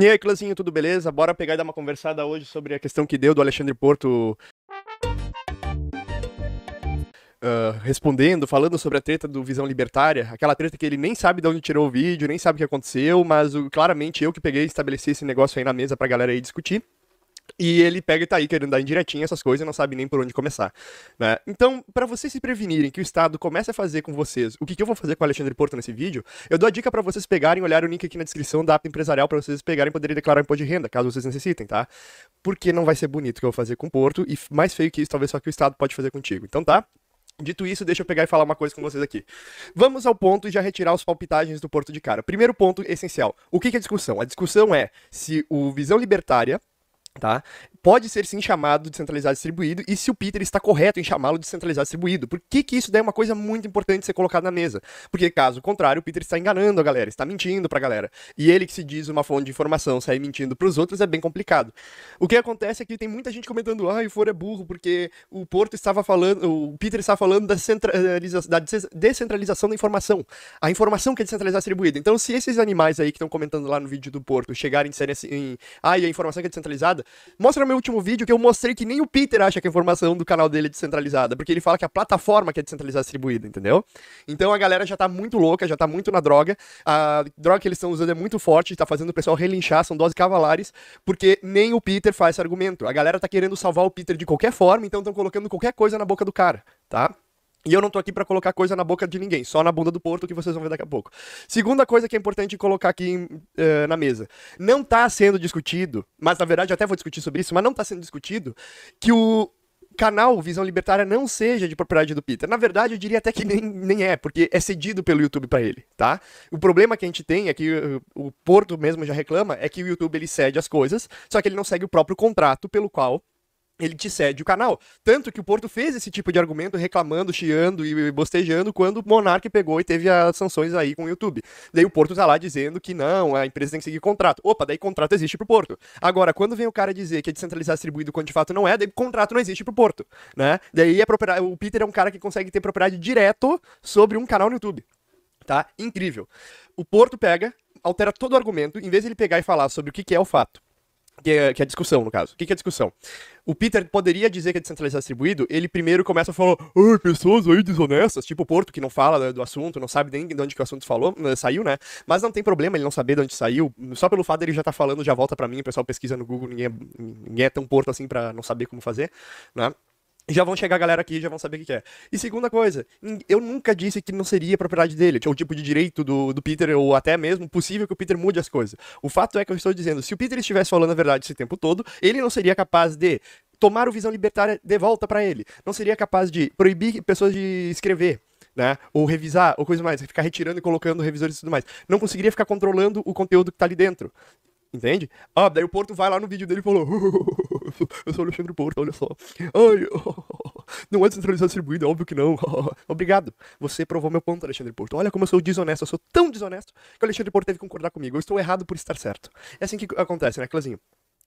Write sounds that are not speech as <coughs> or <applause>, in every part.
E aí, Clãzinho, tudo beleza? Bora pegar e dar uma conversada hoje sobre a questão que deu do Alexandre Porto Uh, respondendo, falando sobre a treta do Visão Libertária, aquela treta que ele nem sabe de onde tirou o vídeo, nem sabe o que aconteceu, mas o, claramente eu que peguei e estabeleci esse negócio aí na mesa pra galera aí discutir. E ele pega e tá aí querendo dar indiretinha essas coisas e não sabe nem por onde começar. Né? Então, para vocês se prevenirem que o Estado comece a fazer com vocês o que, que eu vou fazer com o Alexandre Porto nesse vídeo, eu dou a dica para vocês pegarem, olharem o link aqui na descrição da app empresarial para vocês pegarem e poderem declarar imposto de renda, caso vocês necessitem, tá? Porque não vai ser bonito o que eu vou fazer com o Porto e mais feio que isso, talvez só que o Estado pode fazer contigo. Então tá? Dito isso, deixa eu pegar e falar uma coisa com vocês aqui. Vamos ao ponto e já retirar os palpitagens do Porto de Cara. Primeiro ponto essencial. O que é discussão? A discussão é se o Visão Libertária tá? pode ser sim chamado de centralizado distribuído e se o Peter está correto em chamá-lo de centralizado distribuído. Por que, que isso daí é uma coisa muito importante de ser colocada na mesa? Porque caso contrário, o Peter está enganando a galera, está mentindo para a galera. E ele que se diz uma fonte de informação, sair mentindo para os outros é bem complicado. O que acontece é que tem muita gente comentando: "Ah, o Foro é burro porque o Porto estava falando, o Peter está falando da, centraliza da descentralização da informação. A informação que é descentralizada distribuída. Então, se esses animais aí que estão comentando lá no vídeo do Porto chegarem e disserem assim, ah, e a informação que é descentralizada, mostra meu último vídeo que eu mostrei que nem o Peter acha que a informação do canal dele é descentralizada, porque ele fala que a plataforma que é descentralizada é distribuída, entendeu? Então a galera já tá muito louca, já tá muito na droga. A droga que eles estão usando é muito forte, tá fazendo o pessoal relinchar, são doses cavalares, porque nem o Peter faz esse argumento. A galera tá querendo salvar o Peter de qualquer forma, então estão colocando qualquer coisa na boca do cara, tá? E eu não tô aqui para colocar coisa na boca de ninguém, só na bunda do Porto, que vocês vão ver daqui a pouco. Segunda coisa que é importante colocar aqui uh, na mesa. Não tá sendo discutido, mas na verdade até vou discutir sobre isso, mas não tá sendo discutido que o canal Visão Libertária não seja de propriedade do Peter. Na verdade, eu diria até que nem, nem é, porque é cedido pelo YouTube para ele, tá? O problema que a gente tem é que o, eh, o Porto mesmo já reclama, é que o YouTube ele cede as coisas, só que ele não segue o próprio contrato pelo qual ele te cede o canal. Tanto que o Porto fez esse tipo de argumento reclamando, chiando e bostejando quando o Monark pegou e teve as sanções aí com o YouTube. Daí o Porto tá lá dizendo que não, a empresa tem que seguir contrato. Opa, daí contrato existe pro Porto. Agora, quando vem o cara dizer que é descentralizado distribuído quando de fato não é, daí contrato não existe pro Porto, né? Daí é propriedade, o Peter é um cara que consegue ter propriedade direto sobre um canal no YouTube. Tá? Incrível. O Porto pega, altera todo o argumento, em vez de ele pegar e falar sobre o que, que é o fato que é, que é, a discussão, no caso. O que, que é a discussão? O Peter poderia dizer que é descentralizado distribuído, ele primeiro começa a falar, ai, pessoas aí desonestas, tipo o Porto, que não fala né, do assunto, não sabe nem de onde que o assunto falou, eh, saiu, né? Mas não tem problema ele não saber de onde saiu, só pelo fato dele já tá falando, já volta para mim, o pessoal pesquisa no Google, ninguém é, ninguém é tão Porto assim para não saber como fazer, né? já vão chegar a galera aqui e já vão saber o que é. E segunda coisa, eu nunca disse que não seria propriedade dele, ou tipo de direito do, do Peter, ou até mesmo possível que o Peter mude as coisas. O fato é que eu estou dizendo, se o Peter estivesse falando a verdade esse tempo todo, ele não seria capaz de tomar o Visão Libertária de volta para ele. Não seria capaz de proibir pessoas de escrever. Né? Ou revisar, ou coisa mais, ficar retirando e colocando revisores e tudo mais. Não conseguiria ficar controlando o conteúdo que tá ali dentro. Entende? Ó, daí o Porto vai lá no vídeo dele e falou: <laughs> eu sou o Alexandre Porto, olha só. Ai, oh, <laughs> não é descentralizado distribuído, é óbvio que não. <laughs> Obrigado, você provou meu ponto, Alexandre Porto. Olha como eu sou desonesto, eu sou tão desonesto que o Alexandre Porto teve que concordar comigo. Eu estou errado por estar certo. É assim que acontece, né, Clazinho?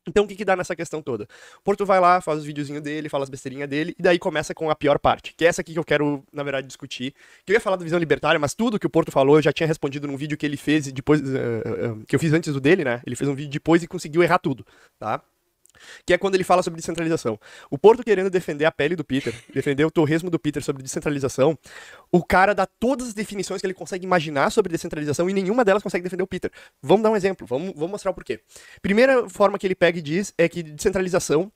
Então o que, que dá nessa questão toda? Porto vai lá, faz os videozinhos dele, fala as besteirinhas dele, e daí começa com a pior parte, que é essa aqui que eu quero, na verdade, discutir. Que eu ia falar da visão libertária, mas tudo que o Porto falou eu já tinha respondido num vídeo que ele fez e depois. Uh, uh, que eu fiz antes do dele, né? Ele fez um vídeo depois e conseguiu errar tudo, tá? que é quando ele fala sobre descentralização. O Porto querendo defender a pele do Peter, defender o torresmo do Peter sobre descentralização, o cara dá todas as definições que ele consegue imaginar sobre descentralização e nenhuma delas consegue defender o Peter. Vamos dar um exemplo, vamos, vamos mostrar o porquê. Primeira forma que ele pega e diz é que descentralização.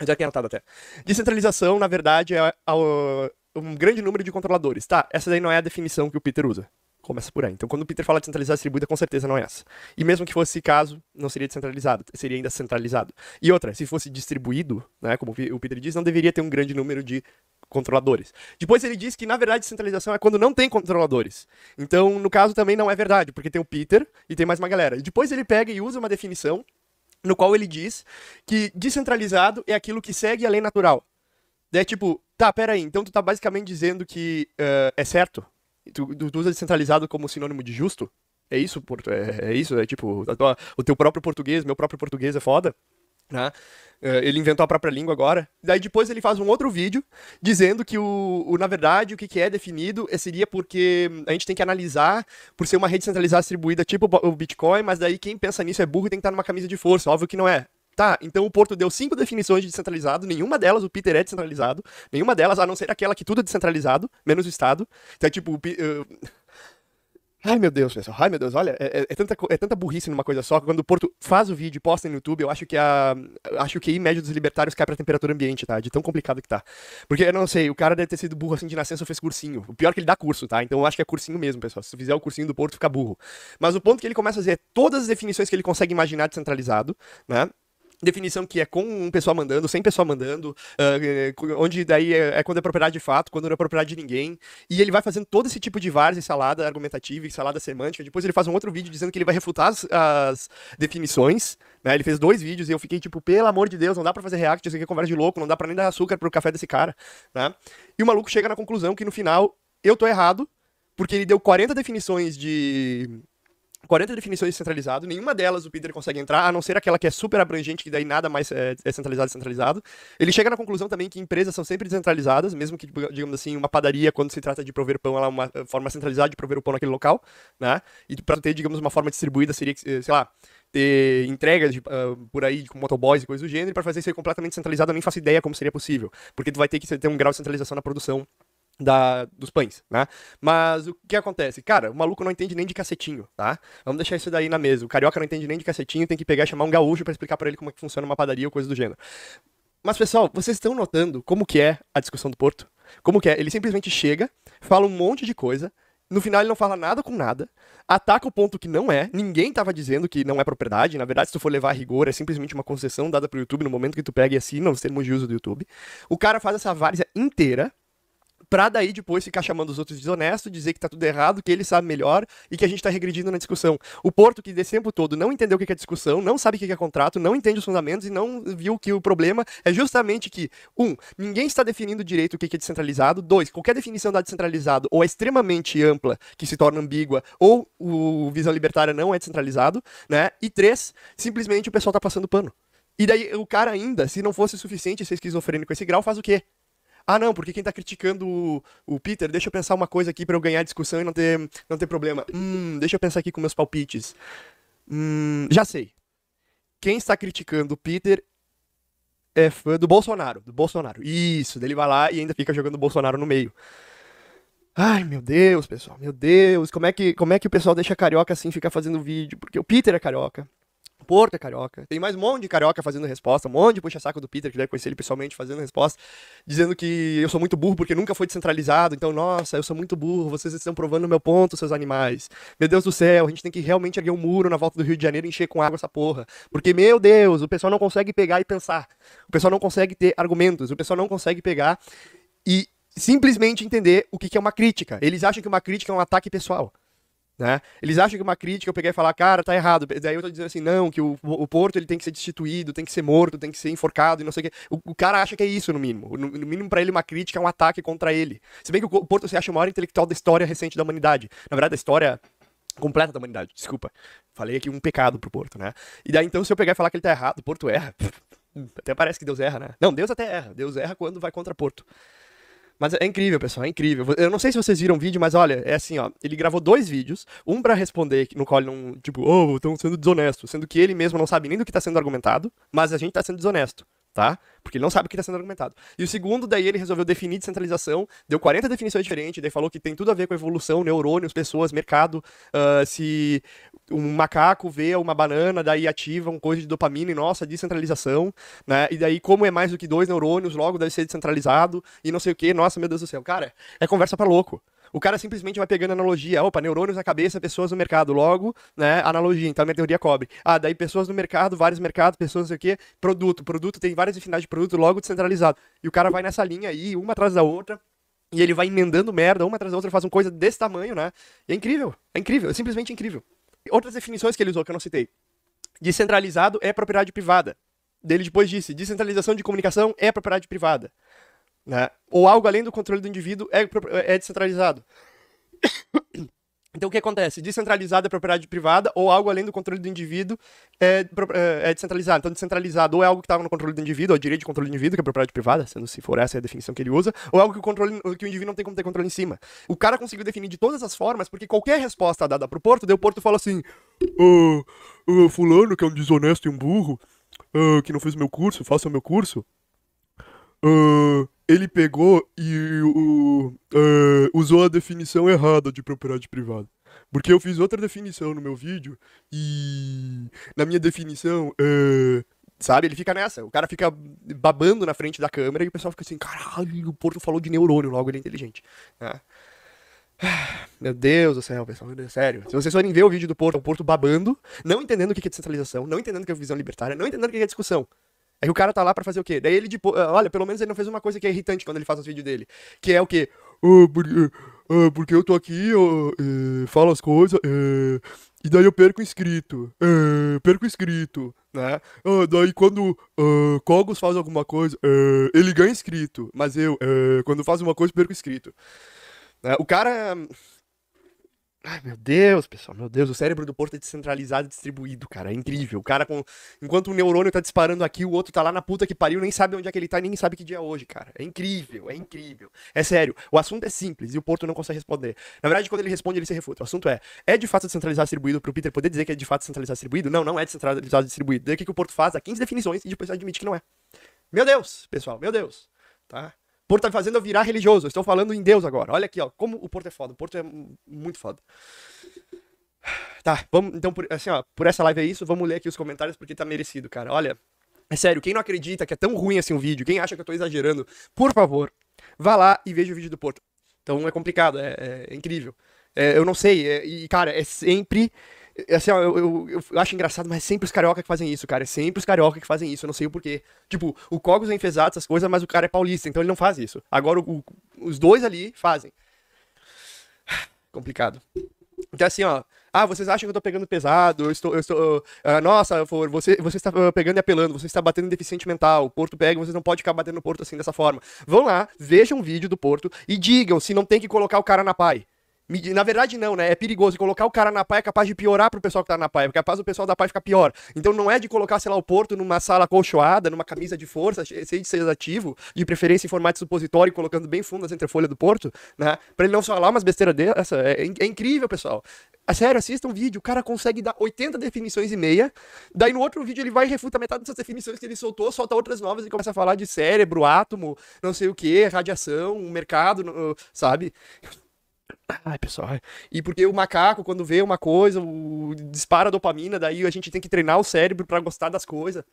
Já tinha é anotado até. Descentralização, na verdade, é um grande número de controladores. Tá, essa daí não é a definição que o Peter usa. Começa por aí. Então, quando o Peter fala de descentralizada distribuída, com certeza não é essa. E mesmo que fosse caso, não seria descentralizado, seria ainda centralizado. E outra, se fosse distribuído, né, como o Peter diz, não deveria ter um grande número de controladores. Depois ele diz que, na verdade, centralização é quando não tem controladores. Então, no caso, também não é verdade, porque tem o Peter e tem mais uma galera. Depois ele pega e usa uma definição no qual ele diz que descentralizado é aquilo que segue a lei natural. É tipo, tá, peraí, então tu tá basicamente dizendo que uh, é certo Tu, tu usa descentralizado como sinônimo de justo? É isso, é, é isso, é tipo, tua, o teu próprio português, meu próprio português é foda, né? É, ele inventou a própria língua agora. Daí depois ele faz um outro vídeo dizendo que, o, o na verdade, o que, que, é definido eh, seria porque hum, a gente tem que analisar por ser uma rede centralizada distribuída tipo o Bitcoin, mas daí quem pensa nisso é burro e tem que estar numa camisa de força. Óbvio que não é. Tá, então o Porto deu cinco definições de descentralizado, nenhuma delas o Peter é descentralizado, nenhuma delas, a não ser aquela que tudo é descentralizado, menos o Estado. Então é tipo. <laughs> Ai meu Deus, pessoal, ai meu Deus, olha, é, é, é tanta, é tanta burrice numa coisa só. Quando o Porto faz o vídeo e posta no YouTube, eu acho que a. Acho que o QI médio dos libertários cai pra temperatura ambiente, tá? De tão complicado que tá. Porque eu não sei, o cara deve ter sido burro assim de nascença ou fez cursinho. O pior é que ele dá curso, tá? Então eu acho que é cursinho mesmo, pessoal. Se tu fizer o cursinho do Porto, fica burro. Mas o ponto que ele começa a fazer é todas as definições que ele consegue imaginar descentralizado, né? definição que é com um pessoal mandando, sem pessoal mandando, uh, onde daí é, é, quando é propriedade de fato, quando não é propriedade de ninguém. E ele vai fazendo todo esse tipo de várias salada argumentativa e salada semântica. Depois ele faz um outro vídeo dizendo que ele vai refutar as, as definições. Né? Ele fez dois vídeos e eu fiquei tipo, pelo amor de Deus, não dá pra fazer react, isso aqui é conversa de louco, não dá pra nem dar açúcar pro café desse cara. Né? E o maluco chega na conclusão que no final eu tô errado, porque ele deu 40 definições de 40 definições centralizado, nenhuma delas o Peter consegue entrar, a não ser aquela que é super abrangente, que daí nada mais é, é centralizado e centralizado. Ele chega na conclusão também que empresas são sempre descentralizadas, mesmo que, digamos assim, uma padaria, quando se trata de prover pão, ela é uma eh, forma centralizada de prover o pão naquele local, né? E para ter, digamos, uma forma distribuída seria, eh, sei lá, ter entregas de, uh, por aí com motoboys e coisas do gênero, para fazer isso completamente centralizado, eu nem faço ideia como seria possível, porque tu vai ter que ter um grau de centralização na produção da, dos pães, né? Mas o que acontece? Cara, o maluco não entende nem de cacetinho, tá? Vamos deixar isso daí na mesa. O carioca não entende nem de cacetinho, tem que pegar e chamar um gaúcho para explicar para ele como é que funciona uma padaria ou coisa do gênero. Mas, pessoal, vocês estão notando como que é a discussão do Porto? Como que é? Ele simplesmente chega, fala um monte de coisa, no final ele não fala nada com nada, ataca o ponto que não é, ninguém estava dizendo que não é propriedade, na verdade se tu for levar a rigor é simplesmente uma concessão dada pro YouTube no momento que tu pega e assina os termos de uso do YouTube. O cara faz essa várzea inteira, pra daí depois ficar chamando os outros desonestos, desonesto, dizer que tá tudo errado, que ele sabe melhor e que a gente tá regredindo na discussão. O Porto, que desse tempo todo não entendeu o que é discussão, não sabe o que é contrato, não entende os fundamentos e não viu que o problema é justamente que, um, ninguém está definindo direito o que é descentralizado, dois, qualquer definição da descentralizado ou é extremamente ampla, que se torna ambígua, ou o visão libertária não é descentralizado, né? E três, simplesmente o pessoal tá passando pano. E daí o cara ainda, se não fosse suficiente ser esquizofrênico esse grau, faz o quê? ah, não, porque quem tá criticando o, o Peter, deixa eu pensar uma coisa aqui para eu ganhar discussão e não ter, não ter problema. Hum, deixa eu pensar aqui com meus palpites. Hum, já sei. Quem está criticando o Peter é fã do Bolsonaro. Do Bolsonaro. Isso, dele vai lá e ainda fica jogando o Bolsonaro no meio. Ai, meu Deus, pessoal, meu Deus, como é que, como é que o pessoal deixa carioca assim ficar fazendo vídeo? Porque o Peter é carioca. Porto é carioca. Tem mais um monte de carioca fazendo resposta, um monte de puxa-saco do Peter, que deve conhecer ele pessoalmente, fazendo resposta, dizendo que eu sou muito burro porque nunca foi descentralizado. Então, nossa, eu sou muito burro, vocês estão provando meu ponto, seus animais. Meu Deus do céu, a gente tem que realmente erguer um muro na volta do Rio de Janeiro e encher com água essa porra. Porque, meu Deus, o pessoal não consegue pegar e pensar. O pessoal não consegue ter argumentos, o pessoal não consegue pegar e simplesmente entender o que é uma crítica. Eles acham que uma crítica é um ataque pessoal. Né? Eles acham que uma crítica eu peguei e falar, cara, tá errado. Daí eu tô dizendo assim, não, que o, o Porto ele tem que ser destituído, tem que ser morto, tem que ser enforcado e não sei o que. O, o, cara acha que é isso, no mínimo. No, no mínimo, para ele, uma crítica é um ataque contra ele. Se bem que o Porto se acha o maior intelectual da história recente da humanidade. Na verdade, a história completa da humanidade, desculpa. Falei aqui um pecado pro Porto, né? E daí então, se eu pegar e falar que ele tá errado, o Porto erra. <laughs> Até parece que Deus erra, né? Não, Deus até erra. Deus erra quando vai contra Porto. Mas é incrível, pessoal, é incrível. Eu não sei se vocês viram o vídeo, mas olha, é assim, ó. Ele gravou dois vídeos, um para responder, no qual ele não, tipo, oh, estão sendo desonesto, sendo que ele mesmo não sabe nem do que tá sendo argumentado, mas a gente tá sendo desonesto, tá? Porque ele não sabe o que tá sendo argumentado. E o segundo, daí ele resolveu definir descentralização, deu 40 definições diferentes, daí falou que tem tudo a ver com evolução, neurônios, pessoas, mercado, uh, se um macaco vê uma banana, daí ativa um coisa de dopamina e, nossa, descentralização, né? E daí, como é mais do que dois neurônios, logo deve ser descentralizado e não sei o que, nossa, meu Deus do céu. Cara, é conversa para louco. O cara simplesmente vai pegando analogia. Opa, neurônios na cabeça, pessoas no mercado. Logo, né, analogia. Então, minha teoria cobre. Ah, daí pessoas no mercado, vários mercados, pessoas não sei o quê. Produto, produto, tem várias infinidades de produto, logo descentralizado. E o cara vai nessa linha aí, uma atrás da outra. E ele vai emendando merda, uma atrás da outra, faz uma coisa desse tamanho, né? E é incrível. É incrível. É simplesmente incrível. Outras definições que ele usou, que eu não citei. Descentralizado é propriedade privada. Ele depois disse, descentralização de comunicação é propriedade privada. Né? Ou algo além do controle do indivíduo é, é descentralizado. Então, o que acontece? Descentralizado é propriedade privada ou algo além do controle do indivíduo é, é, é descentralizado. Então, descentralizado ou é algo que estava no controle do indivíduo, ou direito de controle do indivíduo, que é propriedade privada, sendo se for essa é a definição que ele usa, ou é algo que o, controle, que o indivíduo não tem como ter controle em cima. O cara conseguiu definir de todas as formas, porque qualquer resposta dada para o Porto, o Porto fala assim: uh, uh, Fulano, que é um desonesto e um burro, uh, que não fez meu curso, faça o meu curso. Uh, ele pegou e uh, usou a definição errada de propriedade privada. Porque eu fiz outra definição no meu vídeo e na minha definição, uh, sabe, ele fica nessa. O cara fica babando na frente da câmera e o pessoal fica assim, caralho, o Porto falou de neurônio, logo ele é inteligente. Né? <sighs> Meu Deus do céu, pessoal, é sério. Se vocês forem ver o vídeo do Porto, é o Porto babando, não entendendo o que é descentralização, não entendendo o que é visão libertária, não entendendo o que é discussão. É que o cara tá lá para fazer o quê? Daí ele, tipo, olha, pelo menos ele não fez uma coisa que é irritante quando ele faz os vídeos dele. Que é o quê? Ah, porque, eh, ah, porque eu tô aqui, oh, falo as coisas, eh, e daí eu perco inscrito. Eh, perco inscrito, né? daí quando uh, Cogos faz alguma coisa, ele ganha inscrito. Mas eu, quando faz uma coisa, perco inscrito. Né? O cara Ai, meu Deus, pessoal, meu Deus, o cérebro do Porto é descentralizado e distribuído, cara, é incrível. O cara, com... enquanto um neurônio tá disparando aqui, o outro tá lá na puta que pariu, nem sabe onde é que ele tá, nem sabe que dia é hoje, cara. É incrível, é incrível. É sério, o assunto é simples e o Porto não consegue responder. Na verdade, quando ele responde, ele se refuta. O assunto é, é de fato descentralizado e distribuído pro Peter poder dizer que é de fato descentralizado e distribuído? Não, não é descentralizado e distribuído. Daí o que, que o Porto faz? Há 15 definições e depois admite que não é. Meu Deus, pessoal, meu Deus, tá? Porto tá me fazendo eu virar religioso. Eu estou falando em Deus agora. Olha aqui, ó. Como o Porto é foda. O Porto é muito foda. Tá, vamos. Então, por, assim, ó, por essa live é isso. Vamos ler aqui os comentários porque tá merecido, cara. Olha. É sério, quem não acredita que é tão ruim assim o um vídeo, quem acha que eu tô exagerando, por favor, vá lá e veja o vídeo do Porto. Então é complicado, é, é incrível. É, eu não sei, é, e cara, é sempre Assim, ó, eu, eu, eu, acho engraçado, mas é sempre os carioca que fazem isso, cara. É sempre os carioca que fazem isso, eu não sei o porquê. Tipo, o Cogos é enfesado, essas coisas, mas o cara é paulista, então ele não faz isso. Agora, o, o, os dois ali fazem. <sighs> Complicado. Então, assim, ó. Ah, vocês acham que eu tô pegando pesado? Eu estou. Eu estou uh, nossa, for, você, você está ah, pegando e apelando, você está batendo deficiente mental. O Porto pega, vocês não pode ficar batendo no Porto assim dessa forma. Vão lá, vejam um vídeo do Porto e digam se não tem que colocar o cara na pai. Na verdade, não, né? É perigoso. Colocar o cara na paia é capaz de piorar pro pessoal que tá na PAI. É capaz do pessoal da paia fica pior. Então não é de colocar, sei lá, o Porto numa sala colchoada, numa camisa de força, sem ser ativo, de preferência em formato supositório, colocando bem fundo as entrefolhas do Porto, né? Pra ele não falar umas besteiras dessa. É, é, incrível, pessoal. É sério, assista um vídeo. O cara consegue dar 80 definições e meia. Daí no outro vídeo ele vai e refuta metade dessas definições que ele soltou, solta outras novas e começa a falar de cérebro, átomo, não sei o que, radiação, mercado, sabe? Ai, pessoal. E porque o macaco, quando vê uma coisa, o... dispara a dopamina, daí a gente tem que treinar o cérebro para gostar das coisas.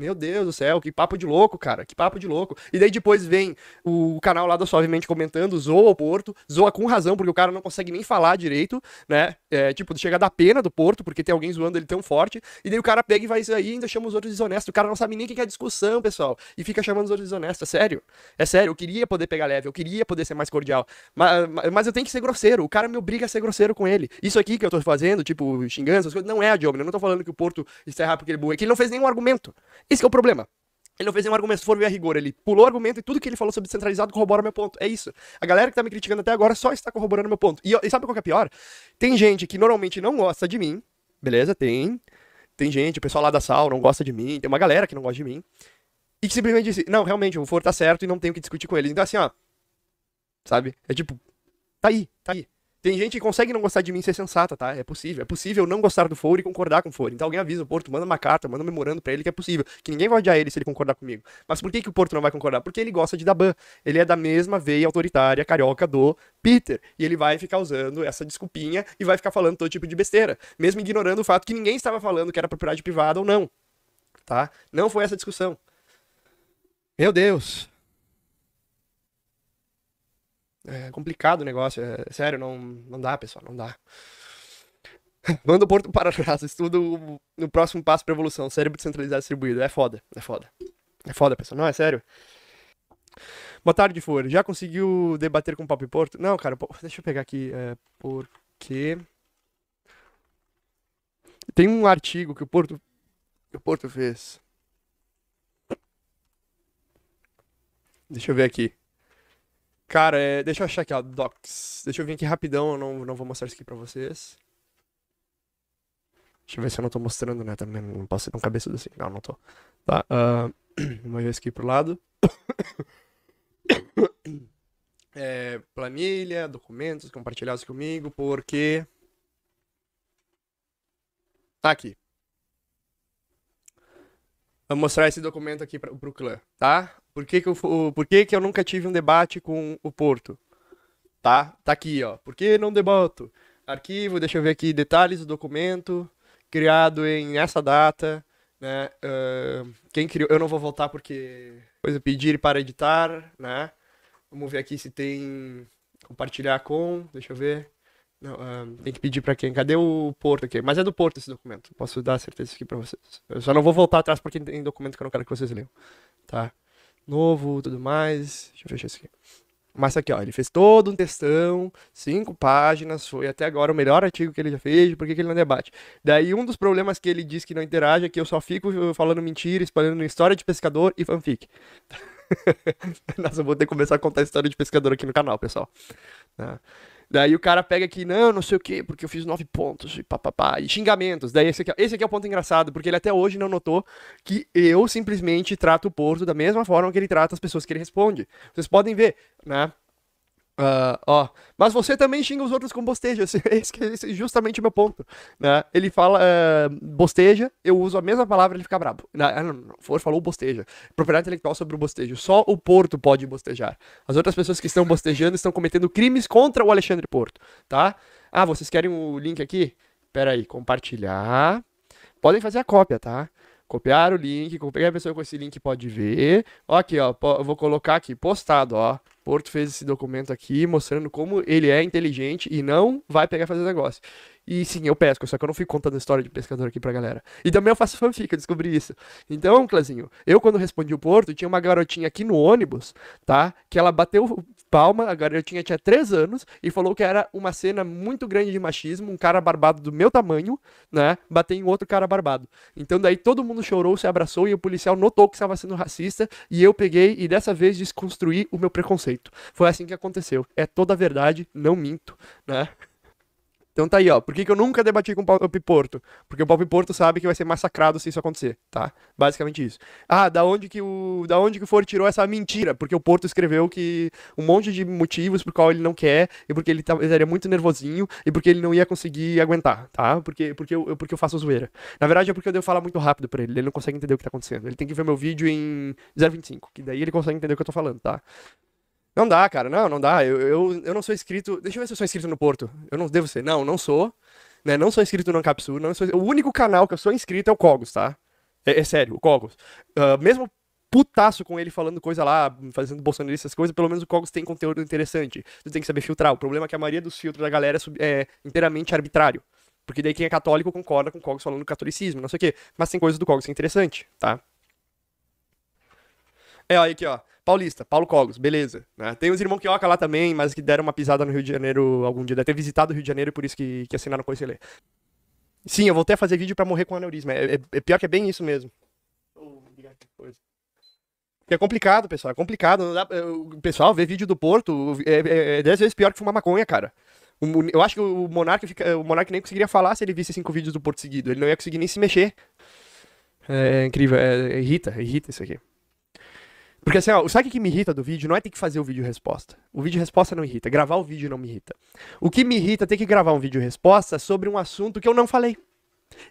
Meu Deus do céu, que papo de louco, cara. Que papo de louco. E daí depois vem o canal lá da Suavemente comentando, zoa o Porto, zoa com razão, porque o cara não consegue nem falar direito, né? É, tipo, chega a dar pena do Porto, porque tem alguém zoando ele tão forte. E daí o cara pega e vai aí, ainda chama os outros desonestos. O cara não sabe nem o que é discussão, pessoal. E fica chamando os outros desonestos. É sério. É sério, eu queria poder pegar leve, eu queria poder ser mais cordial. Mas, mas eu tenho que ser grosseiro. O cara me obriga a ser grosseiro com ele. Isso aqui que eu tô fazendo, tipo, xingando, essas coisas, não é a Diomina. Eu não tô falando que o Porto está errado porque ele é burro. É que ele não fez nenhum argumento. Esse é o problema. Ele não fez nenhum argumento, se for ver a rigor, ele pulou o argumento e tudo que ele falou sobre descentralizado corrobora meu ponto. É isso. A galera que tá me criticando até agora só está corroborando meu ponto. E, e sabe qual que é pior? Tem gente que normalmente não gosta de mim, beleza? Tem. Tem gente, o pessoal lá da sal não gosta de mim, tem uma galera que não gosta de mim. E que simplesmente disse, não, realmente, o For tá certo e não tenho que discutir com eles. Então assim, ó. Sabe? É tipo, tá aí, tá aí. Tem gente que consegue não gostar de mim e ser sensata, tá? É possível. É possível não gostar do Foro e concordar com o Foro. Então alguém avisa o Porto, manda uma carta, manda um memorando pra ele que é possível. Que ninguém vai odiar ele se ele concordar comigo. Mas por que, que o Porto não vai concordar? Porque ele gosta de Daban. Ele é da mesma veia autoritária carioca do Peter. E ele vai ficar usando essa desculpinha e vai ficar falando todo tipo de besteira. Mesmo ignorando o fato que ninguém estava falando que era propriedade privada ou não. Tá? Não foi essa discussão. Meu Deus. É complicado o negócio, é, sério, não, não dá, pessoal, não dá. <laughs> Manda o Porto para trás, estudo o, próximo passo para evolução, cérebro centralizado distribuído. É foda, é foda. É foda, pessoal, não, é sério. Boa tarde, For. Já conseguiu debater com o Papo Porto? Não, cara, deixa eu pegar aqui. É, porque. Tem um artigo que o Porto. Que o Porto fez. Deixa eu ver aqui. Cara, é... deixa eu achar aqui, ó, docs. Deixa eu vir aqui rapidão, eu não, não vou mostrar isso aqui pra vocês. Deixa eu ver se eu não tô mostrando, né, também não posso ser tão cabeçudo assim. Não, não tô. Tá, uh... <clears throat> uma vez aqui pro lado. <coughs> é, planilha, documentos compartilhados comigo, porque... Tá aqui. Vou mostrar esse documento aqui pra, pro clã, tá? Por que que eu, por que que eu nunca tive um debate com o Porto? Tá? Tá aqui, ó. Por que não debato? Arquivo, deixa eu ver aqui, detalhes do documento, criado em essa data, né? Uh, quem criou? Eu não vou voltar porque... Coisa, pedir para editar, né? Vamos ver aqui se tem compartilhar com, deixa eu ver. Não, tem que pedir para quem? Cadê o Porto aqui? Mas é do Porto esse documento. Posso dar certeza aqui para vocês. Eu só não vou voltar atrás porque tem documento que eu não quero que vocês leiam. Tá? novo, tudo mais. Deixa eu fechar isso aqui. Mas aqui, ó, ele fez todo um textão, cinco páginas, foi até agora o melhor artigo que ele já fez, por que ele não debate? Daí um dos problemas que ele diz que não interage é que eu só fico uh, falando mentira, espalhando história de pescador e fanfic. <laughs> Nossa, eu vou ter que começar a contar história de pescador aqui no canal, pessoal. Ah. Daí o cara pega aqui, não, não sei o quê, porque eu fiz nove pontos e papapá, e xingamentos. Daí esse aqui, é, esse aqui é o ponto engraçado, porque ele até hoje não notou que eu simplesmente trato o Porto da mesma forma que ele trata as pessoas que ele responde. Vocês podem ver, né? Uh, ó, mas você também xinga os outros com bosteja, <laughs> esse, esse é justamente o meu ponto, né? Ele fala uh, bosteja, eu uso a mesma palavra, ele fica brabo. Ah, não, não, não, falou bosteja, propriedade intelectual sobre o bostejo, só o Porto pode bostejar. As outras pessoas que estão bostejando estão cometendo crimes contra o Alexandre Porto, tá? Ah, vocês querem o link aqui? Pera aí, compartilhar. Podem fazer a cópia, tá? Copiar o link, qualquer pessoa com esse link pode ver. Ó, aqui, ó, eu vou colocar aqui, postado, ó. Porto fez esse documento aqui mostrando como ele é inteligente e não vai pegar fazer negócio. E sim, eu pesco, só que eu não fico contando história de pescador aqui pra galera. E também eu faço fanfic, eu descobri isso. Então, Clazinho, eu quando respondi o Porto, tinha uma garotinha aqui no ônibus, tá? Que ela bateu Palma, a garotinha tinha 3 anos, e falou que era uma cena muito grande de machismo, um cara barbado do meu tamanho, né, bater em outro cara barbado. Então daí todo mundo chorou, se abraçou, e o policial notou que estava sendo racista, e eu peguei e dessa vez desconstruí o meu preconceito. Foi assim que aconteceu. É toda a verdade, não minto, né? Então tá aí, ó. Por que, que eu nunca debati com o Palpe Porto? Porque o Palpe Porto sabe que vai ser massacrado se isso acontecer, tá? Basicamente isso. Ah, da onde que o da onde que o tirou essa mentira? Porque o Porto escreveu que um monte de motivos por qual ele não quer e porque ele, tá, ele estaria muito nervosinho e porque ele não ia conseguir aguentar, tá? Porque porque eu, porque eu faço zoeira. Na verdade é porque eu devo falar muito rápido para ele, ele não consegue entender o que tá acontecendo. Ele tem que ver meu vídeo em 0.25, que daí ele consegue entender o que eu tô falando, tá? Não dá, cara. Não, não dá. Eu, eu, eu não sou inscrito. Deixa eu ver se eu sou inscrito no Porto. Eu não devo ser. Não, não sou. Né? Não sou inscrito no Ancapsul. Não sou... O único canal que eu sou inscrito é o Cogos, tá? É, é sério, o Cogos. Uh, mesmo putaço com ele falando coisa lá, fazendo bolsonarista, essas coisas, pelo menos o Cogos tem conteúdo interessante. Você tem que saber filtrar. O problema é que a maioria dos filtros da galera é, é, inteiramente arbitrário. Porque daí quem é católico concorda com o Cogos falando do catolicismo, não sei o quê. Mas tem coisas do Cogos que é interessante, tá? É, olha aqui, ó paulista, Paulo Cogos, beleza. Né? Tem os irmãos Quioca lá também, mas que deram uma pisada no Rio de Janeiro algum dia. Deve ter visitado o Rio de Janeiro, e por isso que, que assinaram com esse lei. Sim, eu voltei a fazer vídeo para morrer com aneurisma. É, é, é, pior que é bem isso mesmo. É complicado, pessoal. É complicado. Dá... É, o pessoal vê vídeo do Porto é, é, é, dez vezes pior que fumar maconha, cara. Eu acho que o Monark, fica... o Monark nem conseguiria falar se ele visse cinco vídeos do Porto seguido. Ele não ia conseguir nem se mexer. É, é incrível. É, irrita, irrita isso aqui. Porque assim, ó, sabe o que me irrita do vídeo? Não é ter que fazer o vídeo resposta. O vídeo resposta não irrita. Gravar o vídeo não me irrita. O que me irrita é ter que gravar um vídeo resposta sobre um assunto que eu não falei.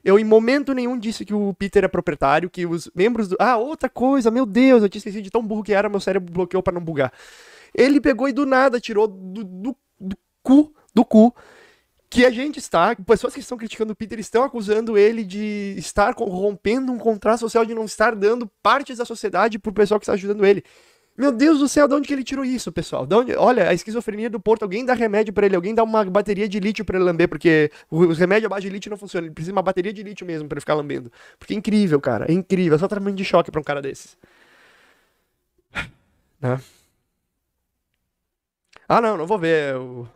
Eu, em momento nenhum, disse que o Peter é proprietário, que os membros do. Ah, outra coisa, meu Deus, eu tinha esquecido de tão burro que era, meu cérebro bloqueou para não bugar. Ele pegou e do nada tirou do, do, do cu, do cu, que a gente está, pessoas que estão criticando o Peter estão acusando ele de estar rompendo um contrato social, de não estar dando partes da sociedade pro pessoal que está ajudando ele. Meu Deus do céu, de onde que ele tirou isso, pessoal? De onde... Olha, a esquizofrenia do Porto, alguém dá remédio para ele, alguém dá uma bateria de lítio para ele lamber, porque os remédios à base de lítio não funcionam, ele precisa de uma bateria de lítio mesmo para ele ficar lambendo. Porque é incrível, cara, é incrível, é só tratamento de choque para um cara desses. Né? Ah, não, não vou ver. O,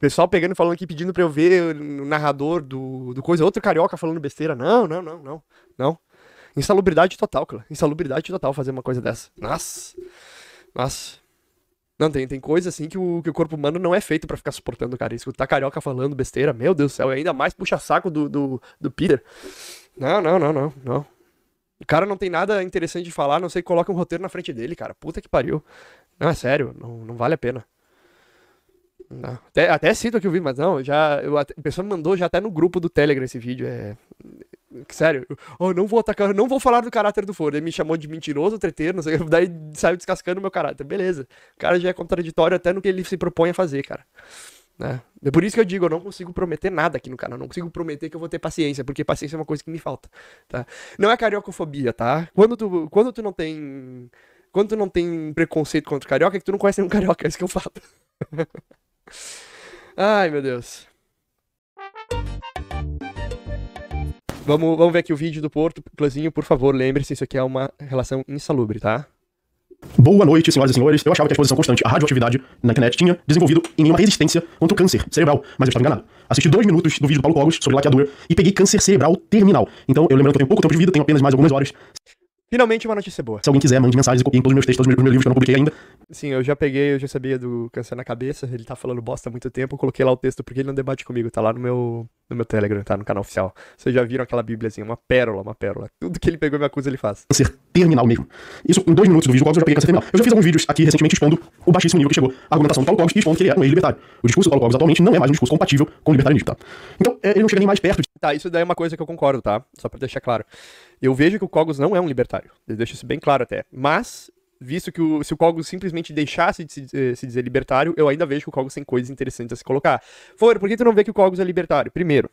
pessoal pegando e falando aqui, pedindo pra eu ver o narrador do, do coisa. Outro carioca falando besteira. Não, não, não, não. Não. Insalubridade total, cara. Insalubridade total fazer uma coisa dessa. Nossa. Nossa. Não, tem, tem coisa assim que o, que o corpo humano não é feito para ficar suportando, cara. Escutar carioca falando besteira, meu Deus do céu, ainda mais puxa-saco do, do, do Peter. Não, não, não, não, não. O cara não tem nada interessante de falar, não sei, coloca um roteiro na frente dele, cara. Puta que pariu. Não, é sério, não, não vale a pena. Não. Até, até cito aqui o vi mas não, já. Eu, a pessoa me mandou já até no grupo do Telegram esse vídeo. É. Sério, eu, oh, não vou atacar, não vou falar do caráter do Foro. Ele me chamou de mentiroso, treteiro, não sei, daí saiu descascando o meu caráter. Beleza. O cara já é contraditório até no que ele se propõe a fazer, cara. Né? É por isso que eu digo, eu não consigo prometer nada aqui no canal, não consigo prometer que eu vou ter paciência, porque paciência é uma coisa que me falta, tá? Não é cariocofobia, tá? Quando tu, quando tu não tem quando tu não tem preconceito contra o carioca, é que tu não conhece nenhum carioca, é isso que eu falo. <laughs> Ai, meu Deus. Vamos, vamos ver aqui o vídeo do Porto. Clãzinho, por favor, lembre-se, isso aqui é uma relação insalubre, tá? Boa noite, senhoras e senhores. Eu achava que a exposição constante à radioatividade na internet tinha desenvolvido em mim uma resistência contra o câncer cerebral, mas eu estava enganado. Assisti dois minutos do vídeo do Paulo Cogos sobre laqueadura e peguei câncer cerebral terminal. Então, eu lembro que eu tenho pouco tempo de vida, tenho apenas mais algumas horas. Finalmente uma notícia boa. Se alguém quiser, mande mensagens e copiem todos os meus textos, todos os meus livros que eu não publiquei ainda. Sim, eu já peguei, eu já sabia do Câncer na Cabeça, ele tá falando bosta há muito tempo, eu coloquei lá o texto porque ele não debate comigo, tá lá no meu, no meu Telegram, tá no canal oficial. Vocês já viram aquela bíbliazinha, uma pérola, uma pérola. Tudo que ele pegou e me acusa, ele faz. Câncer terminal mesmo. Isso em dois minutos do vídeo do eu já peguei câncer terminal. Eu já fiz alguns vídeos aqui recentemente expondo o baixíssimo nível que chegou a argumentação do Paulo Cogos e expondo que ele é um libertário O discurso do Paulo Cogos atualmente não é mais um discurso compatível com o libertarianismo, tá? Então, é, ele não chega nem mais perto de... Tá, isso daí é uma coisa que eu concordo, tá? Só pra deixar claro. Eu vejo que o Cogos não é um libertário, deixo isso bem claro até. Mas, visto que o, se o Cogos simplesmente deixasse de se, eh, se, dizer libertário, eu ainda vejo que o Cogos tem coisas interessantes a se colocar. Flor, por que tu não vê que o Cogos é libertário? Primeiro,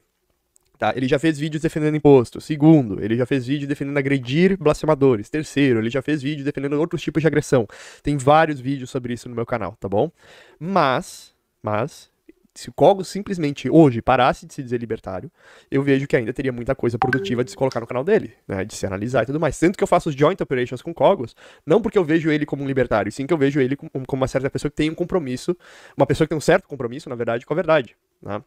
tá? Ele já fez vídeos defendendo imposto. Segundo, ele já fez vídeo defendendo agredir blasfemadores. Terceiro, ele já fez vídeo defendendo outros tipos de agressão. Tem vários vídeos sobre isso no meu canal, tá bom? Mas, mas, se o Cogos simplesmente hoje parasse de se dizer libertário, eu vejo que ainda teria muita coisa produtiva de se colocar no canal dele, né? De se analisar e tudo mais. Tanto que eu faço os joint operations com Cogos, não porque eu vejo ele como um libertário, sim que eu vejo ele como, uma certa pessoa que tem um compromisso, uma pessoa que tem um certo compromisso, na verdade, com a verdade, né?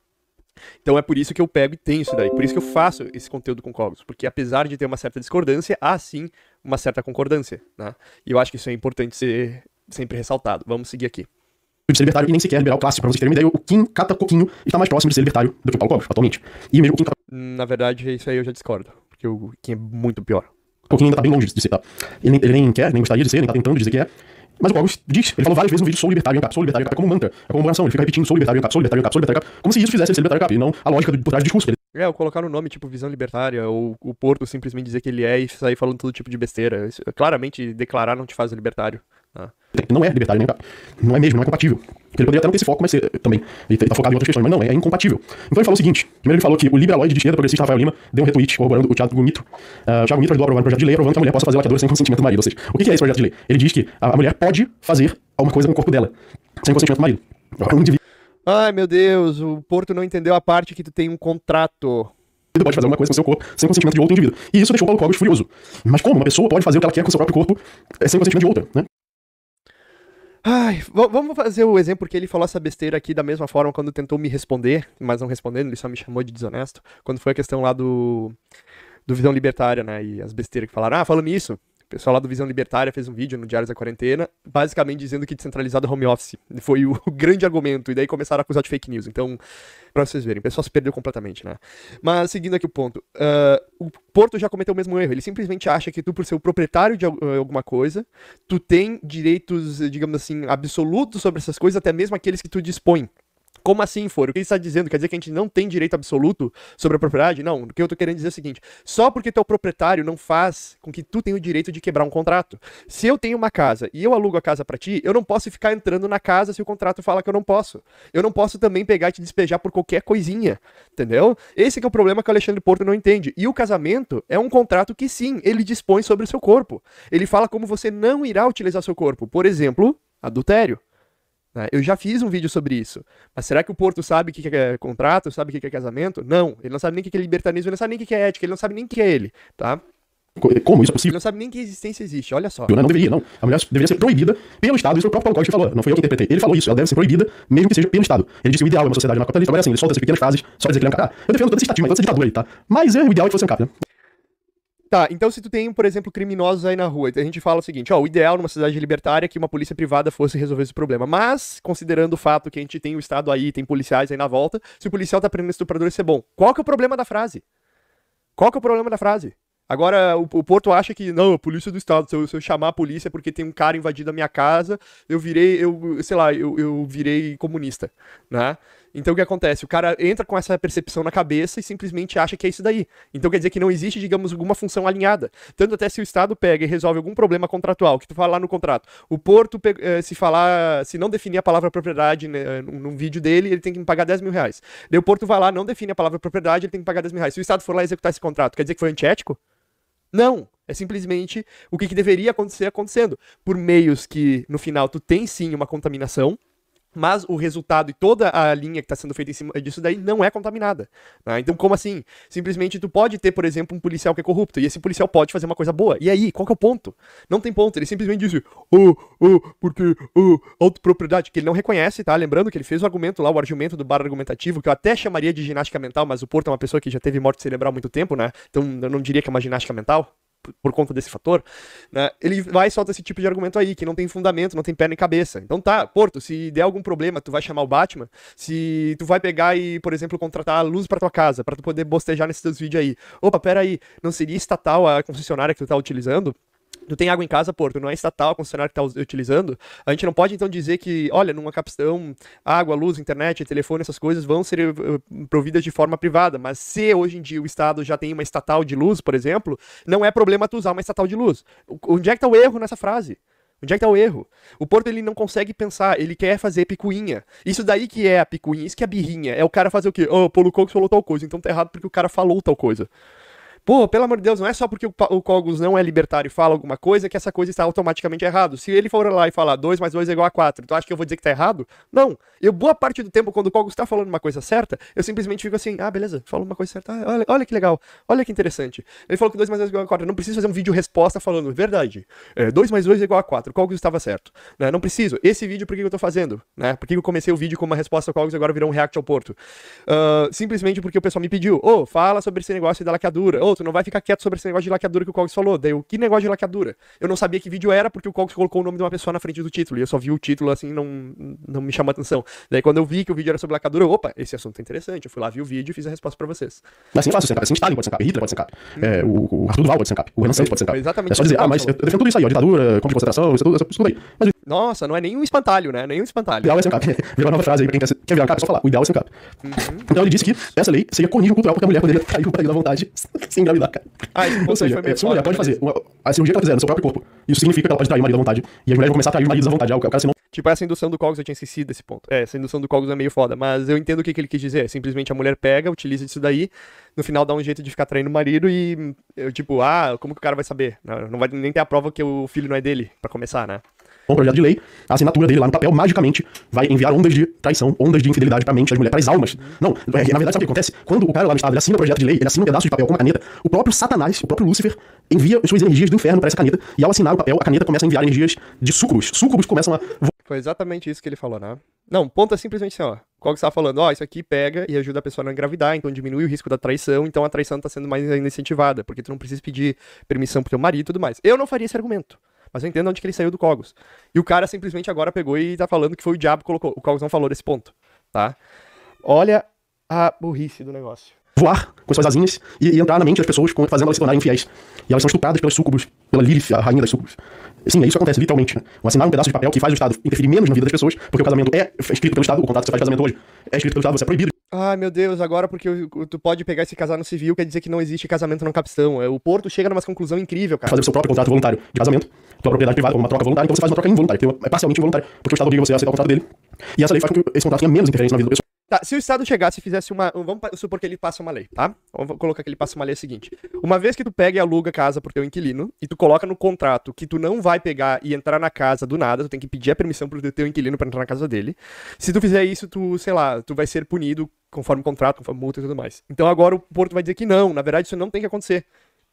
Então é por isso que eu pego e tenho isso daí, por isso que eu faço esse conteúdo com Cogos, porque apesar de ter uma certa discordância, há sim uma certa concordância, né? E eu acho que isso é importante ser sempre ressaltado. Vamos seguir aqui de ser libertário e nem sequer liberal clássico. Pra vocês terem uma ideia, o Kim Cata Coquinho está mais próximo de ser libertário do que o Paulo Cogos, atualmente. E mesmo o Kim Cata... Na verdade, é isso aí eu já discordo. Porque o Kim é muito pior. O Coquinho ainda tá bem longe de ser, tá? Ele, ele nem quer, nem gostaria de ser, nem tá tentando dizer que é. Mas o Cogos diz, ele falou várias vezes no vídeo, sou libertário, cap, sou libertário, cap, é como um mantra, é como uma oração, ele fica repetindo, sou libertário, cap, sou libertário, cap, sou libertário, cap, como se isso fizesse ele ser libertário, cap, e não a lógica do, por trás do discurso dele. É, ou colocar o um nome, tipo, visão libertária, ou o Porto simplesmente dizer que ele é e sair falando todo tipo de besteira. Isso, claramente, declarar não te faz libertário. Ah. Não é libertário, nem, não é mesmo, não é compatível. Ele poderia até não ter esse foco, mas eh, também. Ele tá focado em outras questões, mas não, é, é incompatível. Então ele falou o seguinte: primeiro ele falou que o liberaloide de esquerda progressista Rafael Lima deu um retweet corroborando o Thiago Mito. Uh, ah, o Thiago Mito ajudou a aprovar um projeto de lei aprovando que a mulher possa fazer laqueadora sem consentimento do marido. Ou seja, o que é esse projeto de lei? Ele diz que a mulher pode fazer alguma coisa com o corpo dela, sem consentimento do marido. Um Ai meu Deus, o Porto não entendeu a parte que tu tem um contrato indivíduo pode fazer alguma coisa com seu corpo sem consentimento de outro indivíduo. E isso deixou o Paulo Cobos furioso. Mas como uma pessoa pode fazer o que ela quer com seu próprio corpo eh, sem consentimento de outra, né? Ai, vamos fazer o exemplo, que ele falou essa besteira aqui da mesma forma quando tentou me responder, mas não respondendo, ele só me chamou de desonesto, quando foi a questão lá do, do Visão Libertária, né, e as besteiras que falaram, ah, falando isso, o pessoal lá do Visão Libertária fez um vídeo no Diários da Quarentena, basicamente dizendo que descentralizado é home office. <laughs> Foi o <laughs> grande argumento, e daí começaram a acusar de fake news. Então, pra vocês verem, o pessoal se perdeu completamente, né? Mas, seguindo aqui o ponto, uh, o Porto já cometeu o mesmo erro. Ele simplesmente acha que tu, por ser o proprietário de ah, alguma coisa, tu tem direitos, digamos assim, absolutos sobre essas coisas, até mesmo aqueles que tu dispõe. Como assim, Foro? O que ele está dizendo? Quer dizer que a gente não tem direito absoluto sobre a propriedade? Não, o que eu estou querendo dizer é o seguinte: só porque teu proprietário não faz com que tu tenha o direito de quebrar um contrato. Se eu tenho uma casa e eu alugo a casa para ti, eu não posso ficar entrando na casa se o contrato fala que eu não posso. Eu não posso também pegar e te despejar por qualquer coisinha, entendeu? Esse é o problema que o Alexandre Porto não entende. E o casamento é um contrato que sim, ele dispõe sobre o seu corpo. Ele fala como você não irá utilizar seu corpo. Por exemplo, adultério. Né? Eu já fiz um vídeo sobre isso. Mas será que o Porto sabe o que é contrato, sabe o que é casamento? Não. Ele não sabe nem o que é libertarismo, ele não sabe nem o que é ética, ele não sabe nem o que é ele, tá? Como isso é possível? Ele não sabe nem que existência existe, olha só. Não, não deveria, não. A mulher deveria ser proibida pelo Estado, isso foi é o próprio Paulo Coelho que falou, não foi eu que interpretei. Ele falou isso, ela deve ser proibida, mesmo que seja pelo Estado. Ele disse que o ideal é uma sociedade anarcocapitalista, mas é assim, ele solta essas pequenas frases só pra dizer que ele é um Eu defendo toda essa estatística, toda essa ditadura aí, tá? Mas é, o ideal é que fosse um capitão. Né? Tá, então se tu tem, por exemplo, criminosos aí na rua, a gente fala o seguinte, ó, o ideal numa cidade libertária é que uma polícia privada fosse resolver esse problema, mas, considerando o fato que a gente tem o Estado aí, tem policiais aí na volta, se o policial tá prendendo estuprador, isso é bom. Qual que é o problema da frase? Qual que é o problema da frase? Agora, o, o Porto acha que, não, a polícia do Estado, se eu, se eu, chamar a polícia porque tem um cara invadido a minha casa, eu virei, eu, sei lá, eu, eu virei comunista, né? Então o que acontece? O cara entra com essa percepção na cabeça e simplesmente acha que é isso daí. Então quer dizer que não existe, digamos, alguma função alinhada. Tanto até se o Estado pega e resolve algum problema contratual, que tu fala lá no contrato. O Porto, eh, se falar, se não definir a palavra propriedade né, eh, num vídeo dele, ele tem que me pagar 10 mil reais. Daí o Porto vai lá, não define a palavra propriedade, ele tem que pagar 10 mil reais. Se o Estado for lá executar esse contrato, quer dizer que foi antiético? Não. É simplesmente o que, que deveria acontecer acontecendo. Por meios que, no final, tu tem sim uma contaminação, mas o resultado e toda a linha que está sendo feita em cima disso daí não é contaminada. Né? Então, como assim? Simplesmente tu pode ter, por exemplo, um policial que é corrupto, e esse policial pode fazer uma coisa boa. E aí, qual que é o ponto? Não tem ponto, ele simplesmente diz, oh, oh, porque, oh, autopropriedade, que ele não reconhece, tá? Lembrando que ele fez o argumento lá, o argumento do bar argumentativo, que eu até chamaria de ginástica mental, mas o Porto é uma pessoa que já teve morte cerebral há muito tempo, né? Então, eu não diria que é uma ginástica mental por conta desse fator, né, ele vai e solta esse tipo de argumento aí, que não tem fundamento, não tem perna e cabeça. Então tá, Porto, se der algum problema, tu vai chamar o Batman, se tu vai pegar e, por exemplo, contratar luz para tua casa, para tu poder bostejar nesses teus vídeos aí. Opa, pera aí, não seria estatal a concessionária que tu tá utilizando? tu tem água em casa, pô, tu não é estatal, concessionário que está utilizando, a gente não pode então dizer que, olha, numa capção, água, luz, internet, telefone, essas coisas vão ser eh, providas de forma privada, mas se hoje em dia o Estado já tem uma estatal de luz, por exemplo, não é problema tu usar uma estatal de luz. Onde é que tá o erro nessa frase? Onde é que tá o erro? O Porto ele não consegue pensar, ele quer fazer picuinha. Isso daí que é a picuinha, isso que é a birrinha. É o cara fazer o quê? Oh, o Paulo Cox falou tal coisa, então tá errado porque o cara falou tal coisa. Pô, pelo amor de Deus, não é só porque o, o Cogos não é libertário e fala alguma coisa que essa coisa está automaticamente errado. Se ele for lá e falar 2 mais 2 é igual a 4, tu acha que eu vou dizer que tá errado? Não. Eu, boa parte do tempo, quando o Cogos está falando uma coisa certa, eu simplesmente fico assim, ah, beleza, falou uma coisa certa. Ah, olha, olha que legal, olha que interessante. Ele falou que 2 mais 2 é igual a 4. Eu não preciso fazer um vídeo resposta falando, verdade, 2 é, mais 2 é igual a 4, o Cogos estava certo. Né? Não preciso. Esse vídeo, por que eu tô fazendo? Né? Por que eu comecei o vídeo com uma resposta ao Cogos e agora virou um react ao Porto? Uh, simplesmente porque o pessoal me pediu, ô, oh, fala sobre esse negócio da lacadura, ô, oh, outro, não vai ficar quieto sobre esse negócio de laqueadura que o Cogs falou. Daí, o que negócio de laqueadura? Eu não sabia que vídeo era porque o Cogs colocou o nome de uma pessoa na frente do título. E eu só vi o título, assim, não, não me chamou atenção. Daí, quando eu vi que o vídeo era sobre laqueadura, eu, opa, esse assunto é interessante. Eu fui lá, vi o vídeo e fiz a resposta pra vocês. Mas assim, fácil, assim, Stalin pode ser Hitler pode ser hum. é, o, o Arthur Duval pode ser o Renan Santos pode ser É só dizer, ah, mas eu defendo tudo isso aí, ó, ditadura, campo de concentração, isso tudo, isso tudo aí. Mas nossa, não é nenhum espantalho, né? Nenhum espantalho. O ideal é ser um cap. <laughs> uma nova frase aí pra quem quer, quer virar um cap, só falar. O ideal é ser um cap. Uhum. Então ele disse que essa lei seria cornígio cultural porque a mulher poderia trair o marido à vontade <laughs> sem engravidar, cara. Ah, Ou seja, é, se uma mulher pode né? fazer uma, a cirurgia que ela quiser no seu próprio corpo, isso significa que ela pode trair o marido à vontade. E as mulheres vão começar a trair o marido à vontade. É o cara, se não... Tipo, essa indução do Cogs eu tinha esquecido esse ponto. É, essa indução do Cogs é meio foda, mas eu entendo o que, que ele quis dizer. É, simplesmente a mulher pega, utiliza isso daí, no final dá um jeito de ficar traindo o marido e, eu, tipo, ah, como que o cara vai saber? Não, não vai nem ter a prova que o filho não é dele, para começar, né? com um projeto de lei, a assinatura dele lá no papel magicamente vai enviar ondas de traição, ondas de infidelidade pra mente das mulheres, as almas. Não, é, na verdade, sabe o que acontece? Quando o cara lá no estado ele assina o projeto de lei, ele assina um pedaço de papel com uma caneta, o próprio Satanás, o próprio Lúcifer, envia suas energias do inferno para essa caneta, e ao assinar o papel, a caneta começa a enviar energias de sucubos. Sucubos começam a. Foi exatamente isso que ele falou, né? Não, ponto é simplesmente assim, ó. Qual que você tá falando? Ó, isso aqui pega e ajuda a pessoa a não engravidar, então diminui o risco da traição, então a traição tá sendo mais ainda incentivada, porque tu não precisa pedir permissão pro teu marido e tudo mais. Eu não faria esse argumento. Mas eu entendo onde que ele saiu do Cogos. E o cara simplesmente agora pegou e tá falando que foi o diabo que colocou. O Cogos não falou desse ponto, tá? Olha a burrice do negócio. Voar com suas asinhas e, e entrar na mente das pessoas, fazendo elas se tornarem fiéis. E elas são estupradas pelas sucubos, pela Lilith, a rainha das sucubos. Sim, é isso acontece, literalmente. Né? O assinar um pedaço de papel que faz o Estado interferir menos na vida das pessoas, porque o casamento é, é escrito pelo Estado, o contrato que você faz de casamento hoje é escrito pelo Estado, você é proibido ah, meu Deus, agora porque tu pode pegar esse casar no civil, quer dizer que não existe casamento não capção. É, o Porto chega numa conclusão incrível, cara. Fazer o seu próprio contrato voluntário de casamento, tua propriedade privada, uma troca voluntária, então você faz uma troca involuntária, que é parcialmente involuntária, porque o Estado obriga você a aceitar o contrato dele. E essa lei faz com que esse contrato tenha menos interferência na vida do pessoal. Tá, se o Estado chegasse e fizesse uma. Vamos supor que ele passa uma lei, tá? Vamos colocar que ele passa uma lei é seguinte. Uma vez que tu pega e aluga a casa pro teu inquilino, e tu coloca no contrato que tu não vai pegar e entrar na casa do nada, tu tem que pedir a permissão pro teu inquilino para entrar na casa dele. Se tu fizer isso, tu, sei lá, tu vai ser punido conforme o contrato, conforme multa e tudo mais. Então agora o Porto vai dizer que não, na verdade isso não tem que acontecer.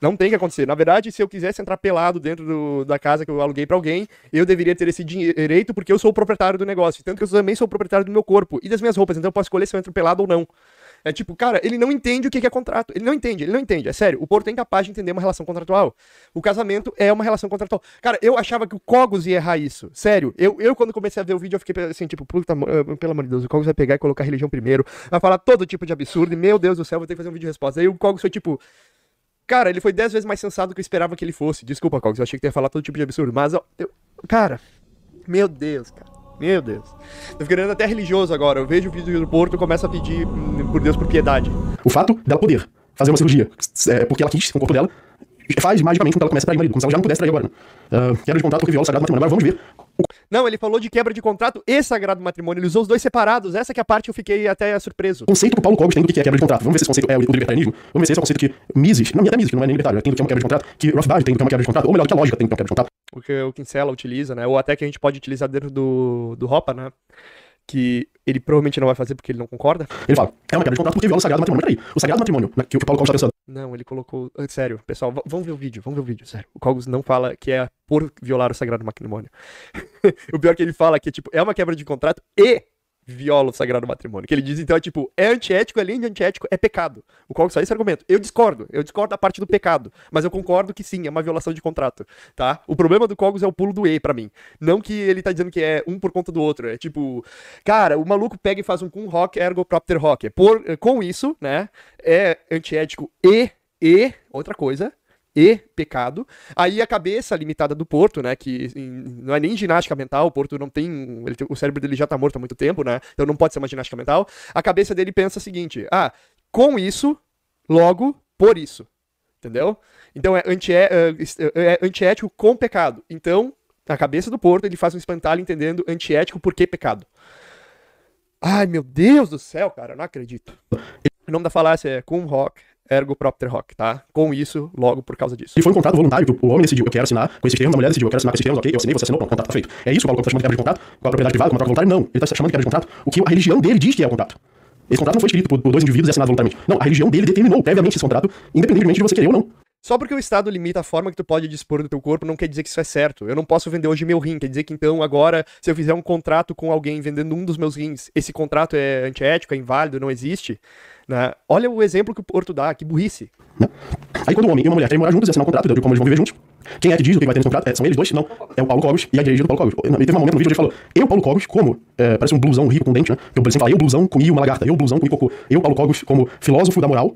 Não tem que acontecer. Na verdade, se eu quisesse entrar pelado dentro do, da casa que eu aluguei para alguém, eu deveria ter esse direito porque eu sou o proprietário do negócio. Tanto que eu também sou o proprietário do meu corpo e das minhas roupas. Então eu posso escolher se eu entro pelado ou não. É tipo, cara, ele não entende o que é contrato. Ele não entende, ele não entende. É sério, o Porto é incapaz de entender uma relação contratual. O casamento é uma relação contratual. Cara, eu achava que o Cogos ia errar isso. Sério, eu, eu quando comecei a ver o vídeo, eu fiquei assim, tipo, puta, eh, pelo amor de Deus, o Cogos vai pegar e colocar religião primeiro, vai falar todo tipo de absurdo, e meu Deus do céu, vou ter que fazer um vídeo de resposta. Aí o Cogos foi tipo, Cara, ele foi 10 vezes mais sensato do que eu esperava que ele fosse. Desculpa, Cox, eu achei que tu ia falar todo tipo de absurdo, mas. Eu, cara, meu Deus, cara. Meu Deus. Tô ficando até religioso agora. Eu vejo o vídeo do Porto e começo a pedir hum, por Deus por piedade. O fato dela poder fazer uma cirurgia é, porque ela quis com o corpo dela faz magicamente com que ela comece a trair o marido, como se ela já não pudesse trair agora. Né? Uh, ah, quebra de contrato, porque viola o sagrado matrimônio. Agora vamos ver. O... Não, ele falou de quebra de contrato e sagrado matrimônio. Ele usou os dois separados. Essa que é a parte eu fiquei até surpreso. conceito que o Paulo Cogos tem do que é quebra de contrato. Vamos ver se esse conceito é o libertarianismo. Vamos ver se esse é o conceito que Mises, não, até Mises, que não é nem libertário, é, tem do que é uma quebra de contrato, que Rothbard tem do que é uma quebra de contrato, ou melhor, que a lógica tem do que é uma quebra de contrato. O que o Kinsella utiliza, né? Ou até que a gente pode utilizar dentro do, do Hopa, né? Que ele provavelmente não vai fazer porque ele não concorda. Ele fala, é uma quebra de contrato porque viola o sagrado matrimônio. Peraí, o sagrado matrimônio, né, que, o Paulo Cogos tá pensando. Não, ele colocou... Eh, sério, pessoal, vamos ver o vídeo, vamos ver o vídeo, sério. O Cogos não fala que é por violar o sagrado matrimônio. <laughs> o pior é que ele fala que, tipo, é uma quebra de contrato e viola o sagrado matrimônio. Que ele diz, então, é tipo, é antiético, é além de antiético, é pecado. O qual só esse argumento. Eu discordo, eu discordo da parte do pecado, mas eu concordo que sim, é uma violação de contrato, tá? O problema do Cogos é o pulo do E para mim. Não que ele tá dizendo que é um por conta do outro, é tipo, cara, o maluco pega e faz um cum rock ergo propter rock. É por, é, com isso, né, é antiético e, e, outra coisa, e pecado. Aí a cabeça limitada do Porto, né, que não é nem ginástica mental, o Porto não tem, ele, o cérebro dele já tá morto há muito tempo, né? Então não pode ser uma ginástica mental. A cabeça dele pensa o seguinte: "Ah, com isso, logo por isso". Entendeu? Então é, anti é, é, é, é antiético com pecado. Então, na cabeça do Porto, ele faz um espantalho entendendo antiético porque pecado. Ai, meu Deus do céu, cara, não acredito. O nome da falácia é Rock ergo propter hoc, tá? Com isso, logo por causa disso. E foi um contrato voluntário que o homem decidiu, eu quero assinar com esses termos, a mulher decidiu, eu quero assinar com esses termos, ok, eu assinei, você assinou, pronto, contrato tá feito. É isso que o Paulo está chamando de quebra de contrato? Com é a propriedade privada, com a troca voluntária? Não. Ele está chamando de quebra de contrato o que a religião dele diz que é o contrato. Esse contrato não foi escrito por, dois indivíduos e assinado voluntariamente. Não, a religião dele determinou previamente esse contrato, independentemente de você querer ou não. Só porque o Estado limita a forma que tu pode dispor do teu corpo não quer dizer que isso é certo. Eu não posso vender hoje meu rim, quer dizer que então agora, se eu fizer um contrato com alguém vendendo um dos meus rins, esse contrato é antiético, é inválido, não existe. Né? Olha o exemplo que o Porto dá, que burrice. Aí quando um homem e uma mulher querem morar juntos e é assinar um contrato, de como eles vão viver juntos, quem é que diz o que vai ter nesse contrato? É, são eles dois? Não. É o Paulo Cogos e a dirigida do Paulo Cogos. E teve um momento no vídeo que ele falou, eu, Paulo Cogos, como, é, parece um blusão rico com dente, né? Eu, sempre fala, eu, blusão, comi uma lagarta, eu, blusão, comi cocô. Eu, Paulo Cogos, como filósofo da moral,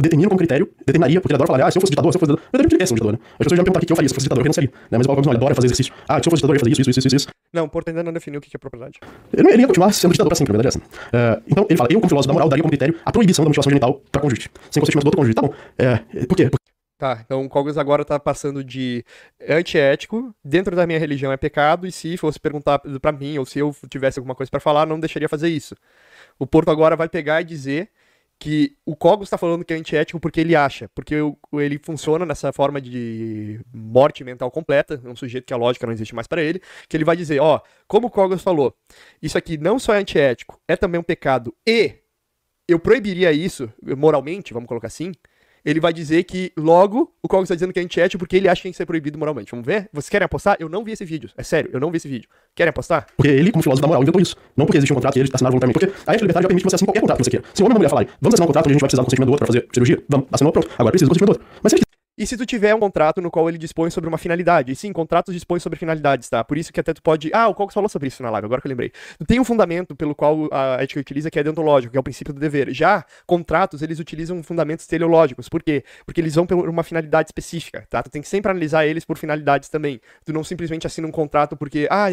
determina como critério, determinaria, porque ele adora falar, ah, se eu fosse ditador, se eu fosse ditador. Eu também queria ser um ditador, né? As pessoas já me perguntaram o que eu faria se eu fosse ditador, eu não Né? Mas o Paulo não, adora fazer exercício. Ah, se eu fosse ditador, eu ia fazer isso, isso, isso, isso. Não, o Porto ainda não definiu o que é propriedade. Ele, ele ia continuar sendo ditador pra sempre, na verdade é assim Uh, então, ele fala, eu, como filósofo da moral, daria como critério a proibição da mutilação genital pra cônjuge, sem consentimento do outro conjunto, Tá bom. É, por quê? Por... Tá, então o Cogos agora tá passando de antiético, dentro da minha religião é pecado, e se fosse perguntar para mim, ou se eu tivesse alguma coisa para falar, não deixaria fazer isso. O Porto agora vai pegar e dizer que o Cogos está falando que é antiético porque ele acha, porque ele funciona nessa forma de morte mental completa, é um sujeito que a lógica não existe mais para ele, que ele vai dizer, ó, como o Cogos falou, isso aqui não só é antiético, é também um pecado, e eu proibiria isso moralmente, vamos colocar assim, ele vai dizer que logo o Kong está dizendo que é antiético porque ele acha que tem que ser proibido moralmente. Vamos ver? Vocês querem apostar? Eu não vi esse vídeo. É sério, eu não vi esse vídeo. Querem apostar? Porque ele, como filósofo da moral, inventou isso. Não porque existe um contrato que ele assinado voluntariamente. Porque a ética libertária já permite que você assine qualquer contrato que você queira. Se homem e uma mulher falarem, vamos assinar um contrato a gente vai precisar do consentimento do outro para fazer cirurgia? Vamos, assinou, pronto. Agora precisa do consentimento do outro. Mas se ele e se tu tiver um contrato no qual ele dispõe sobre uma finalidade, e sim, contratos dispõem sobre finalidades, tá? Por isso que até tu pode. Ah, o Cox falou sobre isso na live, agora que eu lembrei. Tu tem um fundamento pelo qual a ética utiliza que é deontológico, que é o princípio do dever. Já contratos, eles utilizam fundamentos teleológicos. Por quê? Porque eles vão por uma finalidade específica, tá? Tu tem que sempre analisar eles por finalidades também. Tu não simplesmente assina um contrato porque. Ah,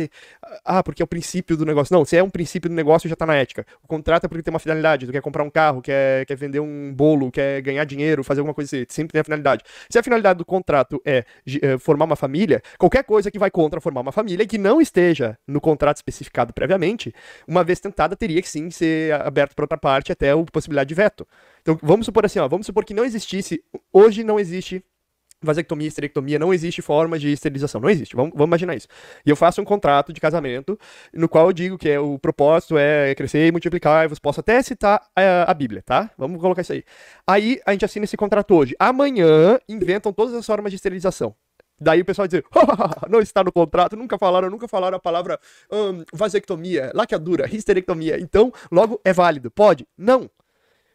ah, ah porque é o princípio do negócio. Não, se é um princípio do negócio, já tá na ética. O contrato é porque tem uma finalidade. Tu quer comprar um carro, quer, quer vender um bolo, quer ganhar dinheiro, fazer alguma coisa assim. Sempre tem a finalidade. Se a finalidade do contrato é eh, formar uma família, qualquer coisa que vai contra formar uma família e que não esteja no contrato especificado previamente, uma vez tentada, teria que sim ser aberto para outra parte até a possibilidade de veto. Então, vamos supor assim, ó, vamos supor que não existisse, hoje não existe vasectomia, esterectomia, não existe forma de esterilização, não existe, vamos, vamos, imaginar isso. E eu faço um contrato de casamento, no qual eu digo que é, o propósito é crescer e multiplicar, eu vos posso até citar a, a, Bíblia, tá? Vamos colocar isso aí. Aí a gente assina esse contrato hoje. Amanhã inventam todas as formas de esterilização. Daí o pessoal dizer, oh, <laughs> não está no contrato, nunca falaram, nunca falaram a palavra hum, vasectomia, laqueadura, histerectomia. Então, logo é válido. Pode? Não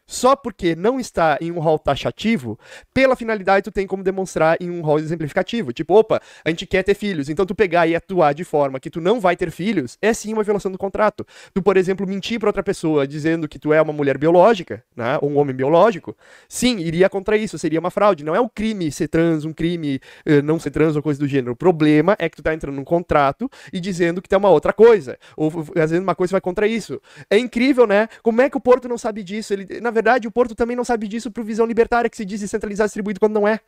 só porque não está em um rol taxativo, pela finalidade tu tem como demonstrar em um rol exemplificativo. Tipo, opa, a gente quer ter filhos, então tu pegar e atuar de forma que tu não vai ter filhos, é sim uma violação do contrato. Tu, por exemplo, mentir para outra pessoa dizendo que tu é uma mulher biológica, né, ou um homem biológico, sim, iria contra isso, seria uma fraude. Não é um crime ser trans, um crime uh, não ser trans ou coisa do gênero. O problema é que tu tá entrando num contrato e dizendo que tu é uma outra coisa, ou fazendo uma coisa que vai contra isso. É incrível, né? Como é que o Porto não sabe disso? Ele, na verdade, o Porto também não sabe disso pro Visão Libertária, que se diz descentralizado distribuído quando não é.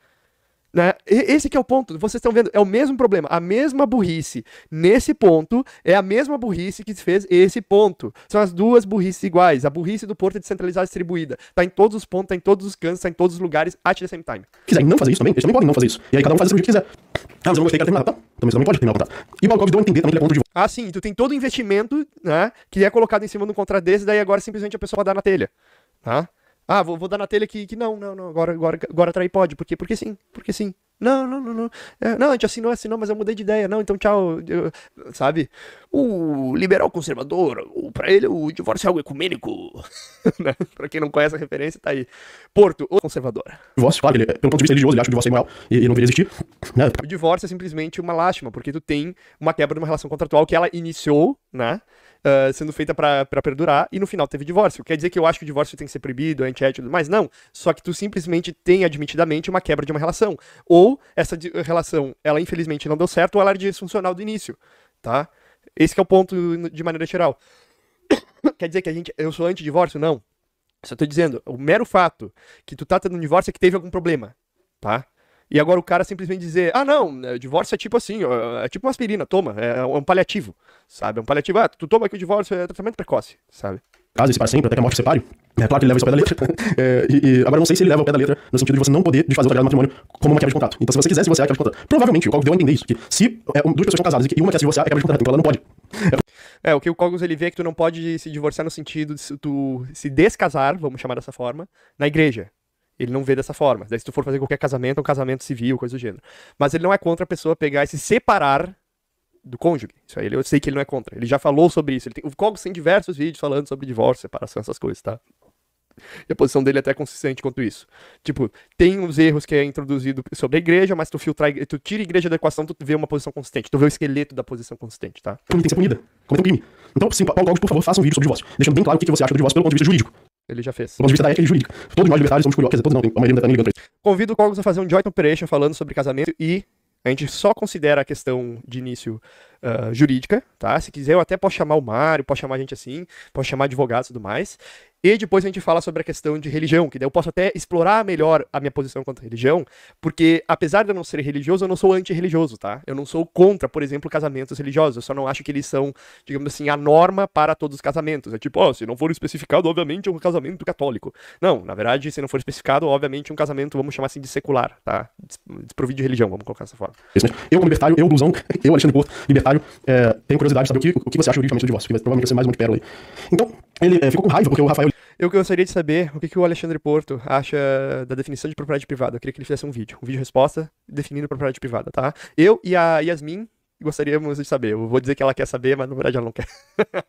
Né? Esse que é o ponto. Vocês estão vendo, é o mesmo problema, a mesma burrice. Nesse ponto, é a mesma burrice que fez esse ponto. São as duas burrices iguais. A burrice do Porto é descentralizada e distribuída. Tá em todos os pontos, tá em todos os cantos, tá em todos os lugares, at the same time. Quiserem não fazer isso também, eles também podem não fazer isso. E aí cada um faz o que quiser. Ah, mas eu não gostei, que terminar. Tá, também, também pode terminar o contrato. E o Balkov deu a entender também que é ponto de volta. Ah, sim, tu tem todo o investimento, né, que é colocado em cima de um contrato desse, daí agora simplesmente a pessoa vai dar na telha. Tá? Ah, vou, vou dar na telha que, que não, não, não, agora, agora, agora trair pode. Por quê? Porque sim, porque sim. Não, não, não, não. É, não, a gente assinou, assinou, mas eu mudei de ideia. Não, então tchau. Eu, sabe? O liberal conservador, o, pra ele o divórcio é algo ecumênico. <laughs> Né? pra quem não conhece a referência, tá aí. Porto, o conservador. divórcio, claro, ele, é, pelo ponto de vista religioso, ele acha que o divórcio é imoral e, e não deveria existir. Né? O divórcio é simplesmente uma lástima, porque tu tem uma quebra de uma relação contratual que ela iniciou, né? uh, sendo feita para perdurar, e no final teve divórcio. Quer dizer que eu acho que o divórcio tem que ser proibido, é antiético, mas não. Só que tu simplesmente tem, admitidamente, uma quebra de uma relação. Ou essa relação, ela infelizmente não deu certo, ou ela era disfuncional do início, tá? Esse é o ponto de maneira geral. <coughs> Quer dizer que a gente, eu sou anti-divórcio? Não. Só tô dizendo, o mero fato que tu tá tendo um divórcio é que teve algum problema, tá? E agora o cara simplesmente dizer, ah, não, é, divórcio é tipo assim, ó, é tipo uma aspirina, toma, é, é um paliativo, sabe? É um paliativo, ah, tu toma que o divórcio é tratamento precoce, sabe? Caso para sempre, até que a morte separe. É claro que ele leva isso ao pé da letra. <laughs> é, e, e, agora, eu não sei se ele leva ao pé da letra no sentido de você não poder desfazer o trabalho do matrimônio como uma quebra de contrato. Então, se você quiser você é quebra de contrato. Provavelmente, o Cogos deu a entender isso, que se é, duas pessoas estão casadas e uma quer se divorciar, é quebra de contrato, então ela não pode. É, o que o Cogos ele vê é que tu não pode se divorciar no sentido de tu se descasar, vamos chamar dessa forma, na igreja. Ele não vê dessa forma. Daí, se tu for fazer qualquer casamento, é um casamento civil, coisa do gênero. Mas ele não é contra a pessoa pegar e se separar do cônjuge. Isso aí eu sei que ele não é contra. Ele já falou sobre isso. Ele tem, o Cogos tem diversos vídeos falando sobre divórcio, separação, essas coisas, tá? E a posição dele é até consistente quanto isso. Tipo, tem os erros que é introduzido sobre a igreja, mas tu filtrar, tu tira a igreja da equação, tu vê uma posição consistente. Tu vê o esqueleto da posição consistente, tá? Crime tem que ser punida. Cometa um crime. Então, sim, Paulo Cogos, por favor, faça um vídeo sobre divórcio, deixando bem claro o que você acha do divórcio pelo ponto de vista jurídico. Ele já fez. Do ponto de vista da ética e jurídica. Todos nós libertários somos curiosos, todos não, tem, a maioria não tá nem ligando pra isso. Convido o Cogos a fazer um joint operation falando sobre casamento e a gente só considera a questão de início uh, jurídica, tá? Se quiser, eu até posso chamar o Mário, posso chamar a gente assim, posso chamar advogados e tudo mais. E depois a gente fala sobre a questão de religião, que daí eu posso até explorar melhor a minha posição contra religião, porque apesar de eu não ser religioso, eu não sou antirreligioso, tá? Eu não sou contra, por exemplo, casamentos religiosos. Eu só não acho que eles são, digamos assim, a norma para todos os casamentos. É tipo, ó, oh, se não for especificado, obviamente é um casamento católico. Não, na verdade, se não for especificado, obviamente é um casamento, vamos chamar assim, de secular, tá? Desprovido de religião, vamos colocar dessa forma. Eu, libertário, eu, blusão, eu, Alexandre Porto, libertário secretário, é, tenho curiosidade de saber o que, o que você acha juridicamente do divórcio, que vai, provavelmente vai ser mais um monte de pérola aí. Então, ele é, ficou com raiva porque o Rafael... Eu gostaria de saber o que, que o Alexandre Porto acha da definição de propriedade privada. Eu queria que ele fizesse um vídeo, um vídeo resposta definindo propriedade privada, tá? Eu e a Yasmin gostaríamos de saber. Eu vou dizer que ela quer saber, mas na verdade ela não quer. <laughs>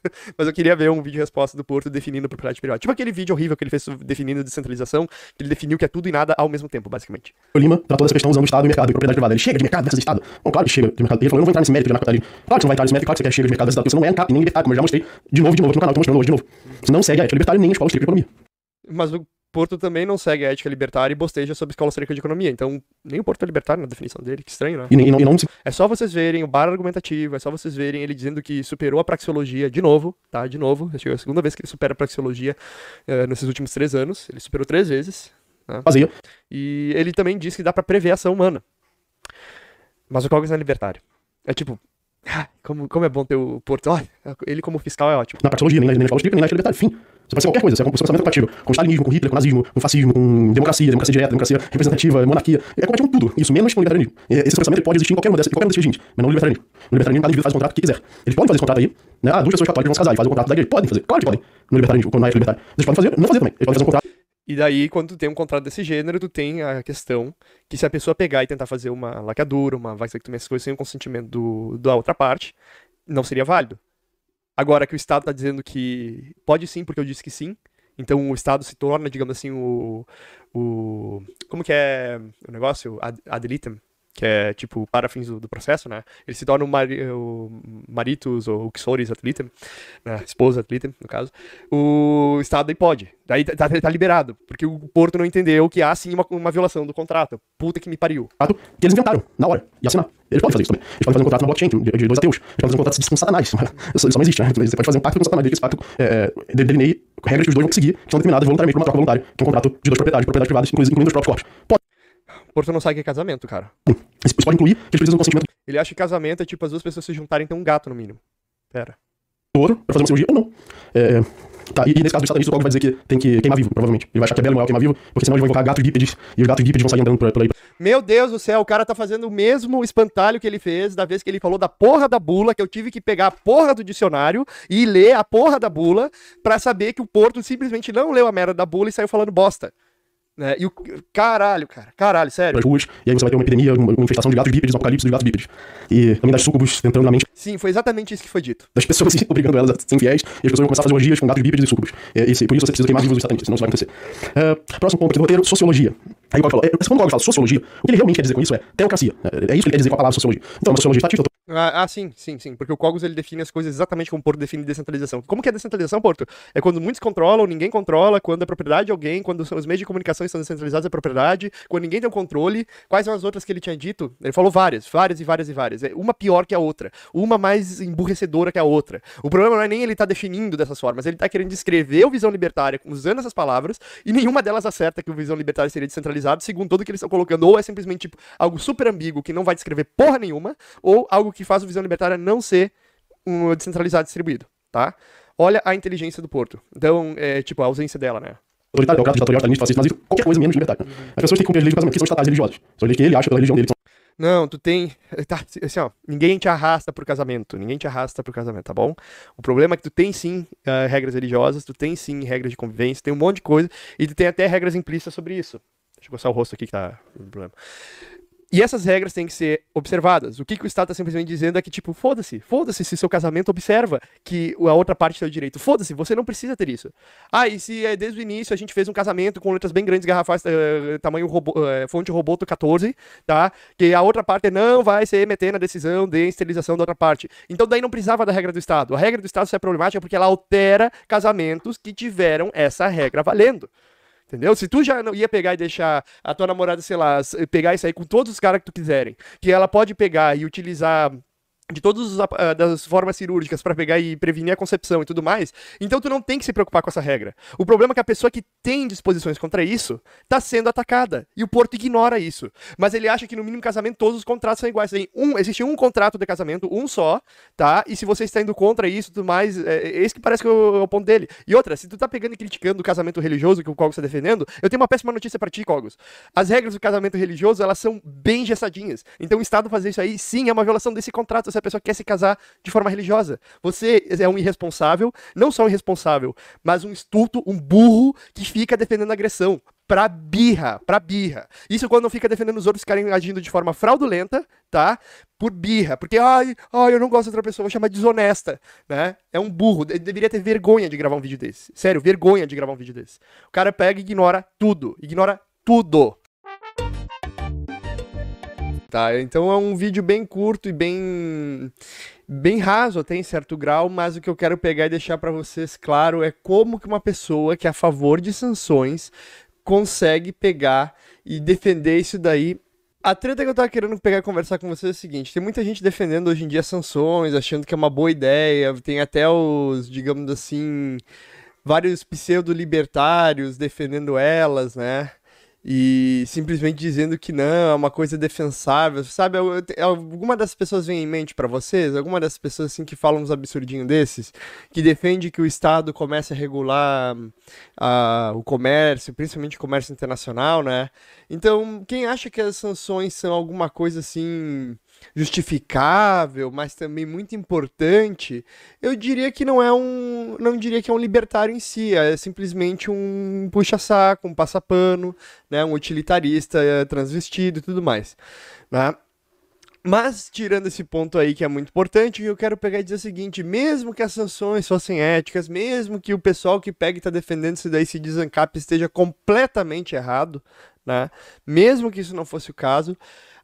<laughs> Mas eu queria ver um vídeo resposta do Porto definindo propriedade periódica. Tipo aquele vídeo horrível que ele fez definindo descentralização, que ele definiu que é tudo e nada ao mesmo tempo, basicamente. O Lima tratou essa questão usando o Estado e mercado e propriedade privada. Ele chega de mercado versus Estado. Bom, claro que chega de mercado. Ele falou, eu não vou entrar nesse mérito de anarcocapitalismo. Claro que você não vai entrar nesse mérito, claro que você quer chega de mercado versus Estado, porque você não é ANCAP, nem libertário, como eu já mostrei de novo, de novo aqui no canal, tô mostrando hoje de novo. Você não segue a ética libertária nem a escola de economia. Mas o Porto também não segue a ética libertária e bosteja sobre escola austríaca de economia. Então, nem o Porto é libertário na definição dele, que estranho, né? E, e, não, e não... É só vocês verem o bar argumentativo, é só vocês verem ele dizendo que superou a praxeologia de novo, tá? De novo, acho que é a segunda vez que ele supera a praxeologia uh, nesses últimos três anos. Ele superou três vezes. Né? Tá? Fazia. E ele também diz que dá para prever a ação humana. Mas o Cogos não é libertário. É tipo, <laughs> como, como é bom ter o Porto. Olha, ele como fiscal é ótimo. Na praxeologia, nem na, nem na escola austríaca, nem na ética libertária, fim. Você pode ser qualquer coisa, você é um pensamento compatível com o stalinismo, com Hitler, com o nazismo, com o fascismo, com democracia, democracia direta, democracia representativa, monarquia. É compatível com tudo, isso, menos com o libertarianismo. Esse pensamento pode existir em qualquer uma dessas, qualquer um desses gente, mas não no libertarianismo. No libertarianismo, cada indivíduo faz o contrato que quiser. Eles podem fazer esse contrato aí, né? Ah, duas pessoas católicas vão se casar e fazem o contrato da igreja. Podem fazer, claro que podem. No libertarianismo, quando não é libertário. Eles podem fazer, não fazer também. Eles podem fazer um contrato. E daí, quando tu tem um contrato desse gênero, tu tem a questão que se a pessoa pegar e tentar fazer uma lacadura, uma vasectomia, essas coisas sem o consentimento do, da outra parte, não seria válido. Agora que o Estado está dizendo que pode sim, porque eu disse que sim. Então o Estado se torna, digamos assim, o. o como que é o negócio? Ad, ad litem? que é tipo para fins do, do processo, né? Ele se torna o, mari, o maritus ou uxoris ad né? esposa ad no caso. O Estado aí pode. Daí tá, tá, tá, liberado, porque o Porto não entendeu que há sim uma, uma violação do contrato. Puta que me pariu. Que eles inventaram, na hora, e assinar. Eles podem fazer isso também. Eles podem fazer um contrato na blockchain de, de dois ateus. Eles podem fazer um contrato com Satanás. <laughs> Isso, isso não existe, né? Você pode fazer um pacto com Satanás, desde que esse pacto é, é delineie regras que os dois vão seguir, que são determinadas voluntariamente por uma troca voluntária, que é um contrato de dois proprietários, propriedades privadas, incluindo os próprios corpos. Pode. Porto não sabe que é casamento, cara. Eles podem incluir que eles precisam de um consentimento. Ele acha que casamento é tipo as duas pessoas se juntarem e ter um gato, no mínimo. Pera. Ouro, pra fazer uma cirurgia ou não. É, é, tá, e, e, nesse caso do estado o o vai dizer que tem que queimar vivo, provavelmente. Ele vai achar que é belo e queimar vivo, porque senão ele vai invocar gato e bípedes, e os gatos e bípedes vão sair andando por, por aí. Meu Deus do céu, o cara tá fazendo o mesmo espantalho que ele fez da vez que ele falou da porra da bula, que eu tive que pegar a porra do dicionário e ler a porra da bula pra saber que o Porto simplesmente não leu a merda da bula e saiu falando bosta. Né? E o caralho, cara, caralho, sério. Ruas, e aí você vai ter uma epidemia, uma, uma infestação de gatos bípedes, um apocalipse de gatos bípedes. E também das sucubus tentando na mente. Sim, foi exatamente isso que foi dito. Das pessoas <laughs> assim, obrigando elas a serem fiéis, e as pessoas vão começar a fazer orgias com gatos bípedes e sucubus é, E, e, e por isso você precisa queimar vivos os satanistas, senão isso vai acontecer. Uh, próximo ponto aqui do roteiro: sociologia. Aí o Bob falou, é, mas quando o Cogos fala sociologia, o que ele realmente quer dizer com isso é teocracia. É, é isso que ele quer dizer com a palavra sociologia. Então, a sociologia tá estatista. Tô... Ah, ah, sim, sim, sim. Porque o Cogos ele define as coisas exatamente como o Porto define descentralização. Como que é descentralização, Porto? É quando muitos controlam, ninguém controla, quando é propriedade de alguém, quando os meios de comunicação estão descentralizados, é propriedade, quando ninguém tem o controle. Quais são as outras que ele tinha dito? Ele falou várias, várias e várias e várias. É uma pior que a outra, uma mais emburrecedora que a outra. O problema não é nem ele tá definindo dessas formas, ele está querendo descrever o visão libertária usando essas palavras e nenhuma delas acerta que o visão libertária seria descentralizada generalizado, segundo tudo que eles estão colocando, ou é simplesmente tipo, algo super ambíguo que não vai descrever porra nenhuma, ou algo que faz o Visão Libertária não ser um descentralizado distribuído, tá? Olha a inteligência do Porto. Então, é, tipo, a ausência dela, né? Autoritário, democrata, ditatorial, stalinista, fascista, nazista, qualquer coisa é menos libertário. Uhum. As pessoas têm que compreender o casamento, que são estatais religiosas São leis que ele acha pela religião dele. Não, tu tem. <laughs> Tá, assim, ó, ninguém te arrasta pro casamento. Ninguém te arrasta pro casamento, tá bom? O problema é que tu tem sim uh, regras religiosas, tu tem sim regras de convivência, tem um monte de coisa, e tu tem até regras implícitas sobre isso, Deixa eu gostar o rosto aqui que tá um problema. E essas regras têm que ser observadas. O que, que o Estado está simplesmente dizendo é que, tipo, foda-se, foda-se se seu casamento observa que a outra parte tem o direito. Foda-se, você não precisa ter isso. Ah, e se é, desde o início a gente fez um casamento com letras bem grandes, garrafais, uh, tamanho eh, robô, uh, fonte roboto 14, tá? Que a outra parte não vai se meter na decisão de esterilização da outra parte. Então daí não precisava da regra do Estado. A regra do Estado só é problemática porque ela altera casamentos que tiveram essa regra valendo. Entendeu? Se tu já não ia pegar e deixar a tua namorada, sei lá, pegar e sair com todos os caras que tu quiserem, que ela pode pegar e utilizar de todas ah, as formas cirúrgicas para pegar e prevenir a concepção e tudo mais, então tu não tem que se preocupar com essa regra. O problema é que a pessoa que tem disposições contra isso está sendo atacada e o Porto ignora isso. Mas ele acha que no mínimo casamento todos os contratos são iguais. Tem um, existe um contrato de casamento, um só, tá? E se você está indo contra isso, e tudo mais, é, é, é esse que parece que é o, é o ponto dele. E outra, se tu tá pegando e criticando o casamento religioso que o Cogos está defendendo, eu tenho uma péssima notícia para ti, Cogos. As regras do casamento religioso elas são bem gestadinhas. Então o Estado fazer isso aí, sim, é uma violação desse contrato. A pessoa quer se casar de forma religiosa. Você é um irresponsável, não só um irresponsável, mas um estulto, um burro que fica defendendo a agressão. Pra birra, pra birra. Isso quando não fica defendendo os outros ficarem agindo de forma fraudulenta, tá? Por birra. Porque, ai, ai, eu não gosto de outra pessoa, vou chamar de desonesta, né? É um burro. Ele deveria ter vergonha de gravar um vídeo desse. Sério, vergonha de gravar um vídeo desse. O cara pega e ignora tudo. Ignora tudo tá? Então é um vídeo bem curto e bem bem raso até em certo grau, mas o que eu quero pegar e deixar para vocês claro é como que uma pessoa que é a favor de sanções consegue pegar e defender isso daí a treta que eu tava querendo pegar e conversar com vocês é o seguinte: tem muita gente defendendo hoje em dia sanções, achando que é uma boa ideia, tem até os, digamos assim, vários pseudo-libertários defendendo elas, né? e simplesmente dizendo que não, é uma coisa defensável, sabe? Alguma das pessoas vem em mente para vocês? Alguma das pessoas assim que falam uns absurdinhos desses, que defende que o Estado comece a regular uh, o comércio, principalmente o comércio internacional, né? Então, quem acha que as sanções são alguma coisa assim justificável, mas também muito importante, eu diria que não é um, não diria que é um libertário em si, é simplesmente um puxa-saco, um passapano, né, um utilitarista eh, transvestido e tudo mais, né? Mas, tirando esse ponto aí que é muito importante, eu quero pegar e dizer o seguinte: mesmo que as sanções fossem éticas, mesmo que o pessoal que pega e está defendendo isso daí se diz esteja completamente errado, né? mesmo que isso não fosse o caso,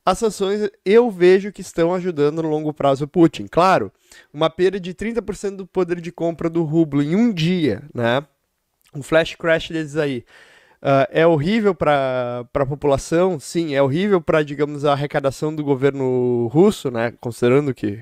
as sanções eu vejo que estão ajudando no longo prazo o Putin. Claro, uma perda de 30% do poder de compra do rublo em um dia, né? Um flash crash desses aí. Uh, é horrível para a população, sim, é horrível para, digamos, a arrecadação do governo russo, né? Considerando que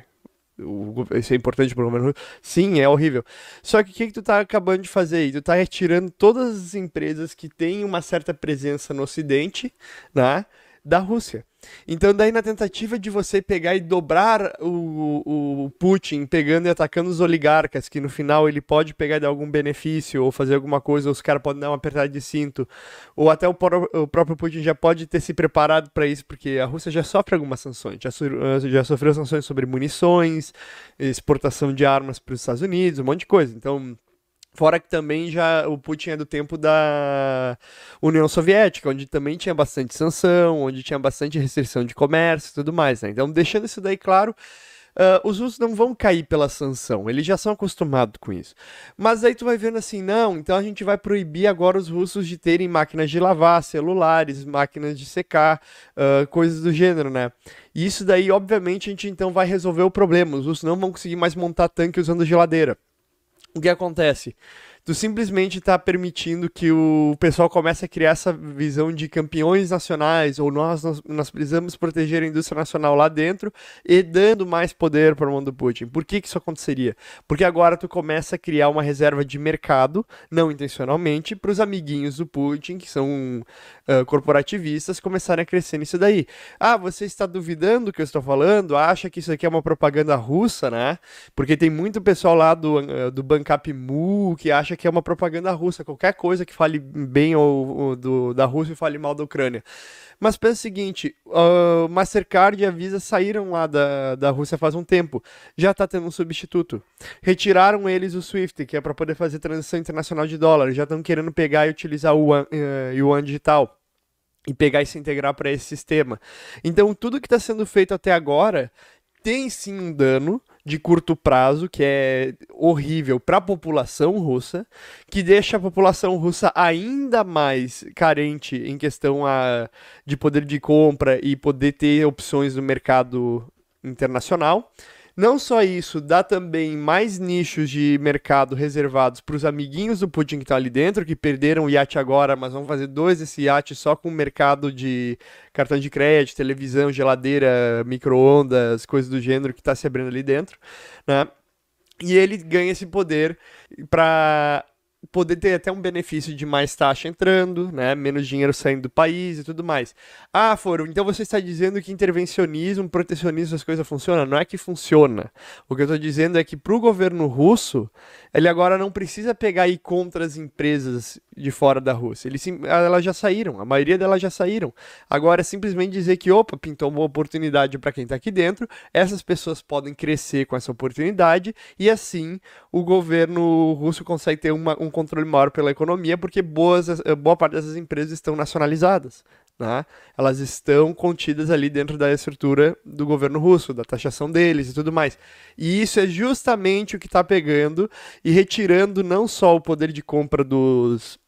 o, isso é importante para o governo russo, sim, é horrível. Só que o que, que tu está acabando de fazer aí? Tu está retirando todas as empresas que têm uma certa presença no Ocidente, né? da Rússia. Então, daí, na tentativa de você pegar e dobrar o, o Putin pegando e atacando os oligarcas, que no final ele pode pegar de algum benefício ou fazer alguma coisa, ou os caras podem dar uma apertada de cinto, ou até o, o próprio Putin já pode ter se preparado para isso, porque a Rússia já sofre algumas sanções, já, eh, já sofreu sanções sobre munições, exportação de armas para os Estados Unidos, um monte de coisa. Então Fora que também já o Putin é do tempo da União Soviética, onde também tinha bastante sanção, onde tinha bastante restrição de comércio e tudo mais, né? Então, deixando isso daí claro, uh, os russos não vão cair pela sanção, eles já são acostumados com isso. Mas aí tu vai vendo assim, não, então a gente vai proibir agora os russos de terem máquinas de lavar, celulares, máquinas de secar, uh, coisas do gênero, né? E isso daí, obviamente, a gente então vai resolver o problema, os russos não vão conseguir mais montar tanque usando geladeira. O que acontece? Tu simplesmente está permitindo que o pessoal comece a criar essa visão de campeões nacionais, ou nós, nós, nós precisamos proteger a indústria nacional lá dentro e dando mais poder para o mundo do Putin. Por que, que isso aconteceria? Porque agora tu começa a criar uma reserva de mercado, não intencionalmente, para os amiguinhos do Putin, que são corporativistas começarem a crescer nisso daí. Ah, você está duvidando do que eu estou falando? Acha que isso aqui é uma propaganda russa, né? Porque tem muito pessoal lá do, uh, do Bancap Mu que acha que é uma propaganda russa, qualquer coisa que fale bem ou, ou do, da Rússia e fale mal da Ucrânia. Mas pensa o seguinte, uh, Mastercard e a Visa saíram lá da, da Rússia faz um tempo, já está tendo um substituto. Retiraram eles o SWIFT, que é para poder fazer transição internacional de dólar, já estão querendo pegar e utilizar o yuan, uh, yuan digital e pegar e se integrar para esse sistema. Então, tudo que está sendo feito até agora tem sim um dano de curto prazo que é horrível para a população russa, que deixa a população russa ainda mais carente em questão a, de poder de compra e poder ter opções no mercado internacional. Não só isso, dá também mais nichos de mercado reservados para os amiguinhos do Pudim que tá ali dentro, que perderam o iate agora, mas vão fazer dois desse iate só com o mercado de cartão de crédito, televisão, geladeira, micro-ondas, coisas do gênero que está se abrindo ali dentro, né? E ele ganha esse poder para poder ter até um benefício de mais taxa entrando, né, menos dinheiro saindo do país e tudo mais. Ah, Foro, então você está dizendo que intervencionismo, protecionismo, essas coisas funcionam? Não é que funciona. O que eu estou dizendo é que para o governo russo, ele agora não precisa pegar e ir contra as empresas de fora da Rússia. Eles, ah, elas já saíram, a maioria delas já saíram. Agora é simplesmente dizer que, opa, pintou uma oportunidade para quem está aqui dentro, essas pessoas podem crescer com essa oportunidade e assim o governo russo consegue ter uma, um controle maior pela economia, porque boas, eh, boa parte dessas empresas estão nacionalizadas. Né? Elas estão contidas ali dentro da estrutura do governo russo, da taxação deles e tudo mais. E isso é justamente o que está pegando e retirando não só o poder de compra dos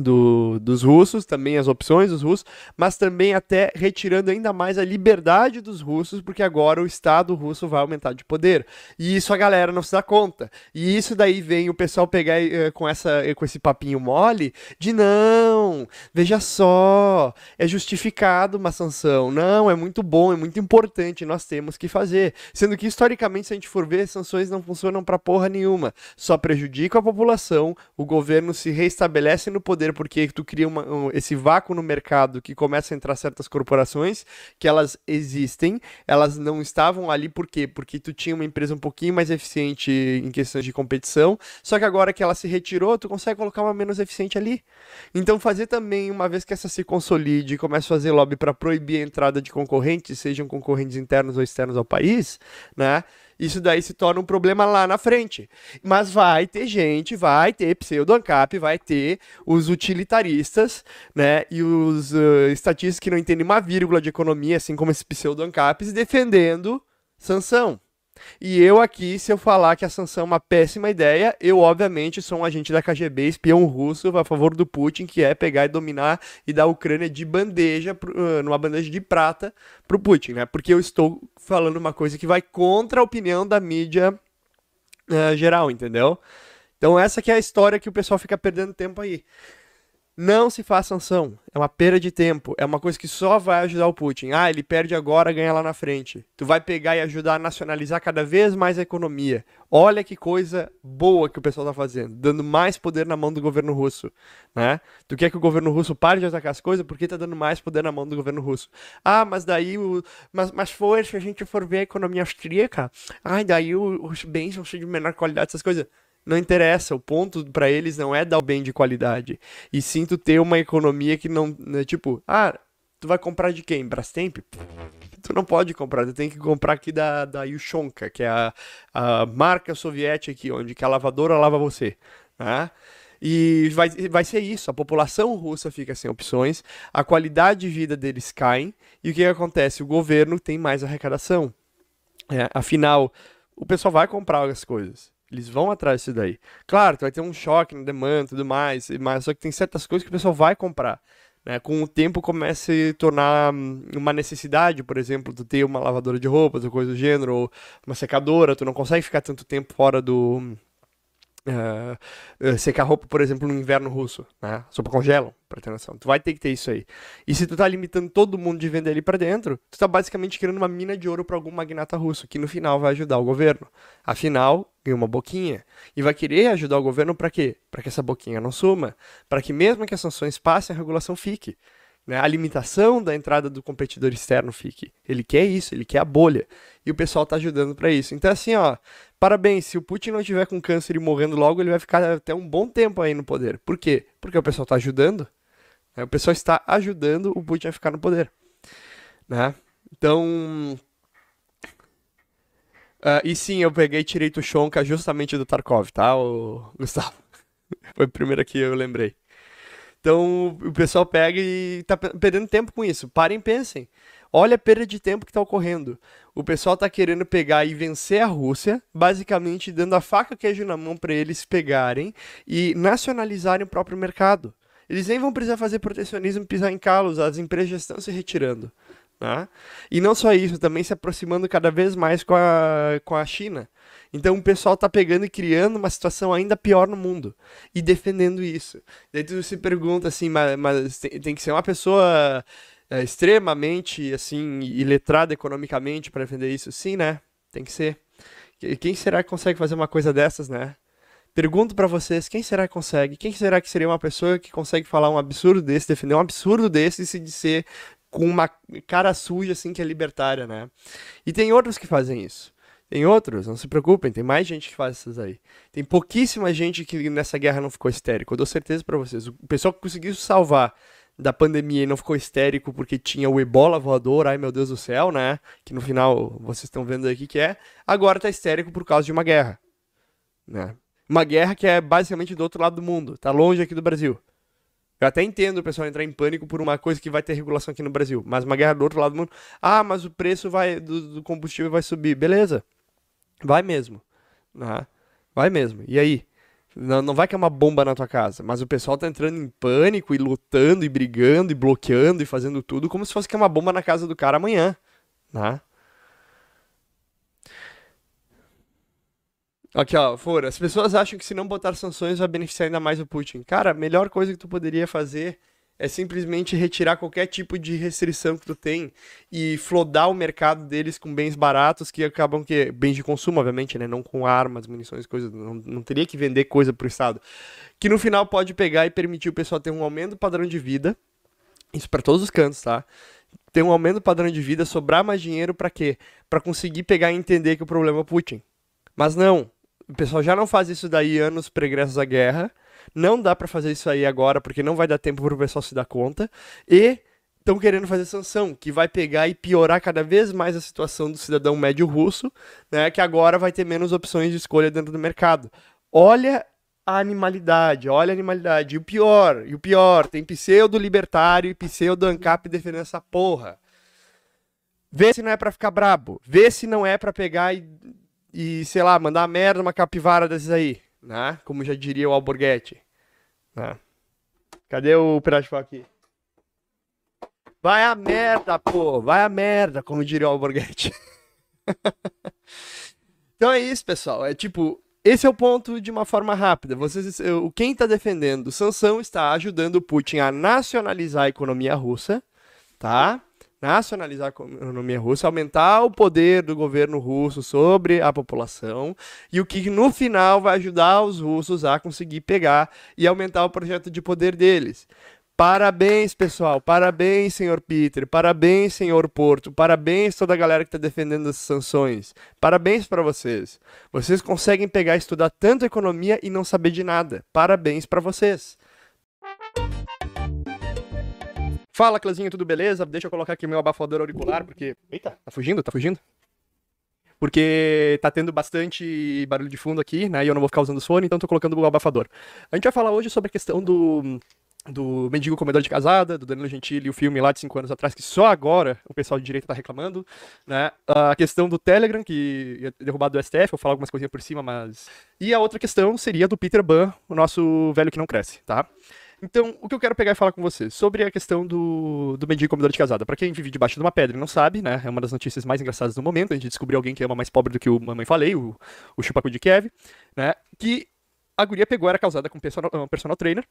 do, dos russos, também as opções dos russos, mas também até retirando ainda mais a liberdade dos russos, porque agora o Estado russo vai aumentar de poder. E isso a galera não se dá conta. E isso daí vem o pessoal pegar uh, com, essa, eh, com esse papinho mole de não, veja só, é justificado uma sanção. Não, é muito bom, é muito importante, nós temos que fazer. Sendo que historicamente, se a gente for ver, sanções não funcionam para porra nenhuma. Só prejudica a população, o governo se reestabelece no poder maneira porque tu cria uma, um, esse vácuo no mercado que começa a entrar certas corporações que elas existem, elas não estavam ali por quê? Porque tu tinha uma empresa um pouquinho mais eficiente em questões de competição, só que agora que ela se retirou, tu consegue colocar uma menos eficiente ali. Então fazer também, uma vez que essa se consolide e comece a fazer lobby para proibir a entrada de concorrentes, sejam concorrentes internos ou externos ao país, né? Isso daí se torna um problema lá na frente. Mas vai ter gente, vai ter pseudo-ANCAP, vai ter os utilitaristas, né? E os uh, ah, estatistas que não entendem uma vírgula de economia, assim como esses pseudo-ANCAPs, defendendo sanção. E eu aqui, se eu falar que a sanção é uma péssima ideia, eu obviamente sou um agente da KGB, espião russo a favor do Putin, que é pegar e dominar e dar a Ucrânia de bandeja, numa bandeja de prata, para o Putin, né? Porque eu estou falando uma coisa que vai contra a opinião da mídia uh, geral, entendeu? Então essa que é a história que o pessoal fica perdendo tempo aí. Não se faz sanção. É uma perda de tempo. É uma coisa que só vai ajudar o Putin. Ah, ele perde agora, ganha lá na frente. Tu vai pegar e ajudar a nacionalizar cada vez mais a economia. Olha que coisa boa que o pessoal tá fazendo, dando mais poder na mão do governo russo, né? Tu quer que o governo russo pare de atacar as coisas porque tá dando mais poder na mão do governo russo. Ah, mas daí o mas mas se a gente for ver a economia austríaca, ai, daí os bens vão ser de menor qualidade essas coisas. Não interessa, o ponto para eles não é dar o bem de qualidade. E sim tu ter uma economia que não. Né, tipo, ah, tu vai comprar de quem? Brastemp? Tu não pode comprar, tu tem que comprar aqui da, da Yushonka, que é a, a marca soviética aqui, onde que a lavadora lava você. Né? E vai, vai ser isso, a população russa fica sem opções, a qualidade de vida deles cai, e o que, que acontece? O governo tem mais arrecadação. É, afinal, o pessoal vai comprar as coisas. Eles vão atrás disso daí. Claro, tu vai ter um choque na demanda e tudo mais, mas só que tem certas coisas que o pessoal vai comprar. Né? Com o tempo começa a se tornar hum, uma necessidade, por exemplo, tu ter uma lavadora de roupas ou coisa do gênero, ou uma secadora, tu não consegue ficar tanto tempo fora do, hum, Uh, secar roupa, por exemplo, no inverno russo, né? Só para congelam, ter atenção. Tu vai ter que ter isso aí. E se tu tá limitando todo mundo de vender ali para dentro, tu tá basicamente criando uma mina de ouro para algum magnata russo, que no final vai ajudar o governo. Afinal, ganha uma boquinha. E vai querer ajudar o governo para quê? Para que essa boquinha não suma. Para que mesmo que as sanções passem, a regulação fique. Né? A limitação da entrada do competidor externo fique. Ele quer isso, ele quer a bolha. E o pessoal tá ajudando para isso. Então, assim, ó, Parabéns, se o Putin não tiver com câncer e morrendo logo, ele vai ficar até um bom tempo aí no poder. Por quê? Porque o pessoal está ajudando. Né? O pessoal está ajudando o Putin a ficar no poder. Né? Então. Uh, e sim, eu peguei e tirei Tushonka é justamente do Tarkov, tá, o <laughs> Gustavo? Foi o primeiro que eu lembrei. Então o pessoal pega e tá perdendo tempo com isso. Parem e pensem. Olha a perda de tempo que está ocorrendo. O pessoal está querendo pegar e vencer a Rússia, basicamente dando a faca queijo na mão para eles pegarem e nacionalizarem o próprio mercado. Eles nem vão precisar fazer protecionismo e pisar em calos, as empresas já estão se retirando. tá? E não só isso, também se aproximando cada vez mais com a, com a China. Então o pessoal está pegando e criando uma situação ainda pior no mundo e defendendo isso. Daí tu se pergunta assim, mas, mas tem, tem, que ser uma pessoa é, extremamente assim iletrado economicamente para defender isso. Sim, né? Tem que ser. Quem será que consegue fazer uma coisa dessas, né? Pergunto para vocês, quem será que consegue? Quem será que seria uma pessoa que consegue falar um absurdo desse, defender um absurdo desse e se dizer com uma cara suja assim que é libertária, né? E tem outros que fazem isso. Tem outros, não se preocupem, tem mais gente que faz essas aí. Tem pouquíssima gente que nessa guerra não ficou histérico. Eu dou certeza para vocês. O pessoal que conseguiu salvar da pandemia e não ficou histérico porque tinha o ebola voador, ai meu Deus do céu, né? Que no final vocês estão vendo aqui que é, agora tá histérico por causa de uma guerra, né? Uma guerra que é basicamente do outro lado do mundo, tá longe aqui do Brasil. Eu até entendo o pessoal entrar em pânico por uma coisa que vai ter regulação aqui no Brasil, mas uma guerra do outro lado do mundo. Ah, mas o preço vai do, do combustível vai subir, beleza? Vai mesmo, né? Vai mesmo. E aí? Não, não vai que é uma bomba na tua casa, mas o pessoal tá entrando em pânico e lutando e brigando e bloqueando e fazendo tudo como se fosse que é uma bomba na casa do cara amanhã, né? Aqui, ó, fora. As pessoas acham que se não botar sanções vai beneficiar ainda mais o Putin. Cara, a melhor coisa que tu poderia fazer é simplesmente retirar qualquer tipo de restrição que tu tem e flodar o mercado deles com bens baratos que acabam que bens de consumo, obviamente, né, não com armas, munições, coisas, não, não teria que vender coisa pro estado, que no final pode pegar e permitir o pessoal ter um aumento do padrão de vida. Isso para todos os cantos, tá? Ter um aumento do padrão de vida, sobrar mais dinheiro para quê? Para conseguir pegar e entender que o problema é Putin. Mas não, o pessoal já não faz isso daí anos pregressos à guerra não dá para fazer isso aí agora, porque não vai dar tempo para o pessoal se dar conta. E estão querendo fazer sanção, que vai pegar e piorar cada vez mais a situação do cidadão médio russo, né, que agora vai ter menos opções de escolha dentro do mercado. Olha a animalidade, olha a animalidade. E o pior, e o pior, tem pseudo-libertário e pseudo-ancap defendendo essa porra. Vê se não é para ficar brabo, vê se não é para pegar e, e, sei lá, mandar merda uma capivara desses aí né? Como já diria o Alborguete. Né? Cadê o Pirate aqui? Vai a merda, pô! Vai a merda, como diria o Alborguete. <laughs> então é isso, pessoal. É tipo, esse é o ponto de uma forma rápida. Vocês, quem está defendendo sanção está ajudando o Putin a nacionalizar a economia russa, tá? nacionalizar a economia russa, aumentar o poder do governo russo sobre a população e o que no final vai ajudar os russos a conseguir pegar e aumentar o projeto de poder deles. Parabéns, pessoal. Parabéns, senhor Peter. Parabéns, senhor Porto. Parabéns toda a galera que está defendendo as sanções. Parabéns para vocês. Vocês conseguem pegar e estudar tanto economia e não saber de nada. Parabéns para vocês. Fala, Clãzinho, tudo beleza? Deixa eu colocar aqui meu abafador auricular, porque. Eita, tá fugindo? Tá fugindo? Porque tá tendo bastante barulho de fundo aqui, né? E eu não vou ficar usando fone, então tô colocando o abafador. A gente vai falar hoje sobre a questão do do Mendigo Comedor de Casada, do Danilo Gentili, o filme lá de 5 anos atrás, que só agora o pessoal de direita tá reclamando, né? A questão do Telegram, que é derrubado do STF, vou falar algumas coisinhas por cima, mas... E a outra questão seria do Peter Ban, o nosso velho que não cresce, tá? Então, o que eu quero pegar e falar com você sobre a questão do, do mendigo comedor de casada. Para quem vive debaixo de uma pedra e não sabe, né? É uma das notícias mais engraçadas do momento. A gente descobriu alguém que ama é mais pobre do que o Mamãe Falei, o, o Chupacu de Kev, né? Que a guria pegou, era casada com um personal, um personal trainer.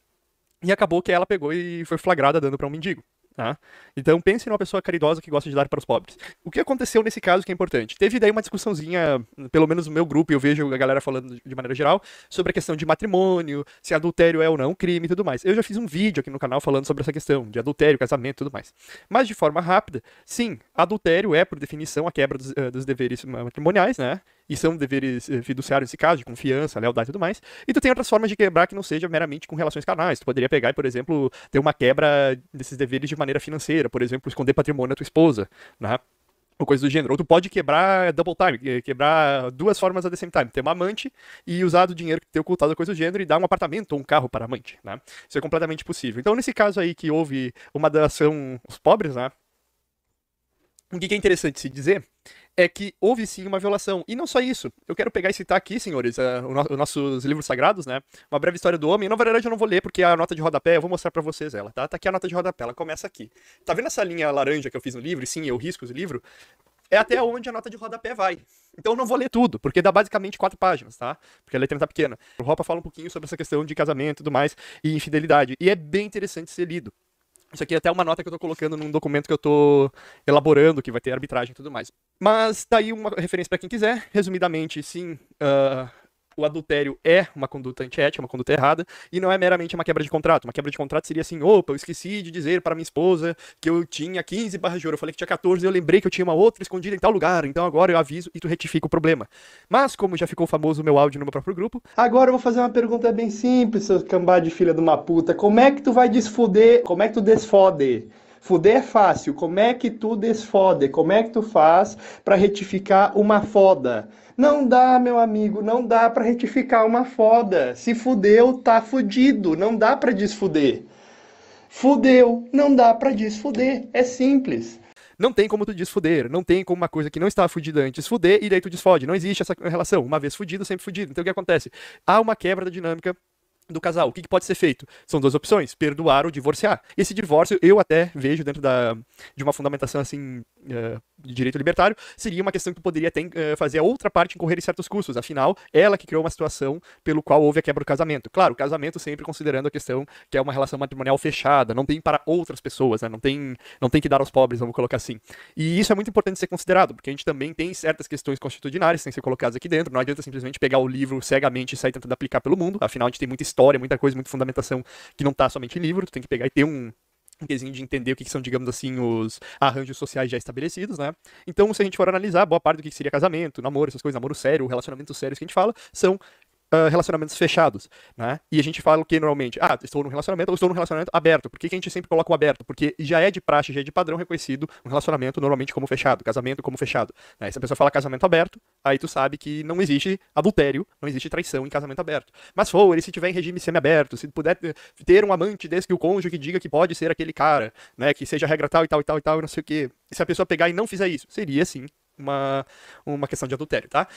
E acabou que ela pegou e foi flagrada dando para um mendigo. Tá? Então pense numa pessoa caridosa que gosta de dar para os pobres. O que aconteceu nesse caso que é importante? Teve daí uma discussãozinha, pelo menos no meu grupo, eu vejo a galera falando de maneira geral, sobre a questão de matrimônio, se adultério é ou não crime e tudo mais. Eu já fiz um vídeo aqui no canal falando sobre essa questão de adultério, casamento e tudo mais. Mas de forma rápida, sim, adultério é, por definição, a quebra dos, eh, dos deveres matrimoniais, né? e são deveres eh, fiduciários nesse caso, de confiança, lealdade e tudo mais. E tu tem outras formas de quebrar que não seja meramente com relações carnais. Tu poderia pegar e, por exemplo, ter uma quebra desses deveres de maneira financeira, por exemplo, esconder patrimônio da tua esposa, né? ou coisa do gênero. Ou tu pode quebrar double time, quebrar duas formas a the same time. Ter uma amante e usar o dinheiro que tem ocultado, coisa do gênero, e dar um apartamento ou um carro para a amante, né? Isso é completamente possível. Então, nesse caso aí que houve uma dação aos pobres, né? O que é interessante se dizer é que houve sim uma violação. E não só isso. Eu quero pegar e citar aqui, senhores, uh, os no nossos livros sagrados, né? Uma breve história do homem. Na verdade, eu não vou ler, porque a nota de rodapé, eu vou mostrar para vocês ela, tá? Tá aqui a nota de rodapé, ela começa aqui. Tá vendo essa linha laranja que eu fiz no livro? E sim, eu risco o livro. É até onde a nota de rodapé vai. Então eu não vou ler tudo, porque dá basicamente quatro páginas, tá? Porque a letra tá pequena. O Ropa fala um pouquinho sobre essa questão de casamento e tudo mais, e infidelidade. E é bem interessante ser lido. Isso aqui é até uma nota que eu estou colocando num documento que eu estou elaborando, que vai ter arbitragem e tudo mais. Mas daí tá uma referência para quem quiser. Resumidamente, sim, uh, o adultério é uma conduta antiética, uma conduta errada, e não é meramente uma quebra de contrato. Uma quebra de contrato seria assim: opa, eu esqueci de dizer para minha esposa que eu tinha 15 barras de ouro, eu falei que tinha 14, eu lembrei que eu tinha uma outra escondida em tal lugar, então agora eu aviso e tu retifica o problema. Mas, como já ficou famoso o meu áudio no meu próprio grupo. Agora eu vou fazer uma pergunta bem simples, seu cambá de filha de uma puta: como é que tu vai desfoder? Como é que tu desfode? Fuder é fácil. Como é que tu desfode? Como é que tu faz para retificar uma foda? Não dá, meu amigo, não dá para retificar uma foda. Se fudeu, tá fudido, não dá para desfuder. Fudeu, não dá para desfuder, é simples. Não tem como tu desfuder, não tem como uma coisa que não estava fudida antes fuder e daí tu desfode. Não existe essa relação. Uma vez fudido, sempre fudido. Então o que acontece? Há uma quebra da dinâmica do casal. O que, que, pode ser feito? São duas opções: perdoar ou divorciar. Esse divórcio eu até vejo dentro da, de uma fundamentação assim eh, de direito libertário, seria uma questão que poderia até uh, fazer a outra parte incorrer em certos custos. Afinal, ela que criou uma situação pelo qual houve a quebra do casamento. Claro, o casamento sempre considerando a questão que é uma relação matrimonial fechada, não tem para outras pessoas, né? não, tem, não tem que dar aos pobres, vamos colocar assim. E isso é muito importante ser considerado, porque a gente também tem certas questões constitucionais que têm que ser colocadas aqui dentro. Não adianta simplesmente pegar o livro cegamente e sair tentando aplicar pelo mundo. Afinal, a gente tem muita história, muita coisa, muita fundamentação que não está somente em livro. Tu tem que pegar e ter um, quesinho de entender o que são, digamos assim, os arranjos sociais já estabelecidos, né? Então, se a gente for analisar, boa parte do que seria casamento, namoro, essas coisas, namoro sério, relacionamento sério que a gente fala, são uh, relacionamentos fechados, né? E a gente fala o que normalmente? Ah, estou num relacionamento ou estou num relacionamento aberto. Por que, que a gente sempre coloca o aberto? Porque já é de praxe, já é de padrão reconhecido um relacionamento normalmente como fechado, casamento como fechado. Né? Se a pessoa fala casamento aberto, aí tu sabe que não existe adultério, não existe traição em casamento aberto. Mas for, ele se tiver em regime semiaberto, se puder ter um amante desde que o cônjuge diga que pode ser aquele cara, né? Que seja regra tal e tal e tal e tal e não sei o quê. E se a pessoa pegar e não fizer isso, seria sim uma, uma questão de adultério, tá?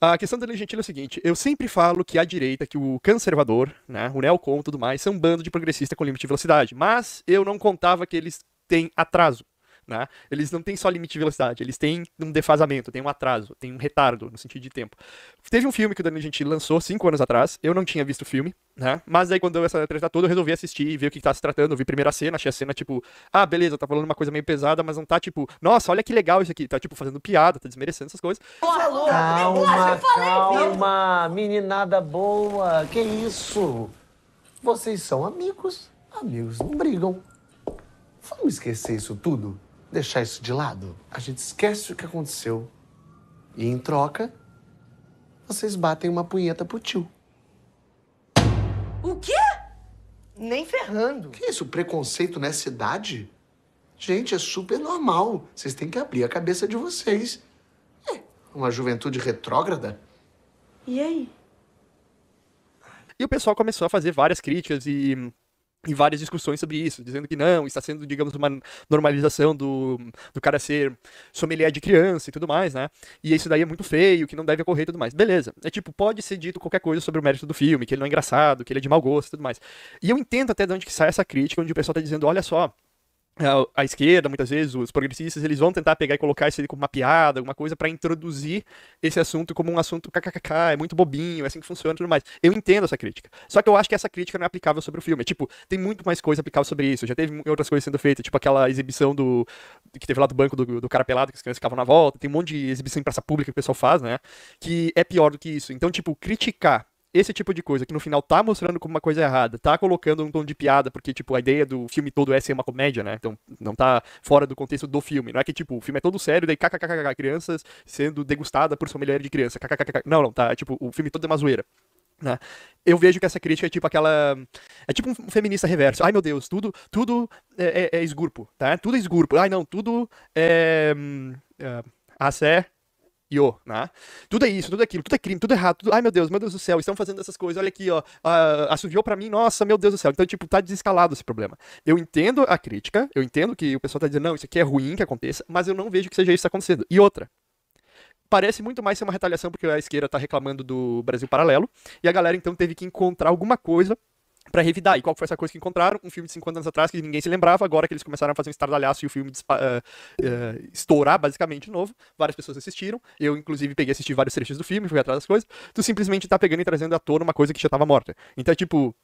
A questão da lei é o seguinte: eu sempre falo que a direita, que o conservador, né, o neocon e tudo mais, são um bando de progressista com limite de velocidade, mas eu não contava que eles têm atraso. Né? Eles não têm só limite de velocidade, eles têm um defasamento, tem um atraso, tem um retardo no sentido de tempo. Teve um filme que o Danilo Gentili lançou cinco anos atrás, eu não tinha visto o filme, né? Mas aí quando eu essa treta toda, eu resolvi assistir e ver o que, tá se tratando. Eu vi a primeira cena, achei a cena tipo, ah, beleza, tá falando uma coisa meio pesada, mas não tá tipo, nossa, olha que legal isso aqui. Tá tipo fazendo piada, tá desmerecendo essas coisas. Calma, calma, calma meninada boa, que isso? Vocês são amigos, amigos não brigam. Vamos esquecer isso tudo? deixar isso de lado. A gente esquece o que aconteceu. E em troca, vocês batem uma punheta pro tio. O quê? Nem ferrando. Que isso? Preconceito nessa idade? Gente, é super normal. Vocês têm que abrir a cabeça de vocês. É, uma juventude retrógrada. E aí? E o pessoal começou a fazer várias críticas e e várias discussões sobre isso, dizendo que não, está sendo, digamos, uma normalização do, do cara ser sommelier de criança e tudo mais, né? E isso daí é muito feio, que não deve ocorrer e tudo mais. Beleza. É tipo, pode ser dito qualquer coisa sobre o mérito do filme, que ele não é engraçado, que ele é de mau gosto e tudo mais. E eu entendo até de onde que sai essa crítica, onde o pessoal está dizendo, olha só, a esquerda, muitas vezes, os progressistas, eles vão tentar pegar e colocar isso aí como uma piada, alguma coisa, para introduzir esse assunto como um assunto kkkk, é muito bobinho, é assim que funciona e tudo mais. Eu entendo essa crítica. Só que eu acho que essa crítica não é aplicável sobre o filme. Tipo, tem muito mais coisa aplicável sobre isso. Já teve outras coisas sendo feitas, tipo aquela exibição do. que teve lá do banco do, do cara pelado, que as crianças ficavam na volta. Tem um monte de exibição em praça pública que o pessoal faz, né? Que é pior do que isso. Então, tipo, criticar esse tipo de coisa, que no final tá mostrando como uma coisa errada, tá colocando um tom de piada, porque, tipo, a ideia do filme todo é ser uma comédia, né? Então não tá fora do contexto do filme. Não é que, tipo, o filme é todo sério, daí kkkk, crianças sendo degustada por sua mulher de criança, kkkk. Não, não, tá, é, tipo, o filme todo é uma zoeira. Né? Eu vejo que essa crítica é tipo aquela. É tipo um feminista reverso. Ai meu Deus, tudo, tudo é, é, é esgurpo, tá? Tudo é esgurpo. Ai não, tudo é. Hum, é... sé yo, né? Tudo é isso, tudo é aquilo, tudo é crime, tudo é errado, tudo... ai meu Deus, meu Deus do céu, estão fazendo essas coisas, olha aqui, ó, uh, assoviou para mim, nossa, meu Deus do céu. Então, tipo, tá desescalado esse problema. Eu entendo a crítica, eu entendo que o pessoal tá dizendo, não, isso aqui é ruim que aconteça, mas eu não vejo que seja isso acontecendo. E outra, parece muito mais ser uma retaliação porque a esquerda tá reclamando do Brasil paralelo, e a galera então teve que encontrar alguma coisa para revidar. E qual foi essa coisa que encontraram? Um filme de 50 anos atrás que ninguém se lembrava, agora que eles começaram a fazer um estardalhaço e o filme uh, uh, estourar basicamente de novo. Várias pessoas assistiram. Eu, inclusive, peguei assistir vários trechos do filme, fui atrás das coisas. Tu simplesmente tá pegando e trazendo à tona uma coisa que já tava morta. Então é tipo.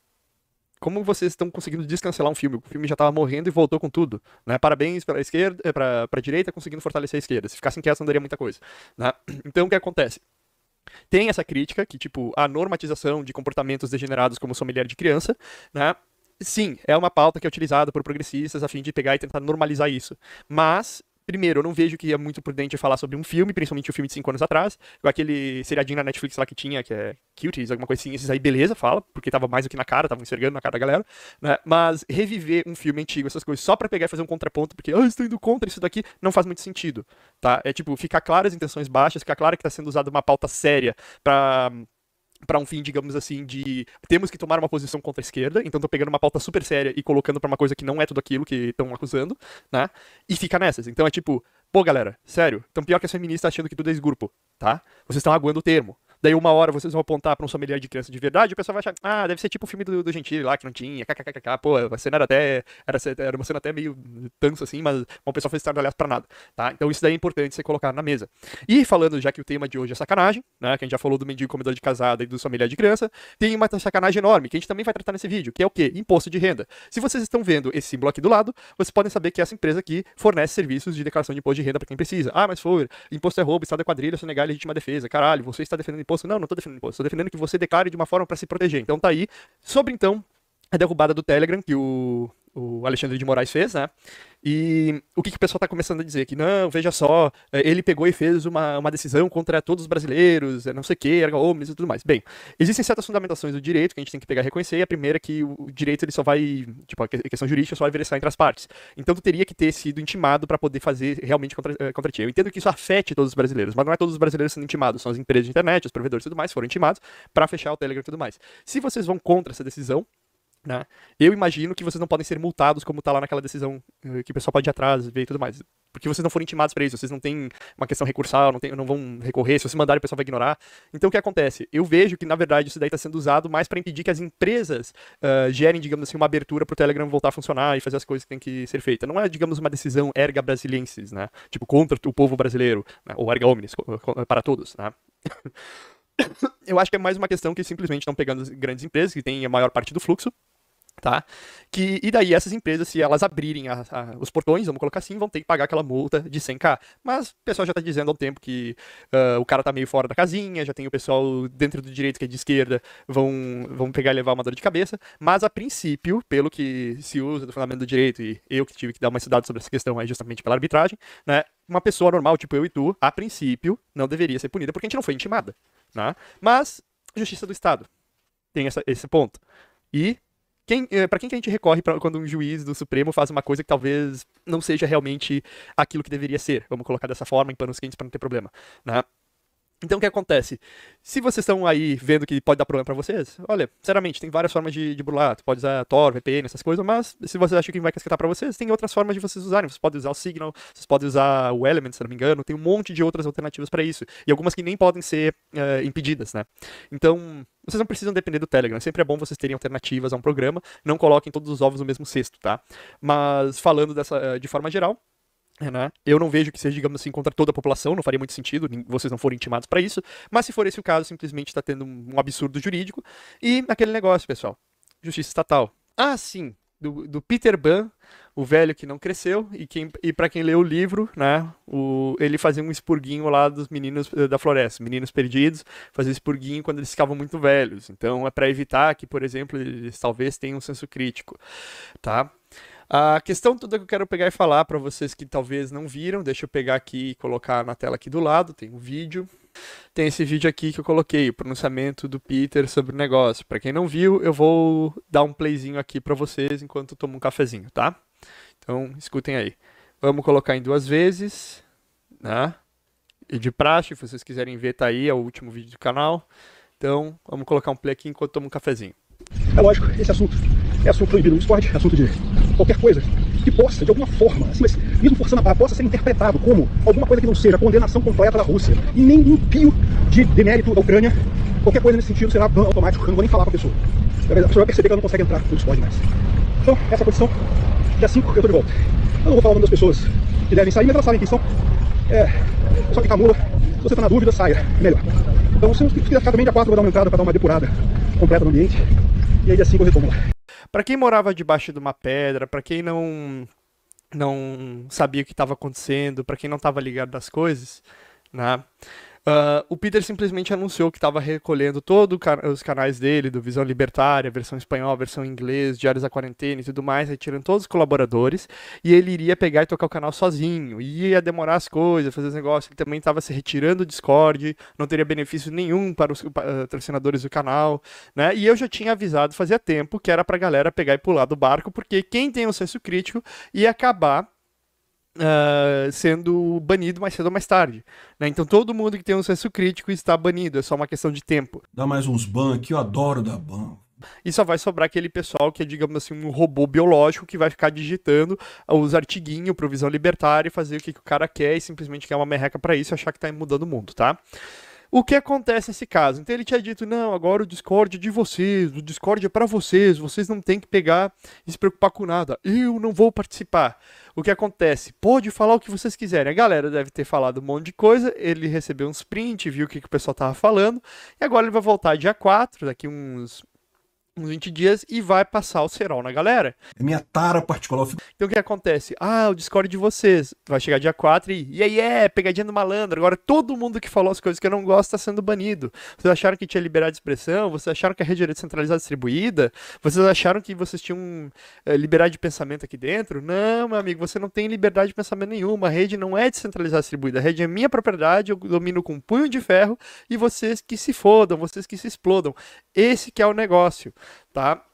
Como vocês estão conseguindo descancelar um filme? O filme já tava morrendo e voltou com tudo. Né? Parabéns para a esquerda, eh, para direita, conseguindo fortalecer a esquerda. Se ficasse em queda não daria muita coisa. Né? Então, o que acontece? Tem essa crítica que, tipo, a normatização de comportamentos degenerados como sommelier de criança, né? Sim, é uma pauta que é utilizada por progressistas a fim de pegar e tentar normalizar isso. Mas Primeiro, eu não vejo que é muito prudente falar sobre um filme, principalmente um filme de 5 anos atrás. Aquele seriadinho na Netflix lá que tinha, que é Cuties, alguma coisa assim, esses aí, beleza, fala, porque tava mais do que na cara, tava enxergando na cara da galera, né? Mas reviver um filme antigo, essas coisas, só para pegar e fazer um contraponto, porque, ah, eu estou indo contra isso daqui, não faz muito sentido, tá? É tipo, ficar claro as intenções baixas, ficar claro que tá sendo usada uma pauta séria para para um fim, digamos assim, de temos que tomar uma posição contra a esquerda, então tô pegando uma pauta super séria e colocando para uma coisa que não é tudo aquilo que estão acusando, né? E fica nessas. Então é tipo, pô, galera, sério, tão pior que as feministas achando que tudo é esgurpo, tá? Vocês estão aguando o termo. Daí uma hora vocês vão apontar para um familiar de criança de verdade, e o pessoal vai achar, ah, deve ser tipo o filme do, do Gentili lá, que não tinha, kkkk, pô, a cena era até, era, era uma cena até meio tanso assim, mas o pessoal fez aliás para nada, tá? Então isso daí é importante você colocar na mesa. E falando, já que o tema de hoje é sacanagem, né, que a gente já falou do mendigo comedor de casada e do familiar de criança, tem uma sacanagem enorme, que a gente também vai tratar nesse vídeo, que é o quê? Imposto de renda. Se vocês estão vendo esse símbolo aqui do lado, vocês podem saber que essa empresa aqui fornece serviços de declaração de imposto de renda para quem precisa. Ah, mas foi, imposto é roubo, estado é quadrilha, Senegal é legítima defesa, caralho, você está defendendo imposto. Não, não tô defendendo imposto. Tô defendendo que você declare de uma forma para se proteger. Então tá aí. Sobre então a derrubada do Telegram, que o o Alexandre de Moraes fez, né? E o que, que o pessoal está começando a dizer? Que não, veja só, é, ele pegou e fez uma, uma decisão contra todos os brasileiros, é, não sei o que, erga homens e tudo mais. Bem, existem certas fundamentações do direito que a gente tem que pegar e reconhecer. E a primeira é que o direito ele só vai, tipo, a questão jurídica só vai versar entre as partes. Então tu teria que ter sido intimado para poder fazer realmente contra, eh, contra ti. Eu entendo que isso afete todos os brasileiros, mas não é todos os brasileiros sendo intimados, são as empresas de internet, os provedores e tudo mais, foram intimados para fechar o Telegram e tudo mais. Se vocês vão contra essa decisão, né? Eu imagino que vocês não podem ser multados como tá lá naquela decisão eh, que o pessoal pode ir atrás, ver e tudo mais. Porque vocês não foram intimados para isso, vocês não têm uma questão recursal, não, tem, não vão recorrer, se vocês mandarem o pessoal vai ignorar. Então o que acontece? Eu vejo que, na verdade, isso daí está sendo usado mais para impedir que as empresas uh, gerem, digamos assim, uma abertura para o Telegram voltar a funcionar e fazer as coisas que têm que ser feitas. Não é, digamos, uma decisão erga brasiliensis, né? Tipo, contra o povo brasileiro, né? ou erga omnes, para todos, né? <coughs> Eu acho que é mais uma questão que simplesmente estão pegando as grandes empresas, que têm a maior parte do fluxo, tá? Que, e daí essas empresas, se elas abrirem a, a, os portões, vamos colocar assim, vão ter que pagar aquela multa de 100k. Mas o pessoal já está dizendo há um tempo que uh, o cara está meio fora da casinha, já tem o pessoal dentro do direito que é de esquerda, vão, vão pegar e levar uma dor de cabeça. Mas a princípio, pelo que se usa do fundamento do direito, e eu que tive que dar uma estudada sobre essa questão aí justamente pela arbitragem, né? Uma pessoa normal, tipo eu e tu, a princípio, não deveria ser punida porque a gente não foi intimada, né? Mas, Justiça do Estado tem essa, esse ponto. E quem, eh, para quem que a gente recorre pra, quando um juiz do Supremo faz uma coisa que talvez não seja realmente aquilo que deveria ser? Vamos colocar dessa forma, em panos quentes, para não ter problema. Né? Então o que acontece? Se vocês estão aí vendo que pode dar problema para vocês, olha, sinceramente, tem várias formas de, de burlar. Tu pode usar Tor, VPN, essas coisas, mas se vocês acham que vai casquetar para vocês, tem outras formas de vocês usarem. Vocês podem usar o Signal, vocês podem usar o Element, se não me engano, tem um monte de outras alternativas para isso. E algumas que nem podem ser uh, impedidas, né? Então, vocês não precisam depender do Telegram. Sempre é bom vocês terem alternativas a um programa. Não coloquem todos os ovos no mesmo cesto, tá? Mas falando dessa de forma geral, é, né? Eu não vejo que seja, digamos assim, contra toda a população, não faria muito sentido, vocês não foram intimados para isso, mas se for esse o caso, simplesmente está tendo um absurdo jurídico. E aquele negócio, pessoal, justiça estatal. Ah, sim, do, do Peter Ban, o velho que não cresceu, e, e para quem leu o livro, né, o, ele fazia um expurguinho lá dos meninos eh, da floresta, meninos perdidos, fazia expurguinho quando eles ficavam muito velhos. Então é para evitar que, por exemplo, eles talvez tenham um senso crítico, tá? A questão toda que eu quero pegar e falar para vocês que talvez não viram, deixa eu pegar aqui e colocar na tela aqui do lado, tem um vídeo. Tem esse vídeo aqui que eu coloquei, o pronunciamento do Peter sobre o negócio. Para quem não viu, eu vou dar um playzinho aqui para vocês enquanto eu tomo um cafezinho, tá? Então, escutem aí. Vamos colocar em duas vezes, né? E de praxe, se vocês quiserem ver, tá aí, é o último vídeo do canal. Então, vamos colocar um play aqui enquanto eu tomo um cafezinho. É lógico, esse assunto é assunto proibido no esporte, é assunto de qualquer coisa que possa, de alguma forma, assim, mas mesmo forçando a barra, possa ser interpretado como alguma coisa que não seja condenação completa da Rússia e nem um pio de demérito da Ucrânia, qualquer coisa nesse sentido será ban automático, eu não vou nem falar com a pessoa. A pessoa vai perceber que ela não consegue entrar no Discord mais. Então, essa é a condição, dia 5 eu tô de volta. Eu não vou falar o nome das pessoas que devem sair, mas elas sabem quem são. É, só que Camula, se você tá na dúvida, saia, melhor. Então, se você quiser ficar também dia 4, eu vou dar uma entrada para dar uma depurada completa no ambiente. E aí dia 5 eu retomo lá. Para quem morava debaixo de uma pedra, para quem não não sabia o que estava acontecendo, para quem não estava ligado das coisas, né? Uh, o Peter simplesmente anunciou que estava recolhendo todos os canais dele, do Visão Libertária, versão espanhola, versão inglês, Diários da Quarentena e tudo mais, retirando todos os colaboradores, e ele iria pegar e tocar o canal sozinho, ia demorar as coisas, fazer os negócios, ele também estava se retirando do Discord, não teria benefício nenhum para os ah, patrocinadores do canal, né? E eu já tinha avisado fazia tempo que era para a galera pegar e pular do barco, porque quem tem um senso crítico ia acabar Uh, sendo banido mais cedo ou mais tarde. Né? Então todo mundo que tem um senso crítico está banido, é só uma questão de tempo. Dá mais uns ban que eu adoro dar ban. E só vai sobrar aquele pessoal que é, digamos assim, um robô biológico que vai ficar digitando os artiguinhos, provisão libertária e fazer o que, que o cara quer e simplesmente quer uma merreca para isso e achar que tá mudando o mundo, tá? O que acontece nesse caso? Então ele tinha dito: não, agora o Discord é de vocês, o Discord é para vocês, vocês não têm que pegar e se preocupar com nada. Eu não vou participar. O que acontece? Pode falar o que vocês quiserem. A galera deve ter falado um monte de coisa, ele recebeu uns sprint, viu o que, que o pessoal tava falando, e agora ele vai voltar dia 4, daqui uns uns 20 dias e vai passar o cerol na galera. É minha tara particular. Então o que acontece? Ah, o Discord de vocês vai chegar dia 4 e e aí é, pegadinha do malandro. Agora todo mundo que falou as coisas que eu não gosto tá sendo banido. Vocês acharam que tinha liberdade de expressão? Vocês acharam que a rede era descentralizada é distribuída? Vocês acharam que vocês tinham é, liberdade de pensamento aqui dentro? Não, meu amigo, você não tem liberdade de pensamento nenhuma. A rede não é descentralizada distribuída. A rede é minha propriedade, eu domino com um punho de ferro e vocês que se fodam, vocês que se explodam. Esse que é o negócio tá?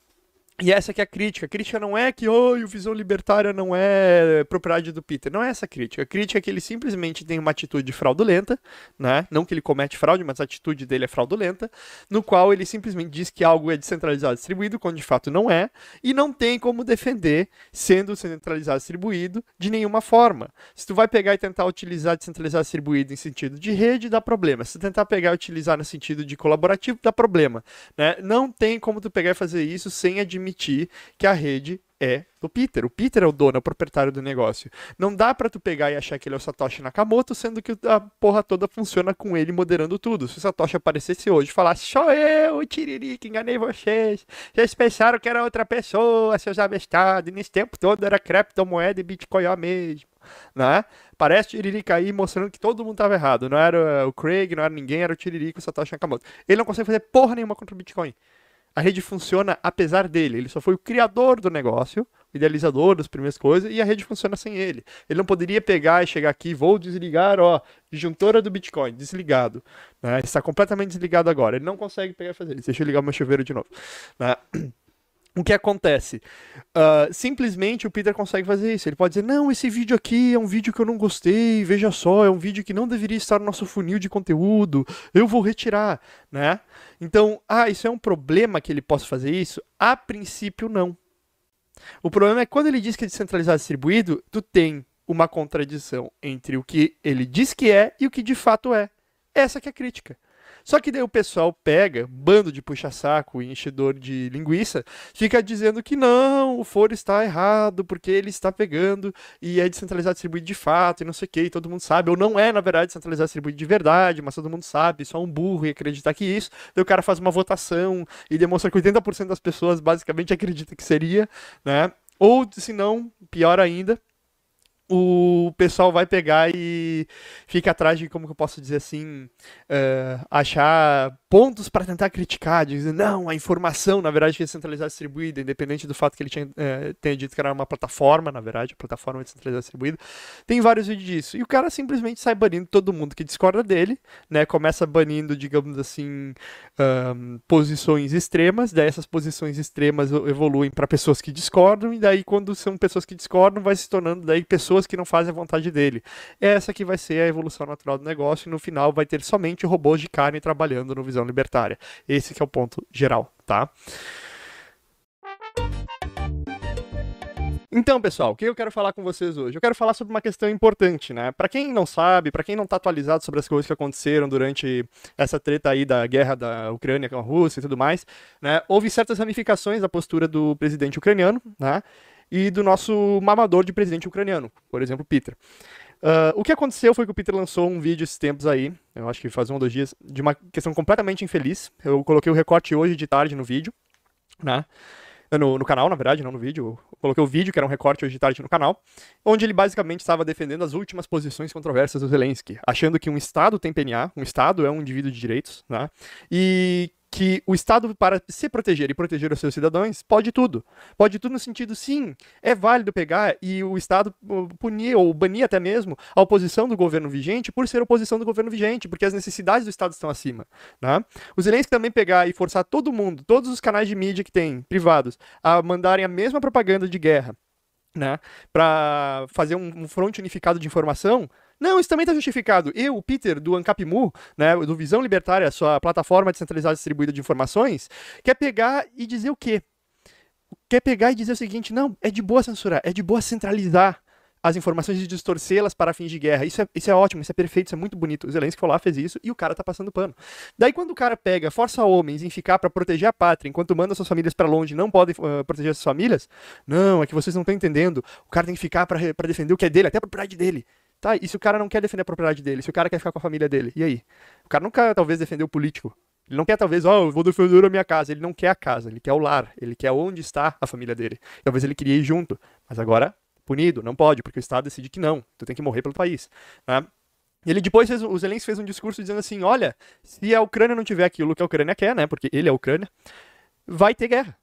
E essa que é a crítica. A crítica não é que oh, o visão libertária não é propriedade do Peter. Não é essa a crítica. A crítica é que ele simplesmente tem uma atitude fraudulenta, né? não que ele comete fraude, mas a atitude dele é fraudulenta, no qual ele simplesmente diz que algo é descentralizado distribuído, quando de fato não é, e não tem como defender sendo centralizado distribuído de nenhuma forma. Se tu vai pegar e tentar utilizar descentralizado distribuído em sentido de rede, dá problema. Se tu tentar pegar e utilizar no sentido de colaborativo, dá problema. Né? Não tem como tu pegar e fazer isso sem admitir que a rede é do Peter. O Peter é o dono, é o proprietário do negócio. Não dá para tu pegar e achar que ele é o Satoshi Nakamoto, sendo que a porra toda funciona com ele moderando tudo. Se o Satoshi aparecesse hoje, e falasse, sou eu, o Tiririca, enganei vocês. Vocês pensaram que era outra pessoa, seus abestados. nesse tempo todo era criptomoeda e Bitcoin mesmo. Né? Parece Tiririca aí mostrando que todo mundo tava errado. Não era o Craig, não era ninguém, era o Tiririca, o Satoshi Nakamoto. Ele não consegue fazer porra nenhuma contra o Bitcoin a rede funciona apesar dele. Ele só foi o criador do negócio, o idealizador das primeiras coisas, e a rede funciona sem ele. Ele não poderia pegar e chegar aqui, vou desligar, ó, disjuntora do Bitcoin, desligado. Né? Está completamente desligado agora. Ele não consegue pegar e fazer isso. Deixa eu ligar o meu chuveiro de novo. Né? <clears throat> O que acontece? Uh, simplesmente o Peter consegue fazer isso. Ele pode dizer: Não, esse vídeo aqui é um vídeo que eu não gostei, veja só, é um vídeo que não deveria estar no nosso funil de conteúdo, eu vou retirar, né? Então, ah, isso é um problema que ele possa fazer isso? A princípio, não. O problema é quando ele diz que é descentralizado distribuído, tu tem uma contradição entre o que ele diz que é e o que de fato é. Essa que é a crítica. Só que daí o pessoal pega, bando de puxa-saco e enchedor de linguiça, fica dizendo que não, o foro está errado, porque ele está pegando e é descentralizado distribuído de fato e não sei o que, e todo mundo sabe. Ou não é, na verdade, descentralizado distribuído de verdade, mas todo mundo sabe, só um burro e acreditar que isso. Daí o cara faz uma votação e demonstra que 80% das pessoas basicamente acredita que seria, né? Ou se não, pior ainda, o pessoal vai pegar e fica atrás de, como que eu posso dizer assim, uh, achar pontos para tentar criticar, dizer, não, a informação, na verdade, que é centralizada distribuída, independente do fato que ele tinha, é, tenha dito que era uma plataforma, na verdade, a plataforma é e distribuída, tem vários vídeos disso. E o cara simplesmente sai banindo todo mundo que discorda dele, né? Começa banindo, digamos assim, um, posições extremas, daí essas posições extremas evoluem para pessoas que discordam, e daí quando são pessoas que discordam, vai se tornando daí pessoas que não fazem a vontade dele. Essa que vai ser a evolução natural do negócio, e no final vai ter somente robôs de carne trabalhando no Visão visão libertária. Esse é o ponto geral, tá? Então, pessoal, o que eu quero falar com vocês hoje? Eu quero falar sobre uma questão importante, né? Para quem não sabe, para quem não tá atualizado sobre as coisas que aconteceram durante essa treta aí da guerra da Ucrânia com a Rússia e tudo mais, né? Houve certas ramificações da postura do presidente ucraniano, né? E do nosso mamador de presidente ucraniano, por exemplo, Peter. Uh, o que aconteceu foi que o Peter lançou um vídeo esses tempos aí, eu acho que faz um ou dois dias, de uma questão completamente infeliz. Eu coloquei o recorte hoje de tarde no vídeo, né? Ah, no, no, canal, na verdade, não no vídeo. Eu coloquei o vídeo, que era um recorte hoje de tarde no canal, onde ele basicamente estava defendendo as últimas posições controversas do Zelensky, achando que um Estado tem PNA, um Estado é um indivíduo de direitos, né? E que o Estado, para se proteger e proteger os seus cidadãos, pode tudo. Pode tudo no sentido, sim, é válido pegar e o Estado punir ou banir até mesmo a oposição do governo vigente por ser oposição do governo vigente, porque as necessidades do Estado estão acima. Né? Tá? O Zelensky também pegar e forçar todo mundo, todos os canais de mídia que tem, privados, a mandarem a mesma propaganda de guerra né, para fazer um, um fronte unificado de informação, não, isso também está justificado. Eu, o Peter, do Ancapimu, né, do Visão Libertária, sua plataforma descentralizada distribuída de informações, quer pegar e dizer o quê? Quer pegar e dizer o seguinte: não, é de boa censurar, é de boa centralizar as informações e distorcê-las para fins de guerra. Isso é, isso é ótimo, isso é perfeito, isso é muito bonito. O Zelensky foi lá, fez isso e o cara tá passando pano. Daí quando o cara pega, força homens em ficar para proteger a pátria, enquanto manda suas famílias para longe, não podem uh, proteger suas famílias. Não, é que vocês não estão entendendo. O cara tem que ficar para defender o que é dele, até a propriedade dele. Tá, e se o cara não quer defender a propriedade dele? Se o cara quer ficar com a família dele? E aí? O cara nunca talvez, defender o político. Ele não quer, talvez, ó, oh, eu vou defender a minha casa. Ele não quer a casa, ele quer o lar, ele quer onde está a família dele. Talvez ele queria ir junto, mas agora, punido, não pode, porque o Estado decide que não, tu tem que morrer pelo país. Né? E ele depois, fez, o Zelensky fez um discurso dizendo assim, olha, se a Ucrânia não tiver aquilo que a Ucrânia quer, né, porque ele é a Ucrânia, vai ter guerra.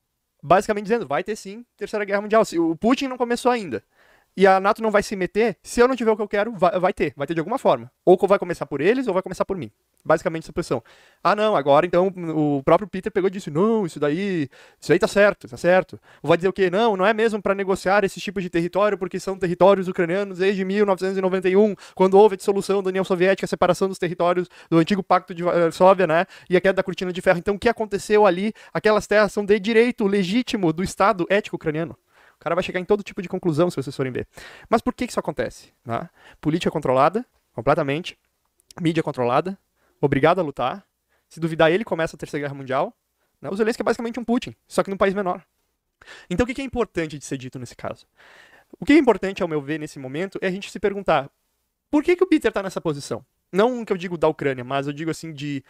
Basicamente dizendo, vai ter sim Terceira Guerra Mundial. Se o Putin não começou ainda e a NATO não vai se meter, se eu não tiver o que eu quero, vai, vai ter, vai ter de alguma forma. Ou vai começar por eles, ou vai começar por mim. Basicamente essa pressão. Ah, não, agora então o próprio Peter pegou e disse: não, isso daí, isso aí tá certo, tá certo. Vai dizer o quê? Não, não é mesmo para negociar esse tipo de território, porque são territórios ucranianos desde 1991, quando houve a dissolução da União Soviética, a separação dos territórios do antigo Pacto de Varsóvia, eh, né? E a queda da cortina de ferro. Então o que aconteceu ali? Aquelas terras são de direito legítimo do Estado ético ucraniano. O cara vai chegar em todo tipo de conclusão se vocês forem ver. Mas por que, isso acontece? Né? Política controlada, completamente. Mídia controlada, obrigado a lutar. Se duvidar, ele começa a Terceira Guerra Mundial. Né? O Zelensky é basicamente um Putin, só que num país menor. Então, o que é importante de ser dito nesse caso? O que é importante, ao meu ver, nesse momento, é a gente se perguntar por que, que o Peter está nessa posição? Não que eu digo da Ucrânia, mas eu digo assim de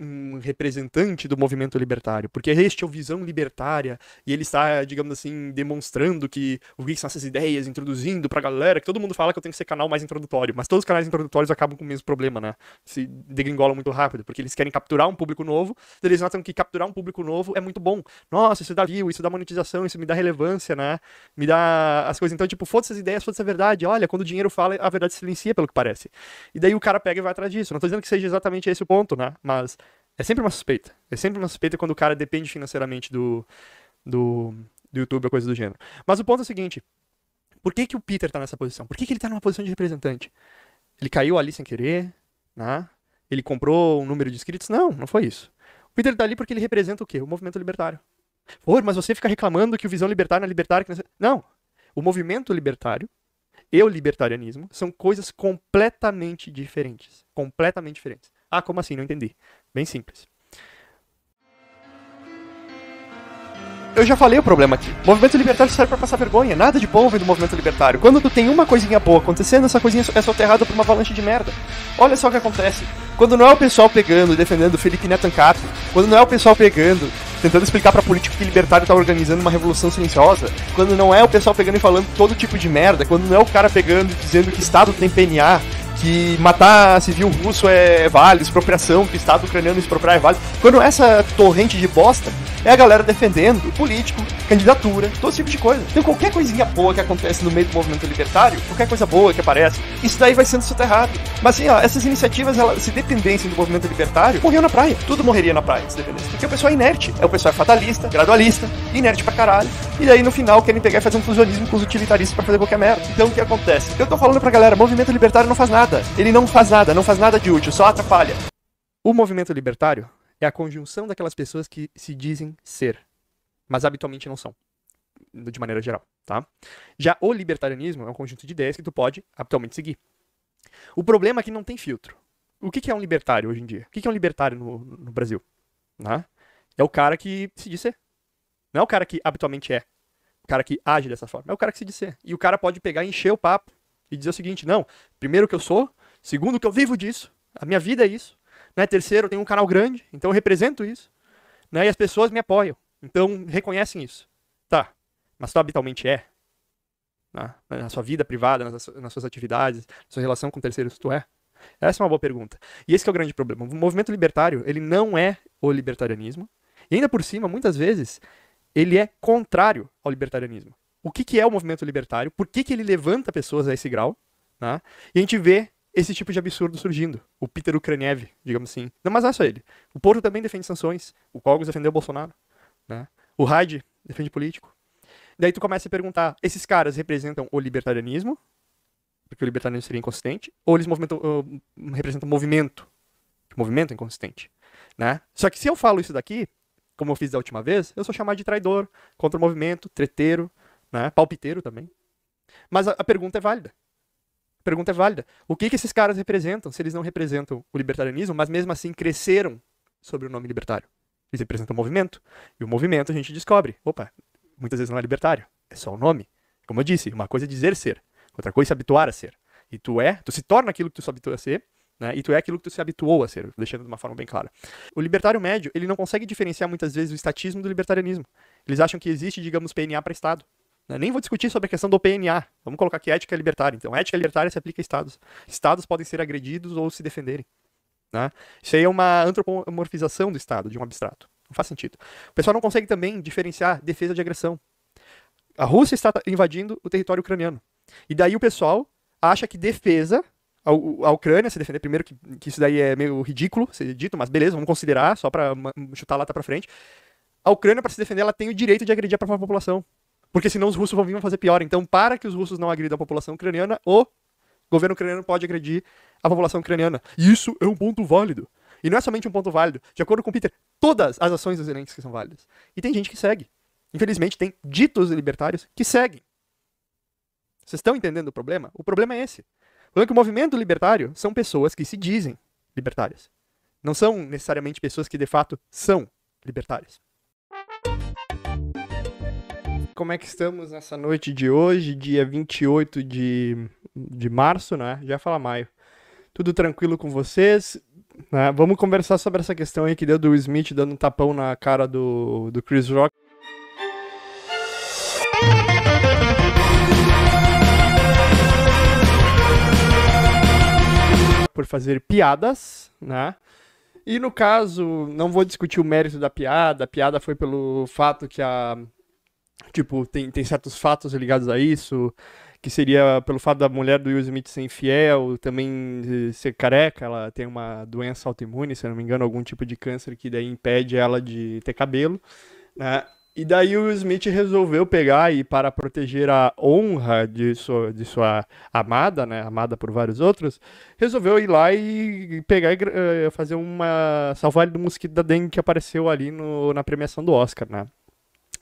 um representante do movimento libertário, porque este é o visão libertária e ele está, digamos assim, demonstrando que o que são essas ideias, introduzindo pra galera, que todo mundo fala que eu tenho que ser canal mais introdutório, mas todos os canais introdutórios acabam com o mesmo problema, né? Se degringolam muito rápido, porque eles querem capturar um público novo, então eles notam que capturar um público novo é muito bom. Nossa, isso dá view, isso dá monetização, isso me dá relevância, né? Me dá as coisas. Então, tipo, foda-se as ideias, foda-se a verdade. Olha, quando o dinheiro fala, a verdade silencia, pelo que parece. E daí o cara pega e vai atrás disso. Não tô dizendo que seja exatamente esse o ponto, né? Mas é sempre uma suspeita. É sempre uma suspeita quando o cara depende financeiramente do, do, do YouTube ou coisa do gênero. Mas o ponto é o seguinte: por que, que o Peter tá nessa posição? Por que, que ele tá numa posição de representante? Ele caiu ali sem querer, né? Ele comprou um número de inscritos? Não, não foi isso. O Peter tá ali porque ele representa o quê? O movimento libertário. Pô, mas você fica reclamando que o visão libertária é libertária. Que... Não. O movimento libertário e o libertarianismo são coisas completamente diferentes. Completamente diferentes. Ah, como assim? Não entendi. Bem simples. Eu já falei o problema aqui. O movimento libertário serve para passar vergonha. Nada de bom vem do movimento libertário. Quando tu tem uma coisinha boa acontecendo, essa coisinha é soterrada por uma avalanche de merda. Olha só o que acontece. Quando não é o pessoal pegando e defendendo Felipe Neto Ancato, quando não é o pessoal pegando, tentando explicar para político que libertário tá organizando uma revolução silenciosa, quando não é o pessoal pegando e falando todo tipo de merda, quando não é o cara pegando e dizendo que Estado tem PNA, que matar civil russo é válido, expropriação, que o Estado ucraniano expropriar é válido. Quando essa torrente de bosta é a galera defendendo político, candidatura, todo tipo de coisa. Então qualquer coisinha boa que acontece no meio do movimento libertário, qualquer coisa boa que aparece, isso daí vai sendo soterrado. Mas assim, ó, essas iniciativas, elas, se dependessem do movimento libertário, morriam na praia. Tudo morreria na praia se dependesse. Porque o pessoal é inerte. É o pessoal é fatalista, gradualista, inerte pra caralho. E aí no final querem pegar e fazer um fusionismo com os utilitaristas pra fazer qualquer merda. Então o que acontece? Eu tô falando pra galera, movimento libertário não faz nada nada. Ele não faz nada, não faz nada de útil, só atrapalha. O movimento libertário é a conjunção daquelas pessoas que se dizem ser, mas habitualmente não são, de maneira geral, tá? Já o libertarianismo é um conjunto de ideias que tu pode habitualmente seguir. O problema é que não tem filtro. O que, é um libertário hoje em dia? O que, que é um libertário no, no Brasil? Né? É o cara que se diz ser. Não é o cara que habitualmente é. O cara que age dessa forma. É o cara que se diz ser. E o cara pode pegar e encher o papo e dizer o seguinte: não, primeiro que eu sou, segundo que eu vivo disso, a minha vida é isso, né? Terceiro, eu tenho um canal grande, então eu represento isso, né? E as pessoas me apoiam, então reconhecem isso, tá? Mas tu habitualmente é na, na sua vida privada, nas, nas suas atividades, na sua relação com terceiros, tu é? Essa é uma boa pergunta. E esse é o grande problema. O movimento libertário, ele não é o libertarianismo. E ainda por cima, muitas vezes, ele é contrário ao libertarianismo o que, que é o movimento libertário, por que, que ele levanta pessoas a esse grau, né? e a gente vê esse tipo de absurdo surgindo. O Peter Ukraniev, digamos assim. Não, mas não é só ele. O Porto também defende sanções. O Cogos defendeu o Bolsonaro. Né? O Hyde defende político. Daí tu começa a perguntar, esses caras representam o libertarianismo? Porque o libertarianismo seria inconsistente. Ou eles uh, representam movimento? o movimento é inconsistente. Né? Só que se eu falo isso daqui, como eu fiz da última vez, eu sou chamado de traidor, contra o movimento, treteiro, né? Palpiteiro também. Mas a, a pergunta é válida. A pergunta é válida. O que, que esses caras representam, se eles não representam o libertarianismo, mas mesmo assim cresceram sobre o nome libertário? Eles representam o movimento. E o movimento a gente descobre. Opa, muitas vezes não é libertário. É só o nome. Como eu disse, uma coisa é dizer ser, outra coisa é se habituar a ser. E tu é, tu se torna aquilo que tu se habitua a ser, né? E tu é aquilo que tu se habituou a ser, deixando de uma forma bem clara. O libertário médio, ele não consegue diferenciar muitas vezes o estatismo do libertarianismo. Eles acham que existe, digamos, PNA para Estado. Né, nem vou discutir sobre a questão do PNA. Vamos colocar aqui ética é libertária. Então, ética é libertária se aplica a estados. Estados podem ser agredidos ou se defenderem. Né? Isso aí é uma antropomorfização do Estado, de um abstrato. Não faz sentido. O pessoal não consegue também diferenciar defesa de agressão. A Rússia está invadindo o território ucraniano. E daí o pessoal acha que defesa, a, Ucrânia se defender primeiro, que, que, isso daí é meio ridículo ser dito, mas beleza, vamos considerar, só para chutar lá para frente. A Ucrânia, para se defender, ela tem o direito de agredir a própria população. Porque senão os russos vão vir a fazer pior. Então, para que os russos não agridam a população ucraniana, o governo ucraniano pode agredir a população ucraniana. E isso é um ponto válido. E não é somente um ponto válido. De acordo com Peter, todas as ações dos inerentes que são válidas. E tem gente que segue. Infelizmente, tem ditos libertários que seguem. Vocês estão entendendo o problema? O problema é esse. O problema é que o movimento libertário são pessoas que se dizem libertárias. Não são necessariamente pessoas que de fato são libertárias como é que estamos nessa noite de hoje, dia 28 de, de março, né? Já fala maio. Tudo tranquilo com vocês? Né? Vamos conversar sobre essa questão aí que deu do Smith dando um tapão na cara do, do Chris Rock. Por fazer piadas, né? E no caso, não vou discutir o mérito da piada, a piada foi pelo fato que a Tipo, tem, tem certos fatos ligados a isso, que seria pelo fato da mulher do Will Smith ser infiel, também ser careca, ela tem uma doença autoimune, se não me engano, algum tipo de câncer que daí impede ela de ter cabelo, né? E daí o Will Smith resolveu pegar e para proteger a honra de sua, de sua amada, né, amada por vários outros, resolveu ir lá e pegar e eh, fazer uma salvar ele do mosquito da dengue que apareceu ali no, na premiação do Oscar, né?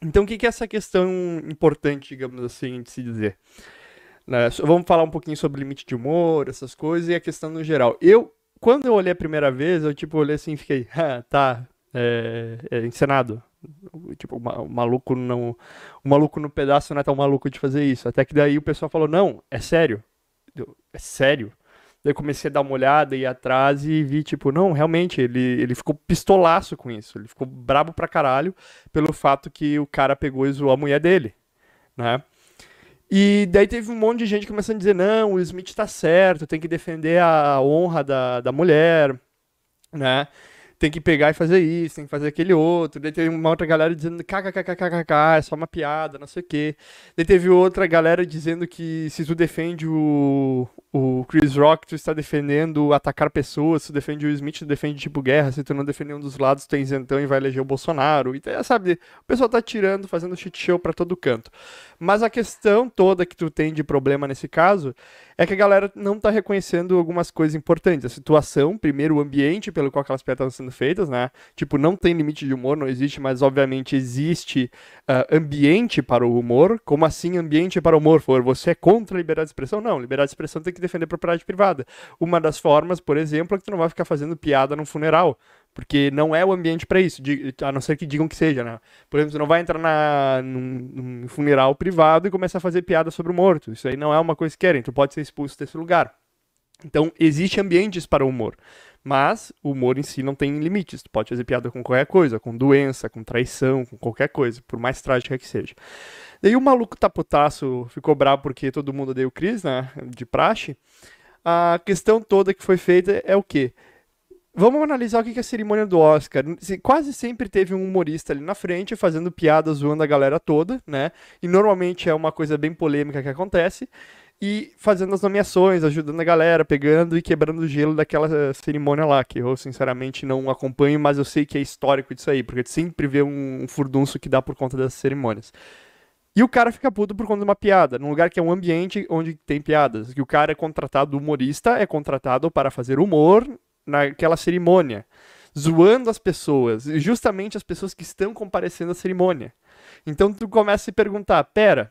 Então, o que, é essa questão importante, digamos assim, de se dizer? Né, vamos falar um pouquinho sobre limite de humor, essas coisas e a questão no geral. Eu, quando eu olhei a primeira vez, eu tipo olhei assim e fiquei, ah, tá, é, é encenado. Tipo, o um maluco não. O um maluco no pedaço não é tão maluco de fazer isso. Até que daí o pessoal falou, não, é sério. Eu, é sério? Daí comecei a dar uma olhada e atrás e vi, tipo, não, realmente, ele, ele ficou pistolaço com isso. Ele ficou brabo pra caralho pelo fato que o cara pegou e zoou a mulher dele, né? E daí teve um monte de gente começando a dizer: não, o Smith tá certo, tem que defender a honra da, da mulher, né? tem que pegar e fazer isso, tem que fazer aquele outro. Daí teve uma outra galera dizendo kkkkkk, é só uma piada, não sei o quê. Daí teve outra galera dizendo que se tu defende o, o Chris Rock, tu está defendendo atacar pessoas, se tu defende o Smith, tu defende tipo guerra, se tu não defende um dos lados, tu é isentão e vai eleger o Bolsonaro. Então, sabe, o pessoal tá tirando, fazendo shit show pra todo canto. Mas a questão toda que tu tem de problema nesse caso é que a galera não está reconhecendo algumas coisas importantes. A situação, primeiro, o ambiente pelo qual aquelas piadas estão sendo feitas, né? Tipo, não tem limite de humor, não existe, mas obviamente existe uh, ambiente para o humor. Como assim ambiente para o humor? For, você é contra a liberdade de expressão? Não, liberdade de expressão tem que defender propriedade privada. Uma das formas, por exemplo, é que tu não vai ficar fazendo piada num funeral. Porque não é o ambiente para isso, a não ser que digam que seja, né? Por exemplo, você não vai entrar na, num, num funeral privado e começar a fazer piada sobre o morto. Isso aí não é uma coisa que querem, tu então pode ser expulso desse lugar. Então, existem ambientes para o humor. Mas o humor em si não tem limites. Tu pode fazer piada com qualquer coisa, com doença, com traição, com qualquer coisa, por mais trágica que seja. Daí o maluco tapotaço ficou bravo porque todo mundo odeia o Cris, né? De praxe. A questão toda que foi feita é o quê? Vamos analisar o que é a cerimônia do Oscar. Quase sempre teve um humorista ali na frente fazendo piada, zoando a galera toda, né? E normalmente é uma coisa bem polêmica que acontece. E fazendo as nomeações, ajudando a galera, pegando e quebrando o gelo daquela eh, cerimônia lá, que eu sinceramente não acompanho, mas eu sei que é histórico disso aí, porque sempre vê um furdunço que dá por conta dessas cerimônias. E o cara fica puto por conta de uma piada, num lugar que é um ambiente onde tem piadas. Que o cara é contratado, o humorista é contratado para fazer humor naquela cerimônia, zoando as pessoas, justamente as pessoas que estão comparecendo à cerimônia. Então tu começa a se perguntar, pera,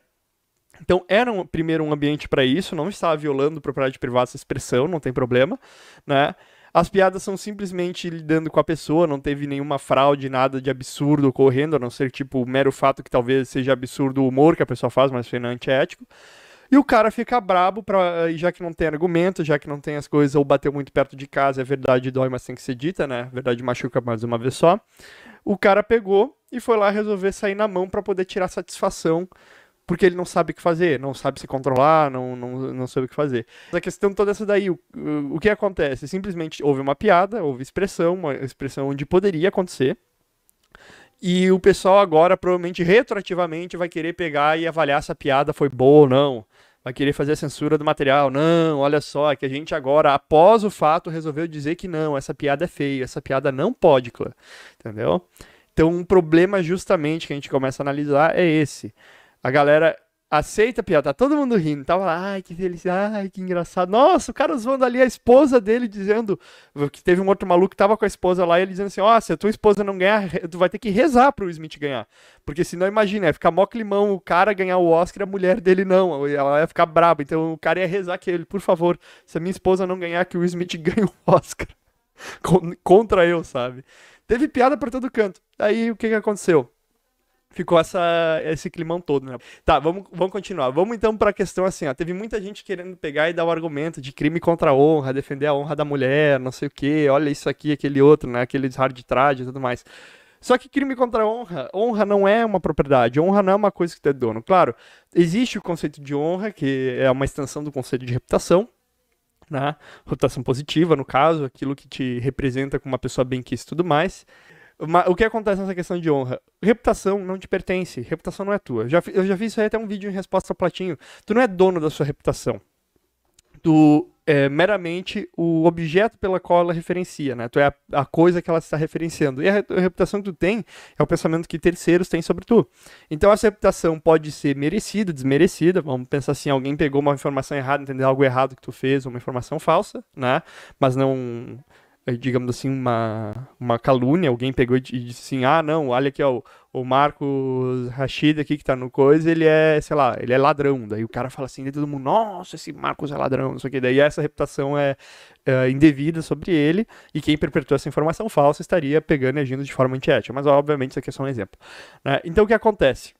então era um, primeiro um ambiente para isso, não estava violando propriedade privada essa expressão, não tem problema, né? As piadas são simplesmente lidando com a pessoa, não teve nenhuma fraude, nada de absurdo ocorrendo, a não ser tipo o mero fato que talvez seja absurdo o humor que a pessoa faz, mas foi não antiético. ético e o cara fica brabo, pra, eh, já que não tem argumento, já que não tem as coisas, ou bateu muito perto de casa, é verdade, dói, mas tem que ser dita, né? verdade machuca mais uma vez só. O cara pegou e foi lá resolver sair na mão para poder tirar satisfação, porque ele não sabe o que fazer, não sabe se controlar, não, não, não sabe o que fazer. A questão toda é essa daí, o, o que acontece? Simplesmente houve uma piada, houve expressão, uma expressão onde poderia acontecer, e o pessoal agora, provavelmente retroativamente, vai querer pegar e avaliar se a piada foi boa ou não. Vai querer fazer a censura do material. Não, olha só, é que a gente agora, após o fato, resolveu dizer que não, essa piada é feia, essa piada não pode, clã. Entendeu? Então, um problema justamente que a gente começa a analisar é esse. A galera aceita, piada tá todo mundo rindo. Tava lá, ai, que felicidade, ai, que engraçado. Nossa, o cara usando ali a esposa dele dizendo que teve um outro maluco que tava com a esposa lá e ele dizendo assim: ó, oh, se a tua esposa não ganhar, tu vai ter que rezar pro Smith ganhar. Porque senão, imagina, ia ficar mó climão o cara ganhar o Oscar a mulher dele não. Ela ia ficar braba. Então o cara ia rezar que ele, por favor, se a minha esposa não ganhar, que o Smith <laughs> ganhe o Oscar. Contra eu, sabe? Teve piada pra todo canto. aí o que que aconteceu? ficou essa, esse climão todo, né? Tá, vamos, vamos continuar. Vamos então para a questão assim, ó. Teve muita gente querendo pegar e dar o argumento de crime contra a honra, defender a honra da mulher, não sei o quê, olha isso aqui, aquele outro, né? Aquele hard trade e tudo mais. Só que crime contra honra, honra não é uma propriedade, honra não é uma coisa que tu é dono. Claro, existe o conceito de honra, que é uma extensão do conceito de reputação, né? Reputação positiva, no caso, aquilo que te representa como uma pessoa bem-quista e tudo mais o que acontece nessa questão de honra? Reputação não te pertence, reputação não é tua. Já, eu já fiz isso aí até um vídeo em resposta ao Platinho. Tu não é dono da sua reputação. Tu é meramente o objeto pela qual ela referencia, né? Tu é a, a coisa que ela está referenciando. E a, a reputação que tu tem é o pensamento que terceiros têm sobre tu. Então essa reputação pode ser merecida, desmerecida. Vamos pensar assim, alguém pegou uma informação errada, entendeu algo errado que tu fez, uma informação falsa, né? Mas não eh, digamos assim, uma, uma calúnia, alguém pegou e disse assim, ah, não, olha aqui, ó, o Marcos Rashid aqui que tá no coisa, ele é, sei lá, ele é ladrão. Daí o cara fala assim, daí todo mundo, nossa, esse Marcos é ladrão, não sei o que. Daí essa reputação é, é indevida sobre ele, e quem perpetuou essa informação falsa estaria pegando e agindo de forma antiética. Mas, obviamente, isso aqui é só um exemplo. Né? Então, o que acontece?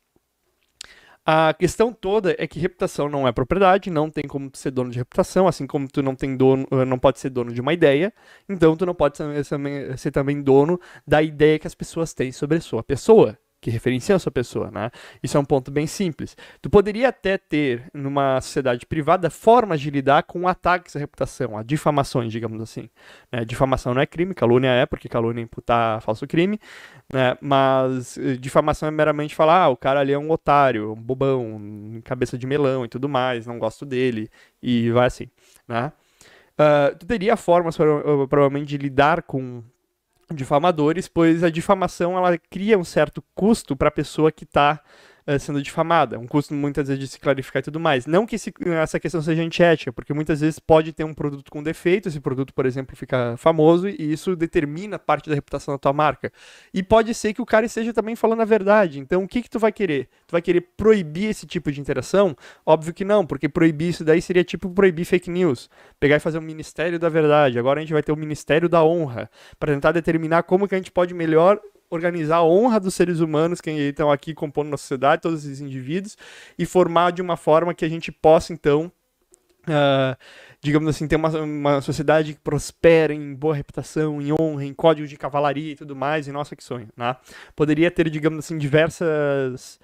A questão toda é que reputação não é propriedade, não tem como ser dono de reputação, assim como tu não tem dono, eh, não pode ser dono de uma ideia, então tu não pode ser, ser também dono da ideia que as pessoas têm sobre a sua pessoa que referenciam essa pessoa, né? Isso é um ponto bem simples. Tu poderia até ter, numa sociedade privada, formas de lidar com ataques à reputação, a difamações, digamos assim. Né? difamação não é crime, calúnia é, porque calúnia é imputar falso crime, né? Mas eh, difamação é meramente falar, ah, o cara ali é um otário, um bobão, cabeça de melão e tudo mais, não gosto dele, e vai assim, né? Uh, tu teria formas, eh, provavelmente, de lidar com difamadores, pois a difamação ela cria um certo custo para a pessoa que está eh, sendo difamada. É um custo muitas vezes de se clarificar e tudo mais. Não que esse, essa questão seja antiética, porque muitas vezes pode ter um produto com defeito, esse produto, por exemplo, fica famoso e isso determina parte da reputação da tua marca. E pode ser que o cara esteja também falando a verdade. Então, o que que tu vai querer? Tu vai querer proibir esse tipo de interação? Óbvio que não, porque proibir isso daí seria tipo proibir fake news. Pegar e fazer um ministério da verdade. Agora a gente vai ter o um ministério da honra para tentar determinar como que a gente pode melhor organizar a honra dos seres humanos que estão aqui compondo nossa sociedade, todos esses indivíduos, e formar de uma forma que a gente possa, então, uh, digamos assim, ter uma, uma sociedade que prospera em boa reputação, em honra, em código de cavalaria e tudo mais, e nossa, que sonho, né? Poderia ter, digamos assim, diversas...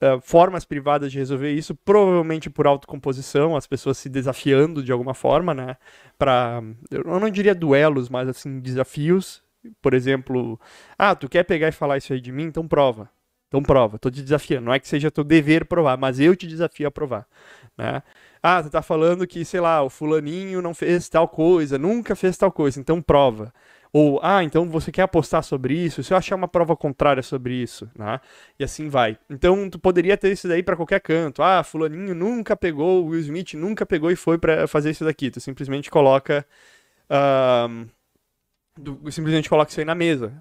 Ah, formas privadas de resolver isso, provavelmente por autocomposição, as pessoas se desafiando de alguma forma, né? Para, eu não diria duelos, mas assim, desafios por exemplo, ah, tu quer pegar e falar isso aí de mim? Então prova. Então prova, tô te desafiando. Não é que seja teu dever provar, mas eu te desafio a provar, né? Ah, tu tá falando que, sei lá, o fulaninho não fez tal coisa, nunca fez tal coisa, então prova. Ou, ah, então você quer apostar sobre isso? Se eu achar uma prova contrária sobre isso, né? E assim vai. Então, tu poderia ter isso daí para qualquer canto. Ah, fulaninho nunca pegou, Will Smith nunca pegou e foi para fazer isso daqui. Tu simplesmente coloca... Uh do, simplesmente coloca isso aí na mesa.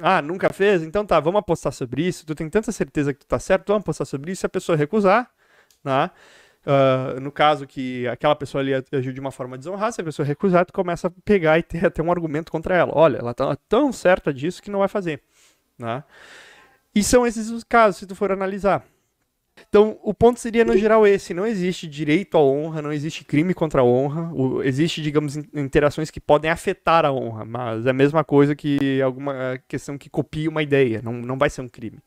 Ah, nunca fez? Então tá, vamos apostar sobre isso. Tu tem tanta certeza que tu tá certo, vamos apostar sobre isso. Se a pessoa recusar, né? Uh, no caso que aquela pessoa ali agiu de uma forma desonrada, se a pessoa recusar, tu começa a pegar e ter até um argumento contra ela. Olha, ela tá tão certa disso que não vai fazer. Né? E são esses os casos, se tu for analisar. Então, o ponto seria, no geral, esse: não existe direito à honra, não existe crime contra a honra. O, existe, digamos, interações que podem afetar a honra, mas é a mesma coisa que alguma questão que copie uma ideia. Não, não vai ser um crime.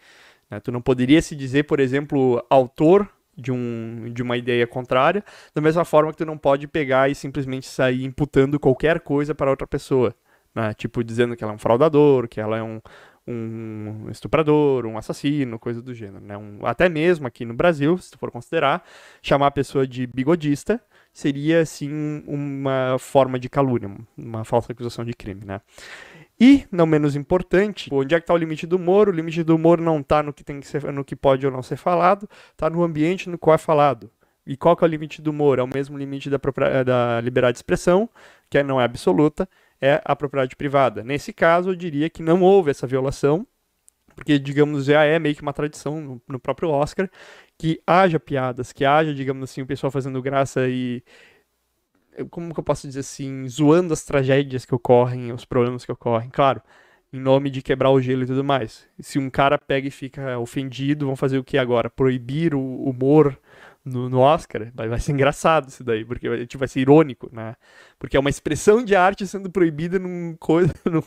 Né? Tu não poderia se dizer, por exemplo, autor de, um, de uma ideia contrária, da mesma forma que tu não pode pegar e simplesmente sair imputando qualquer coisa para outra pessoa. Né? Tipo, dizendo que ela é um fraudador, que ela é um, um estuprador, um assassino, coisa do gênero, né? Um, até mesmo aqui no Brasil, se tu for considerar, chamar a pessoa de bigodista seria, assim, uma forma de calúnia, uma falsa acusação de crime, né? E, não menos importante, onde é que está o limite do humor? O limite do humor não está no que tem que ser, no que pode ou não ser falado, está no ambiente no qual é falado. E qual que é o limite do humor? É o mesmo limite da, própria, da liberdade de expressão, que não é absoluta, é a propriedade privada. Nesse caso, eu diria que não houve essa violação, porque, digamos, já é meio que uma tradição no, no próprio Oscar que haja piadas, que haja, digamos assim, o pessoal fazendo graça e. Como que eu posso dizer assim? Zoando as tragédias que ocorrem, os problemas que ocorrem. Claro, em nome de quebrar o gelo e tudo mais. Se um cara pega e fica ofendido, vão fazer o que agora? Proibir o humor no, no Oscar. Vai, vai, ser engraçado isso daí, porque vai, tipo, vai ser irônico, né? Porque é uma expressão de arte sendo proibida num, coisa, <laughs> num,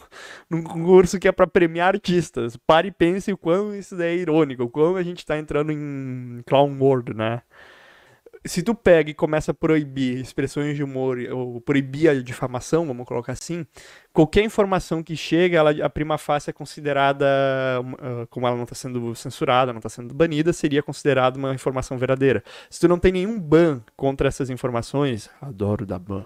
num concurso que é para premiar artistas. Pare e pense o quão isso daí é irônico, o quão a gente tá entrando em clown world, né? Se tu pega e começa a proibir expressões de humor, ou proibir a difamação, vamos colocar assim, qualquer informação que chega, ela, a prima facie é considerada, uh, como ela não está sendo censurada, não está sendo banida, seria considerada uma informação verdadeira. Se tu não tem nenhum ban contra essas informações, adoro dar ban.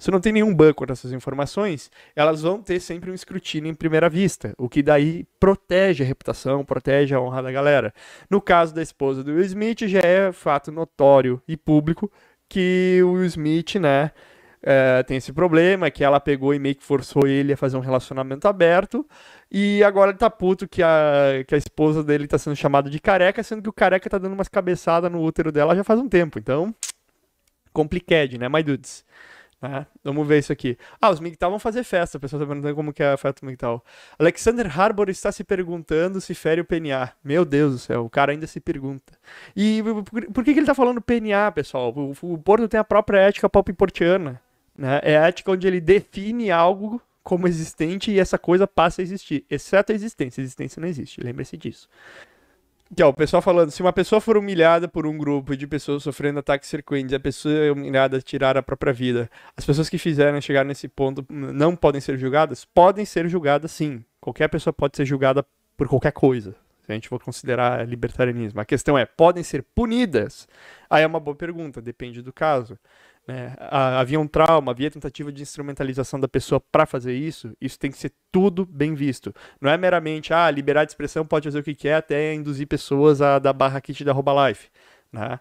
Se tu não tem nenhum ban contra essas informações, elas vão ter sempre um escrutínio em primeira vista, o que daí protege a reputação, protege a honra da galera. No caso da esposa do Will Smith, já é fato notório e público que o Will Smith, né, é, tem esse problema, que ela pegou e meio que forçou ele a fazer um relacionamento aberto. E agora ele tá puto que a, que a esposa dele tá sendo chamada de careca, sendo que o careca tá dando umas cabeçadas no útero dela já faz um tempo. Então, complicated, né, my dudes? Ah, vamos ver isso aqui. Ah, os MGTOW vão fazer festa. O pessoal tá perguntando como que é a festa do MGTOW. Alexander Harbour está se perguntando se fere o PNA. Meu Deus do céu, o cara ainda se pergunta. E por que, que ele tá falando PNA, pessoal? O, o Porto tem a própria ética pop-portiana. Né? É a ética onde ele define algo como existente e essa coisa passa a existir, exceto a existência. A existência não existe, lembre-se disso. Que então, é o pessoal falando, se uma pessoa for humilhada por um grupo de pessoas sofrendo ataques frequentes, a pessoa é humilhada tirar a própria vida, as pessoas que fizeram chegar nesse ponto não podem ser julgadas? Podem ser julgadas sim. Qualquer pessoa pode ser julgada por qualquer coisa. a gente vai considerar libertarianismo. A questão é, podem ser punidas? Aí é uma boa pergunta, depende do caso. Né? Ah, havia um trauma, havia tentativa de instrumentalização da pessoa para fazer isso, isso tem que ser tudo bem visto. Não é meramente, ah, liberar de expressão pode fazer o que quer até induzir pessoas a dar barra kit da Herbalife, né?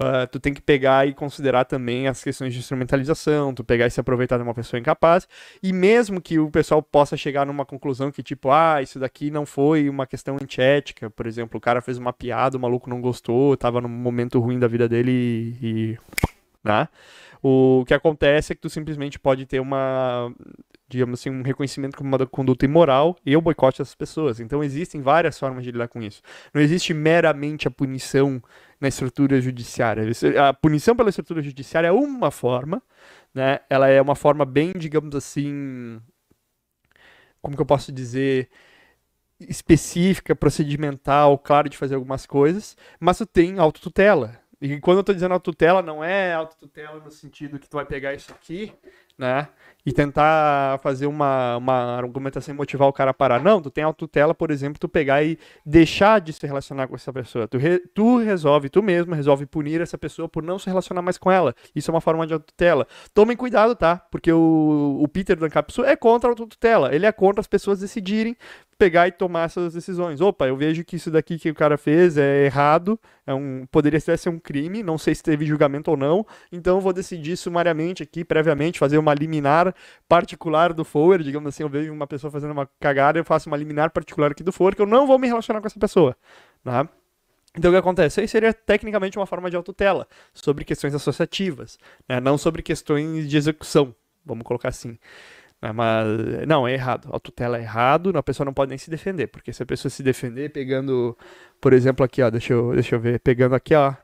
Uh, tu tem que pegar e considerar também as questões de instrumentalização, tu pegar e se aproveitar de uma pessoa incapaz, e mesmo que o pessoal possa chegar numa conclusão que, tipo, ah, isso daqui não foi uma questão antiética, por exemplo, o cara fez uma piada, o maluco não gostou, tava num momento ruim da vida dele e. e né? O que acontece é que tu simplesmente pode ter uma, digamos assim, um reconhecimento como uma conduta imoral e o boicote das pessoas. Então existem várias formas de lidar com isso. Não existe meramente a punição na estrutura judiciária. A punição pela estrutura judiciária é uma forma, né? Ela é uma forma bem, digamos assim, como que eu posso dizer, específica, procedimental, claro de fazer algumas coisas, mas tu tem autotutela, e quando eu tô dizendo autotutela, não é autotutela no sentido que tu vai pegar isso aqui né? E tentar fazer uma, uma argumentação e motivar o cara a parar. Não, tu tem autotela, por exemplo, tu pegar e deixar de se relacionar com essa pessoa. Tu, re, tu resolve, tu mesmo resolve punir essa pessoa por não se relacionar mais com ela. Isso é uma forma de autotela. Tomem cuidado, tá? Porque o, o Peter Dancapsu é contra a autotela. Ele é contra as pessoas decidirem pegar e tomar essas decisões. Opa, eu vejo que isso daqui que o cara fez é errado, é um, poderia ser um crime, não sei se teve julgamento ou não, então vou decidir sumariamente aqui, previamente, fazer uma uma liminar particular do forward, digamos assim, eu vejo uma pessoa fazendo uma cagada, eu faço uma liminar particular aqui do forward, que eu não vou me relacionar com essa pessoa, né? Então, o que acontece? Isso seria tecnicamente uma forma de autotela, sobre questões associativas, né? não sobre questões de execução, vamos colocar assim. Né? Mas, não, é errado. Autotela é errado, a pessoa não pode nem se defender, porque se a pessoa se defender pegando, por exemplo, aqui, ó, deixa eu, deixa eu ver, pegando aqui, ó,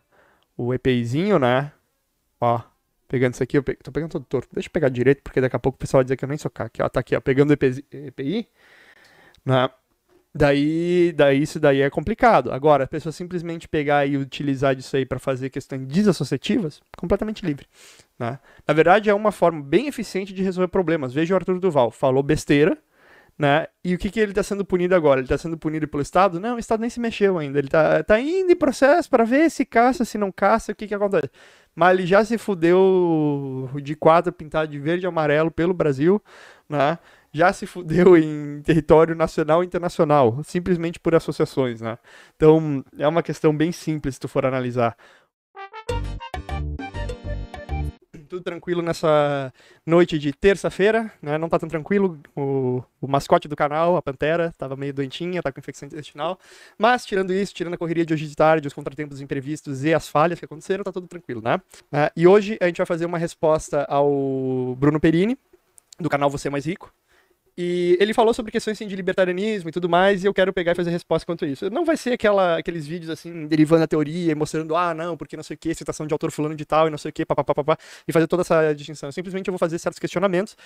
o EPIzinho, né? Ó, Pegando isso aqui, eu pe... tô pegando todo torto. Deixa eu pegar direito, porque daqui a pouco o pessoal vai dizer que eu nem sou cá. Aqui, ó, tá aqui, ó, pegando o EPI na... Né? Daí, daí isso daí é complicado. Agora, a pessoa simplesmente pegar e utilizar disso aí para fazer questões desassociativas, completamente livre. Né? Na verdade, é uma forma bem eficiente de resolver problemas. Veja o Arthur Duval, falou besteira, né? E o que, que ele está sendo punido agora? Ele está sendo punido pelo Estado? Não, o Estado nem se mexeu ainda. Ele está tá indo em processo para ver se caça, se não caça, o que, que acontece mas ele já se fudeu de quadro pintado de verde e amarelo pelo Brasil, né? Já se fudeu <laughs> em território nacional e internacional, simplesmente por associações, né? Então, é uma questão bem simples se tu for analisar tudo tranquilo nessa noite de terça-feira, né? Não tá tão tranquilo, o, o, mascote do canal, a Pantera, tava meio doentinha, tá com infecção intestinal. Mas tirando isso, tirando a correria de hoje de tarde, os contratempos imprevistos e as falhas que aconteceram, tá tudo tranquilo, né? Uh, e hoje a gente vai fazer uma resposta ao Bruno Perini, do canal Você é Mais Rico, e ele falou sobre questões assim, de libertarianismo e tudo mais, e eu quero pegar e fazer resposta quanto a isso. Não vai ser aquela, aqueles vídeos assim, derivando a teoria e mostrando, ah, não, porque não sei o que, citação de autor fulano de tal e não sei o que, papapá, e fazer toda essa distinção. Simplesmente eu vou fazer certos questionamentos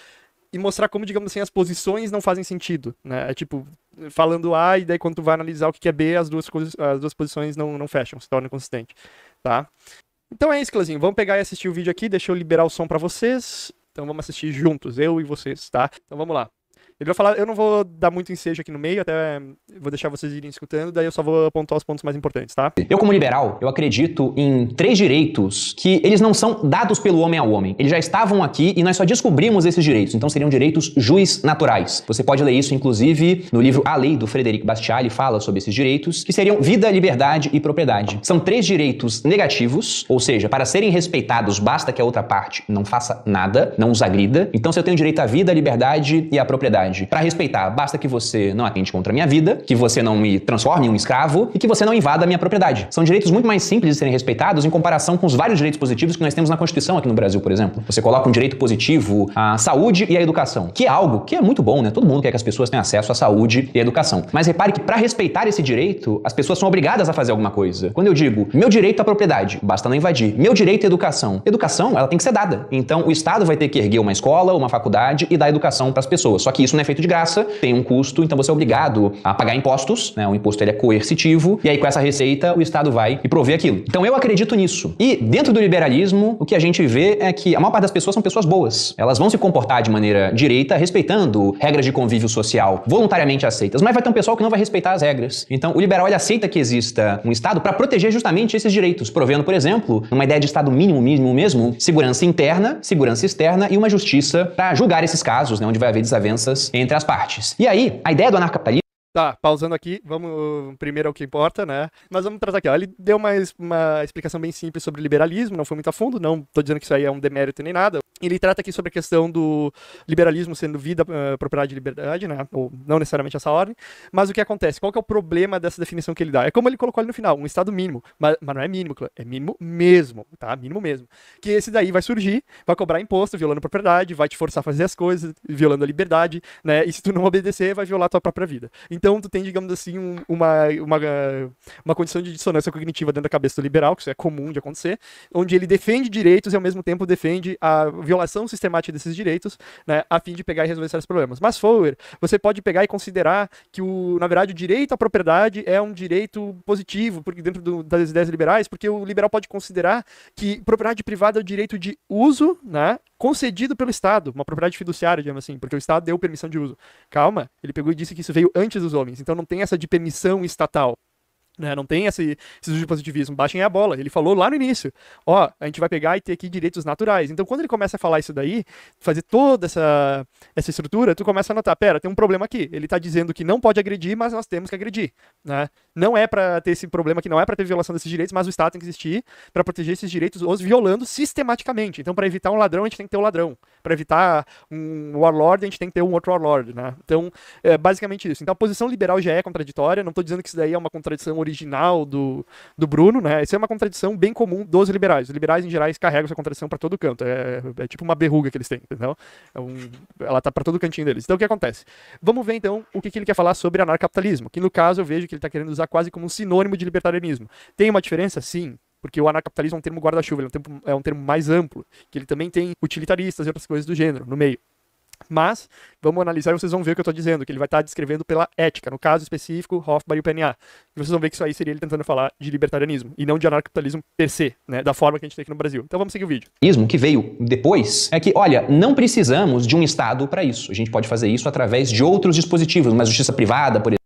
e mostrar como, digamos assim, as posições não fazem sentido, né? É tipo, falando A e daí quando tu vai analisar o que é B, as duas, as duas posições não, não fecham, se tornam consistentes, tá? Então é isso, Clazinho. Vamos pegar e assistir o vídeo aqui, deixa eu liberar o som para vocês. Então vamos assistir juntos, eu e vocês, tá? Então vamos lá. Ele vai falar, eu não vou dar muito ensejo aqui no meio, até vou deixar vocês irem escutando, daí eu só vou apontar os pontos mais importantes, tá? Eu, como liberal, eu acredito em três direitos que eles não são dados pelo homem ao homem. Eles já estavam aqui e nós só descobrimos esses direitos, então seriam direitos juiz naturais. Você pode ler isso, inclusive, no livro A Lei, do Frederic Ele fala sobre esses direitos, que seriam vida, liberdade e propriedade. São três direitos negativos, ou seja, para serem respeitados, basta que a outra parte não faça nada, não os agrida. Então, se eu tenho direito à vida, à liberdade e à propriedade, liberdade para respeitar, basta que você não atente contra a minha vida, que você não me transforme em um escravo e que você não invada a minha propriedade. São direitos muito mais simples de serem respeitados em comparação com os vários direitos positivos que nós temos na Constituição aqui no Brasil, por exemplo. Você coloca um direito positivo à saúde e à educação, que é algo que é muito bom, né? Todo mundo quer que as pessoas tenham acesso à saúde e à educação. Mas repare que para respeitar esse direito, as pessoas são obrigadas a fazer alguma coisa. Quando eu digo meu direito à propriedade, basta não invadir. Meu direito à educação. Educação, ela tem que ser dada. Então, o Estado vai ter que erguer uma escola, uma faculdade e dar educação para as pessoas. Só que isso não é feito de graça, tem um custo, então você é obrigado a pagar impostos, né? O imposto ele é coercitivo, e aí com essa receita o Estado vai e prover aquilo. Então eu acredito nisso. E dentro do liberalismo, o que a gente vê é que a maior parte das pessoas são pessoas boas. Elas vão se comportar de maneira direita, respeitando regras de convívio social, voluntariamente aceitas, mas vai ter um pessoal que não vai respeitar as regras. Então o liberal ele aceita que exista um Estado para proteger justamente esses direitos, provendo, por exemplo, uma ideia de Estado mínimo, mínimo mesmo, segurança interna, segurança externa e uma justiça para julgar esses casos, né, onde vai haver desavenças entre as partes. E aí, a ideia do anarcapitalismo Tá, pausando aqui, vamos primeiro ao é que importa, né? Mas vamos tratar aqui, ó. Ele deu uma, uma explicação bem simples sobre liberalismo, não foi muito a fundo, não tô dizendo que isso aí é um demérito nem nada. Ele trata aqui sobre a questão do liberalismo sendo vida, uh, propriedade e liberdade, né? Ou não necessariamente essa ordem. Mas o que acontece? Qual que é o problema dessa definição que ele dá? É como ele colocou ali no final, um estado mínimo. Mas, mas não é mínimo, é mínimo mesmo, tá? Mínimo mesmo. Que esse daí vai surgir, vai cobrar imposto, violando propriedade, vai te forçar a fazer as coisas, violando a liberdade, né? E se tu não obedecer, vai violar a tua própria vida. Então, então, tu tem, digamos assim, um, uma, uma, uma condição de dissonância cognitiva dentro da cabeça do liberal, que isso é comum de acontecer, onde ele defende direitos e, ao mesmo tempo, defende a violação sistemática desses direitos, né, a fim de pegar e resolver esses problemas. Mas, Fowler, você pode pegar e considerar que, o, na verdade, o direito à propriedade é um direito positivo porque dentro do, das ideias liberais, porque o liberal pode considerar que propriedade privada é o direito de uso, né, concedido pelo Estado, uma propriedade fiduciária, digamos assim, porque o Estado deu permissão de uso. Calma, ele pegou e disse que isso veio antes do dos homens. Então não tem essa de permissão estatal. Né? Não tem esse, esse positivismo. Baixem a bola. Ele falou lá no início: ó, a gente vai pegar e ter aqui direitos naturais. Então, quando ele começa a falar isso daí, fazer toda essa, essa estrutura, tu começa a notar: pera, tem um problema aqui. Ele tá dizendo que não pode agredir, mas nós temos que agredir. Né? Não é para ter esse problema que não é para ter violação desses direitos, mas o Estado tem que existir para proteger esses direitos, os violando sistematicamente. Então, para evitar um ladrão, a gente tem que ter um ladrão. Para evitar um warlord, a gente tem que ter um outro warlord. Né? Então, é basicamente isso. Então, a posição liberal já é contraditória. Não estou dizendo que isso daí é uma contradição original do, do Bruno, né? Isso é uma contradição bem comum dos liberais. Os liberais, em geral, carregam essa contradição para todo canto. É, é, tipo uma berruga que eles têm, entendeu? É um, ela tá para todo cantinho deles. Então, o que acontece? Vamos ver, então, o que, que ele quer falar sobre anarcapitalismo, que no caso eu vejo que ele está querendo usar quase como um sinônimo de libertarianismo. Tem uma diferença? Sim, porque o anarcapitalismo é um termo guarda-chuva, é, um é, um termo mais amplo, que ele também tem utilitaristas e outras coisas do gênero no meio. Mas, vamos analisar e vocês vão ver o que eu estou dizendo, que ele vai estar tá descrevendo pela ética, no caso específico, Hofbauer e o PNA. E vocês vão ver que isso aí seria ele tentando falar de libertarianismo, e não de anarcapitalismo per se, né, da forma que a gente tem aqui no Brasil. Então vamos seguir o vídeo. O que veio depois é que, olha, não precisamos de um Estado para isso. A gente pode fazer isso através de outros dispositivos, mas justiça privada, por exemplo.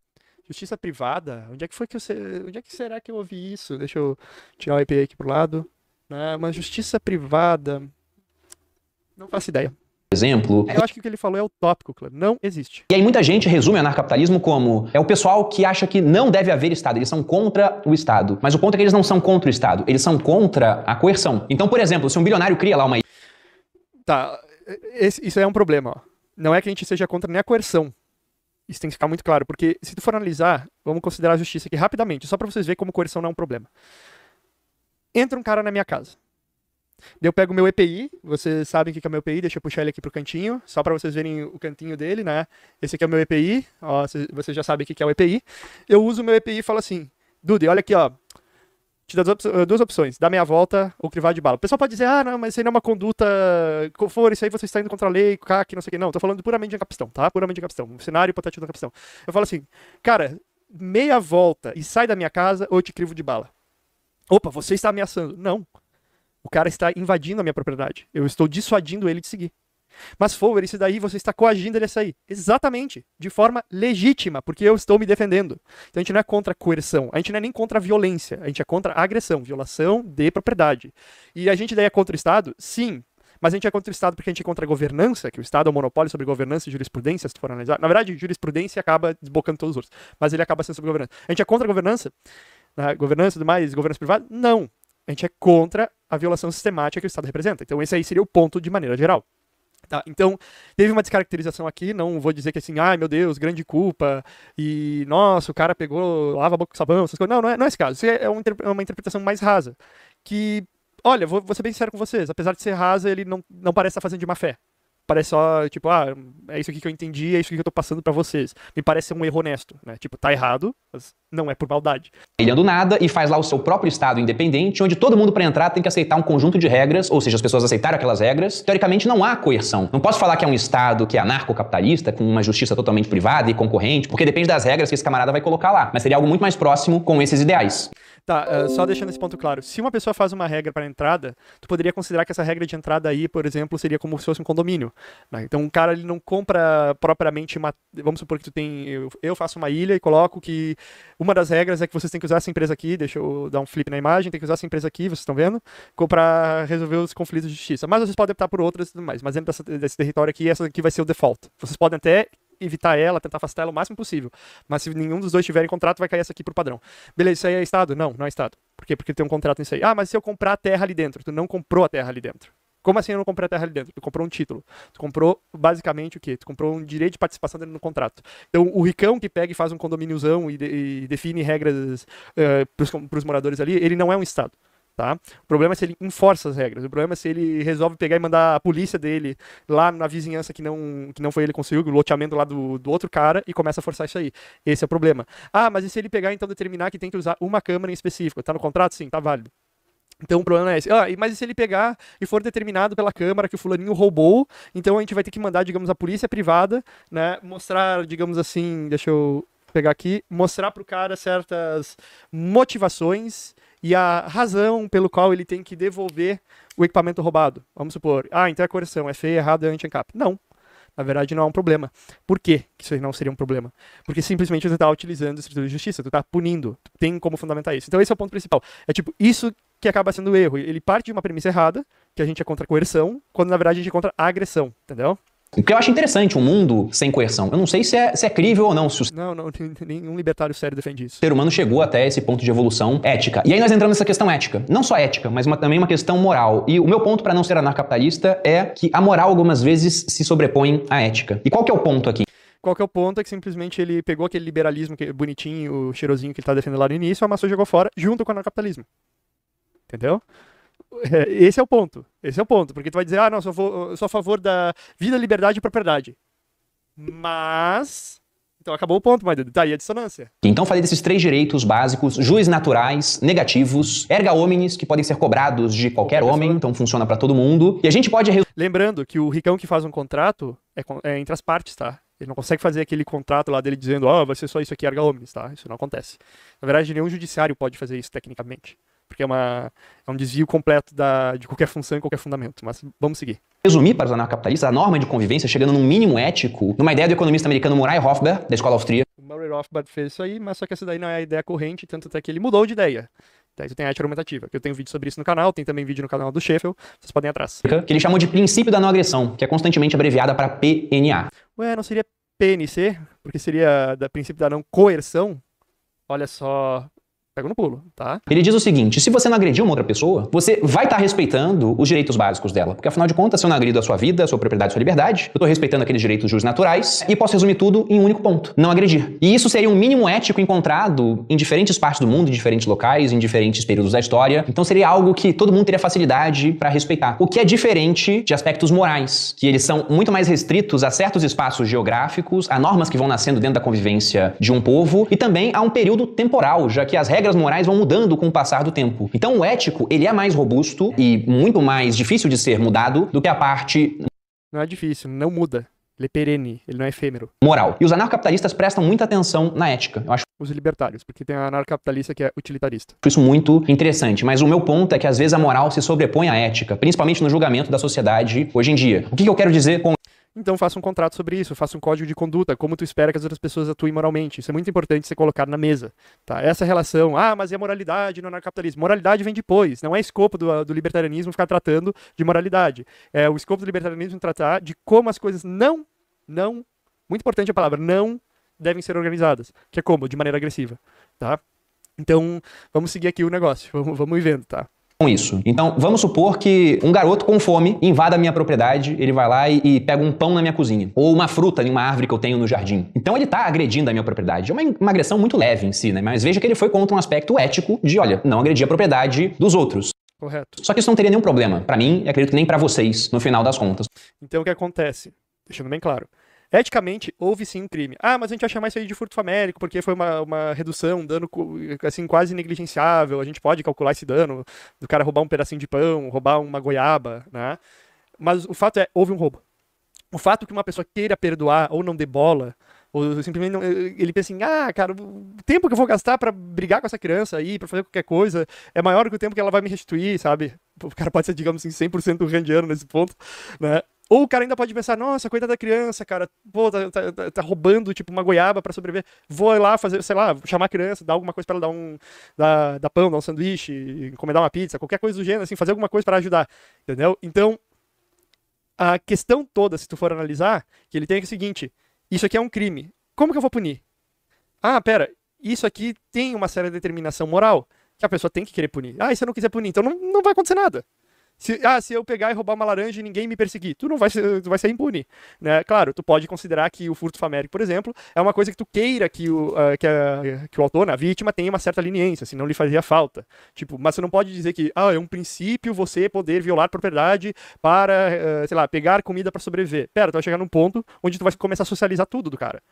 Justiça privada? Onde é que foi que você? Onde é que será que eu ouvi isso? Deixa eu tirar o IP aqui pro lado. Ah, uma justiça privada... Não faço ideia exemplo. É, eu acho que o que ele falou é utópico, Cleber. Não existe. E aí muita gente resume o anarcapitalismo como é o pessoal que acha que não deve haver Estado, eles são contra o Estado. Mas o ponto é que eles não são contra o Estado, eles são contra a coerção. Então, por exemplo, se um bilionário cria lá uma. Tá, Esse, isso aí é um problema. Ó. Não é que a gente seja contra nem a coerção. Isso tem que ficar muito claro, porque se tu for analisar, vamos considerar a justiça aqui rapidamente, só para vocês verem como coerção não é um problema. Entra um cara na minha casa eu pego o meu EPI, vocês sabem o que é o meu EPI, deixa eu puxar ele aqui pro cantinho, só para vocês verem o cantinho dele, né? Esse aqui é o meu EPI, ó, vocês já sabem o que é o EPI. Eu uso o meu EPI e falo assim, Dude, olha aqui, ó, te dá duas opções, dar meia volta ou crivar de bala. O pessoal pode dizer, ah, não, mas isso aí não é uma conduta, qual for, isso aí você está indo contra a lei, CAC, não sei o que. Não, tô falando puramente de capistão, tá? Puramente de capistão, um cenário hipotético da capistão. Eu falo assim, cara, meia volta e sai da minha casa ou eu te crivo de bala. Opa, você está ameaçando. Não. O cara está invadindo a minha propriedade. Eu estou dissuadindo ele de seguir. Mas Fowler, isso daí você está coagindo ele a sair. Exatamente. De forma legítima, porque eu estou me defendendo. Então a gente não é contra a coerção, a gente não é nem contra a violência, a gente é contra a agressão, violação de propriedade. E a gente daí é contra o Estado? Sim. Mas a gente é contra o Estado porque a gente é contra a governança, que o Estado é o monopólio sobre governança e jurisprudência, se for analisar. Na verdade, jurisprudência acaba desbocando todos os outros, mas ele acaba sendo sobre governança. A gente é contra a governança? Na né, governança e tudo mais, governança privada? Não a gente é contra a violação sistemática que o Estado representa. Então, esse aí seria o ponto de maneira geral. Tá, então, teve uma descaracterização aqui, não vou dizer que assim, ai meu Deus, grande culpa, e nossa, o cara pegou, lava a boca com sabão, essas coisas. Não, não é, não é esse caso. Isso é, é uma, é uma interpretação mais rasa. Que, olha, vou, vou ser bem sincero com vocês, apesar de ser rasa, ele não, não parece estar fazendo de má fé parece só, tipo, ah, é isso aqui que eu entendi, é isso que eu tô passando para vocês. Me parece um erro honesto, né? Tipo, tá errado, mas não é por maldade. Ele do nada e faz lá o seu próprio estado independente, onde todo mundo para entrar tem que aceitar um conjunto de regras, ou seja, as pessoas aceitaram aquelas regras. Teoricamente não há coerção. Não posso falar que é um estado que é anarcocapitalista, com uma justiça totalmente privada e concorrente, porque depende das regras que esse camarada vai colocar lá, mas seria algo muito mais próximo com esses ideais. Tá, uh, só deixando esse ponto claro. Se uma pessoa faz uma regra para entrada, tu poderia considerar que essa regra de entrada aí, por exemplo, seria como se fosse um condomínio. Né? Então, um cara ele não compra propriamente uma. Vamos supor que tu tem. Eu, eu, faço uma ilha e coloco que uma das regras é que vocês têm que usar essa empresa aqui. Deixa eu dar um flip na imagem. Tem que usar essa empresa aqui, vocês estão vendo? Para resolver os conflitos de justiça. Mas vocês podem optar por outras e tudo mais. Mas dentro dessa, desse território aqui, essa aqui vai ser o default. Vocês podem até evitar ela, tentar afastar ela o máximo possível. Mas se nenhum dos dois em contrato, vai cair essa aqui pro padrão. Beleza, isso aí é Estado? Não, não é Estado. Por quê? Porque tem um contrato nisso aí. Ah, mas se eu comprar a terra ali dentro? Tu não comprou a terra ali dentro. Como assim eu não comprei a terra ali dentro? Tu comprou um título. Tu comprou basicamente o quê? Tu comprou um direito de participação dentro do contrato. Então, o ricão que pega e faz um condomíniozão e, de, e define regras uh, para os moradores ali, ele não é um Estado. Tá? O problema é se ele enforça as regras. O problema é se ele resolve pegar e mandar a polícia dele lá na vizinhança que não, que não foi ele que conseguiu, o loteamento lá do, do outro cara, e começa a forçar isso aí. Esse é o problema. Ah, mas e se ele pegar então determinar que tem que usar uma câmera em específico? Tá no contrato? Sim, tá válido. Então o problema é esse. Ah, mas e se ele pegar e for determinado pela Câmara que o fulaninho roubou, então a gente vai ter que mandar, digamos, a polícia privada, né? Mostrar, digamos assim, deixa eu pegar aqui, mostrar pro cara certas motivações e a razão pelo qual ele tem que devolver o equipamento roubado. Vamos supor, ah, então a é coerção, é feia, errado, é anti encap Não. Na verdade, não é um problema. Por quê que isso não seria um problema? Porque simplesmente você está utilizando o Estatuto de Justiça, tu está punindo, tem como fundamentar isso. Então esse é o ponto principal. É tipo, isso que acaba sendo o erro. Ele parte de uma premissa errada, que a gente é contra a coerção, quando na verdade a gente é contra a agressão, entendeu? O que eu acho interessante, um mundo sem coerção. Eu não sei se é, se é crível ou não. Se o... Não, não, nenhum libertário sério defende isso. O ser humano chegou até esse ponto de evolução ética. E aí nós entramos nessa questão ética. Não só ética, mas uma, também uma questão moral. E o meu ponto para não ser anarcapitalista é que a moral algumas vezes se sobrepõe à ética. E qual que é o ponto aqui? qual que é o ponto é que simplesmente ele pegou aquele liberalismo que, bonitinho, cheirosinho que ele tá defendendo lá no início, amassou e jogou fora, junto com o anarcapitalismo. Entendeu? É, esse é o ponto. Esse é o ponto. Porque tu vai dizer, ah, não, eu sou, eu sou a favor da vida, liberdade e propriedade. Mas. Então acabou o ponto, mas daí tá a dissonância. Então falei desses três direitos básicos, juiz naturais, negativos, erga homines, que podem ser cobrados de qualquer, homem, então funciona para todo mundo. E a gente pode. Lembrando que o ricão que faz um contrato é, é entre as partes, tá? Ele não consegue fazer aquele contrato lá dele dizendo, ah, oh, vai ser só isso aqui, erga homines, tá? Isso não acontece. Na verdade, nenhum judiciário pode fazer isso tecnicamente porque é, uma, é um desvio completo da, de qualquer função e qualquer fundamento. Mas vamos seguir. Resumir para os anarcapitalistas, a norma de convivência chegando num mínimo ético, numa ideia do economista americano Murray Rothbard da escola austríaca. O Murray Rothbard fez isso aí, mas só que essa daí não é a ideia corrente, tanto até que ele mudou de ideia. Daí você tem a ética argumentativa, que eu tenho vídeo sobre isso no canal, tem também vídeo no canal do Sheffield, vocês podem ir atrás. Que ele chamou de princípio da não agressão, que é constantemente abreviada para PNA. Ué, não seria PNC? Porque seria da princípio da não coerção? Olha só pego no pulo, tá? Ele diz o seguinte: se você não agrediu uma outra pessoa, você vai estar tá respeitando os direitos básicos dela. Porque afinal de contas, se eu não agrido a sua vida, a sua propriedade, a sua liberdade, eu estou respeitando aqueles direitos jus naturais e posso resumir tudo em um único ponto: não agredir. E isso seria um mínimo ético encontrado em diferentes partes do mundo, em diferentes locais, em diferentes períodos da história. Então seria algo que todo mundo teria facilidade para respeitar. O que é diferente de aspectos morais, que eles são muito mais restritos a certos espaços geográficos, a normas que vão nascendo dentro da convivência de um povo e também a um período temporal, já que as regras regras morais vão mudando com o passar do tempo. Então o ético, ele é mais robusto e muito mais difícil de ser mudado do que a parte... Não é difícil, não muda. Ele é perene, ele não é efêmero. Moral. E os anarcapitalistas prestam muita atenção na ética. Eu acho os libertários, porque tem a anarcapitalista que é utilitarista. Isso muito interessante, mas o meu ponto é que às vezes a moral se sobrepõe à ética, principalmente no julgamento da sociedade hoje em dia. O que eu quero dizer com então faça um contrato sobre isso, faça um código de conduta, como tu espera que as outras pessoas atuem moralmente. Isso é muito importante ser colocado na mesa. Tá? Essa relação, ah, mas é moralidade no anarcapitalismo? Moralidade vem depois, não é escopo do, do libertarianismo ficar tratando de moralidade. É o escopo do libertarianismo é tratar de como as coisas não, não, muito importante a palavra, não devem ser organizadas, que é como? De maneira agressiva, tá? Então, vamos seguir aqui o negócio, vamos, vamos vendo, tá? isso. Então, vamos supor que um garoto com fome invada a minha propriedade, ele vai lá e, e, pega um pão na minha cozinha, ou uma fruta em uma árvore que eu tenho no jardim. Então, ele tá agredindo a minha propriedade. É uma, uma agressão muito leve em si, né? Mas veja que ele foi contra um aspecto ético de, olha, não agredir a propriedade dos outros. Correto. Só que isso não teria nenhum problema para mim e acredito que nem para vocês, no final das contas. Então, o que acontece? Deixando bem claro. Eticamente, houve sim um crime. Ah, mas a gente vai chamar isso aí de furto famérico, porque foi uma, uma redução, um dano assim, quase negligenciável. A gente pode calcular esse dano do cara roubar um pedacinho de pão, roubar uma goiaba, né? Mas o fato é, houve um roubo. O fato que uma pessoa queira perdoar ou não dê bola, ou simplesmente não, ele pensa assim, ah, cara, o tempo que eu vou gastar para brigar com essa criança aí, para fazer qualquer coisa, é maior que o tempo que ela vai me restituir, sabe? O cara pode ser, digamos assim, 100% randiano nesse ponto, né? Ou o cara ainda pode pensar, nossa, coitada da criança, cara, pô, tá, tá, tá, tá roubando, tipo, uma goiaba para sobreviver. Vou lá fazer, sei lá, chamar a criança, dar alguma coisa para ela, dar um, dar, dar pão, dar um sanduíche, encomendar uma pizza, qualquer coisa do gênero, assim, fazer alguma coisa para ajudar, entendeu? Então, a questão toda, se tu for analisar, que ele tem é o seguinte, isso aqui é um crime, como que eu vou punir? Ah, pera, isso aqui tem uma certa determinação moral, que a pessoa tem que querer punir. Ah, e se eu não quiser punir, então não, não vai acontecer nada. Se, ah, se eu pegar e roubar uma laranja e ninguém me perseguir, tu não vai ser, tu vai ser impune. Né? Claro, tu pode considerar que o furto famérico, por exemplo, é uma coisa que tu queira que o, uh, que, a, que o autor, a vítima, tenha uma certa leniência, se não lhe fazia falta. Tipo, mas você não pode dizer que ah, é um princípio você poder violar propriedade para, uh, sei lá, pegar comida para sobreviver. Pera, tu vai chegar num ponto onde tu vai começar a socializar tudo do cara.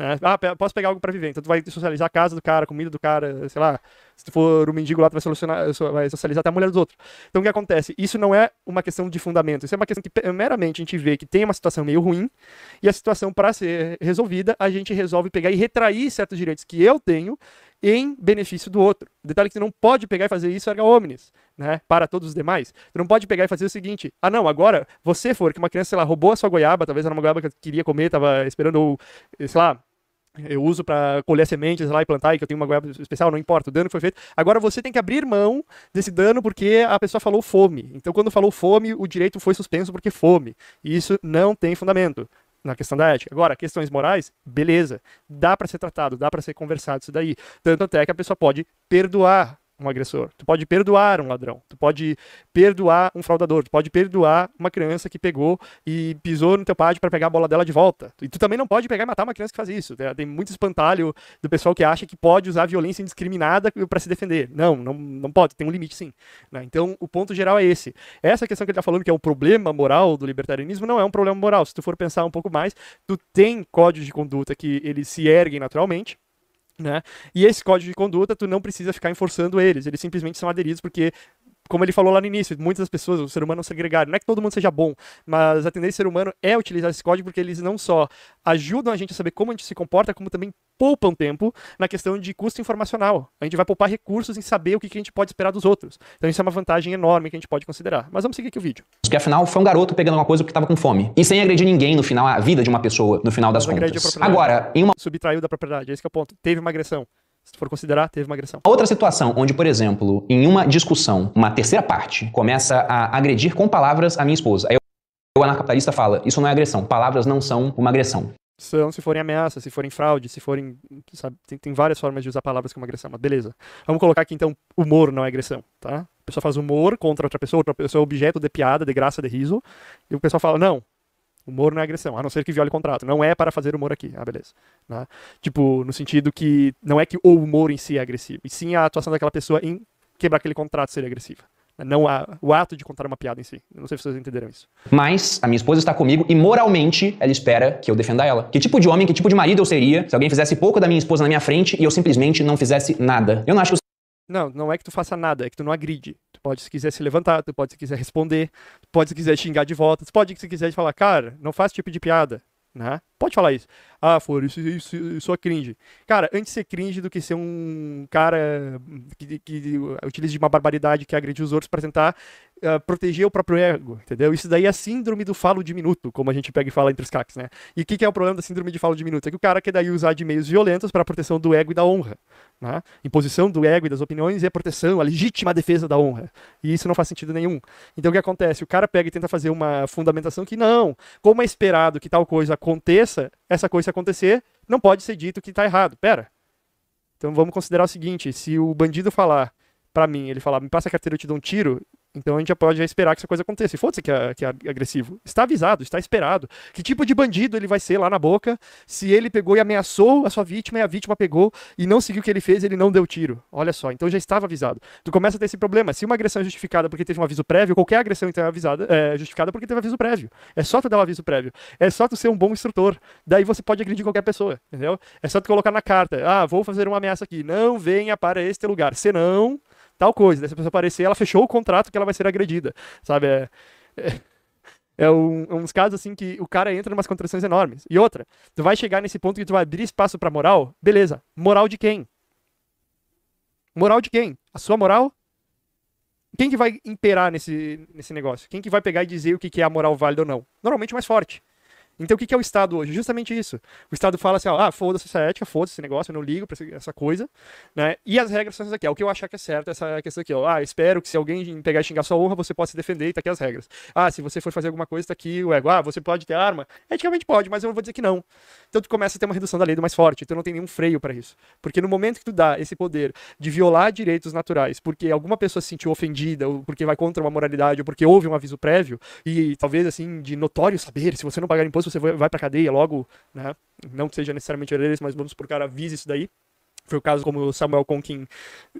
Né? Ah, posso pegar algo para viver. Então tu vai socializar a casa do cara, a comida do cara, sei lá. Se tu for um mendigo lá, tu vai, solucionar, vai socializar até a mulher dos outros. Então o que acontece? Isso não é uma questão de fundamento. Isso é uma questão que meramente a gente vê que tem uma situação meio ruim e a situação para ser resolvida, a gente resolve pegar e retrair certos direitos que eu tenho em benefício do outro. Detalhe que você não pode pegar e fazer isso erga omnes, né? Para todos os demais. Você não pode pegar e fazer o seguinte: ah, não, agora você for, que uma criança, sei lá, roubou a sua goiaba, talvez era uma goiaba que queria comer, tava esperando, ou, sei lá, eu uso para colher sementes lá e plantar, e que eu tenho uma goiaba especial, não importa, o dano que foi feito. Agora você tem que abrir mão desse dano porque a pessoa falou fome. Então, quando falou fome, o direito foi suspenso porque fome. E isso não tem fundamento na questão da ética. Agora, questões morais, beleza. Dá para ser tratado, dá para ser conversado isso daí. Tanto até que a pessoa pode perdoar um agressor, tu pode perdoar um ladrão, tu pode perdoar um fraudador, tu pode perdoar uma criança que pegou e pisou no teu pátio para pegar a bola dela de volta. E tu também não pode pegar e matar uma criança que faz isso. Tem muito espantalho do pessoal que acha que pode usar violência indiscriminada para se defender. Não, não, não pode, tem um limite sim. Né? Então, o ponto geral é esse. Essa questão que ele está falando que é o problema moral do libertarianismo não é um problema moral. Se tu for pensar um pouco mais, tu tem códigos de conduta que eles se erguem naturalmente, né? E esse código de conduta, tu não precisa ficar enforçando eles, eles simplesmente são aderidos porque como ele falou lá no início, muitas das pessoas, o ser humano é um segregado. Não é que todo mundo seja bom, mas a tendência do ser humano é utilizar esse código porque eles não só ajudam a gente a saber como a gente se comporta, como também poupam tempo na questão de custo informacional. A gente vai poupar recursos em saber o que a gente pode esperar dos outros. Então isso é uma vantagem enorme que a gente pode considerar. Mas vamos seguir aqui o vídeo. Porque afinal foi um garoto pegando uma coisa porque estava com fome. E sem agredir ninguém no final, a vida de uma pessoa, no final das mas contas. Agora, em uma... Subtraiu da propriedade, é esse é o ponto. Teve uma agressão se for considerar, teve uma agressão. Outra situação onde, por exemplo, em uma discussão, uma terceira parte começa a agredir com palavras a minha esposa. Aí o anarcapitalista fala, isso não é agressão, palavras não são uma agressão. São, se forem ameaças, se forem fraude, se forem, sabe, tem, tem várias formas de usar palavras como agressão, mas beleza. Vamos colocar aqui então, humor não é agressão, tá? A pessoa faz humor contra outra pessoa, outra pessoa é objeto de piada, de graça, de riso, e o pessoal fala, não, Humor não é agressão, a não ser que viole o contrato. Não é para fazer humor aqui. Ah, beleza. Né? Tipo, no sentido que não é que o humor em si é agressivo, e sim a atuação daquela pessoa em quebrar aquele contrato seria agressiva. Né? Não há o ato de contar uma piada em si. Não sei se vocês entenderam isso. Mas a minha esposa está comigo e moralmente ela espera que eu defenda ela. Que tipo de homem, que tipo de marido eu seria se alguém fizesse pouco da minha esposa na minha frente e eu simplesmente não fizesse nada? Eu não acho que não, não é que tu faça nada, é que tu não agride. Tu pode, se quiser, se levantar, tu pode, se quiser, responder, tu pode, se quiser, xingar de volta, tu pode, se quiser, falar, cara, não faz tipo de piada, né? Pode falar isso. Ah, for, isso, isso, isso é cringe. Cara, antes ser cringe do que ser um cara que, que, que uma barbaridade que agride os outros para tentar uh, proteger o próprio ego, entendeu? Isso daí é síndrome do falo diminuto, como a gente pega e fala entre os cacos, né? E o que, que, é o problema da síndrome de falo diminuto? É que o cara quer daí usar de meios violentos para proteção do ego e da honra, né? Imposição do ego e das opiniões e a proteção, a legítima defesa da honra. E isso não faz sentido nenhum. Então o que acontece? O cara pega e tenta fazer uma fundamentação que não, como é esperado que tal coisa aconteça, essa coisa acontecer, não pode ser dito que está errado. Pera. Então vamos considerar o seguinte, se o bandido falar para mim, ele falar, me passa a carteira, eu te dou um tiro, então a gente já pode já esperar que essa coisa aconteça. E foda-se que, é, que é agressivo. Está avisado, está esperado. Que tipo de bandido ele vai ser lá na boca se ele pegou e ameaçou a sua vítima e a vítima pegou e não seguiu o que ele fez ele não deu tiro? Olha só, então já estava avisado. Tu começa a ter esse problema. Se uma agressão é justificada porque teve um aviso prévio, qualquer agressão então é, avisada, é justificada porque teve aviso prévio. É só tu dar um aviso prévio. É só tu ser um bom instrutor. Daí você pode agredir qualquer pessoa, entendeu? É só tu colocar na carta: ah, vou fazer uma ameaça aqui. Não venha para este lugar, senão tal coisa. se a pessoa aparecer, ela fechou o contrato que ela vai ser agredida, sabe? É, é, é um, é uns casos assim que o cara entra em umas contradições enormes. E outra, tu vai chegar nesse ponto que tu vai abrir espaço para moral? Beleza. Moral de quem? Moral de quem? A sua moral? Quem que vai imperar nesse, nesse negócio? Quem que vai pegar e dizer o que, que é a moral válida ou não? Normalmente o mais forte. Então o que é o Estado hoje? Justamente isso. O Estado fala assim, ó, ah, foda-se essa ética, foda-se esse negócio, eu não ligo pra essa coisa, né? E as regras são essas aqui, é o que eu achar que é certo, essa questão aqui, ó, ah, espero que se alguém pegar e xingar sua honra, você possa se defender e tá aqui as regras. Ah, se você for fazer alguma coisa, tá aqui o ego, ah, você pode ter arma? Eticamente pode, mas eu vou dizer que não. Então tu começa a ter uma redução da lei do mais forte. Então não tem nenhum freio para isso. Porque no momento que tu dá esse poder de violar direitos naturais, porque alguma pessoa se sentiu ofendida, ou porque vai contra uma moralidade, ou porque houve um aviso prévio, e talvez assim, de notório saber, se você não pagar imposto, você vai para cadeia logo, né? Não que seja necessariamente orelhas, mas vamos por cara avise isso daí. Foi o caso como Samuel Conkin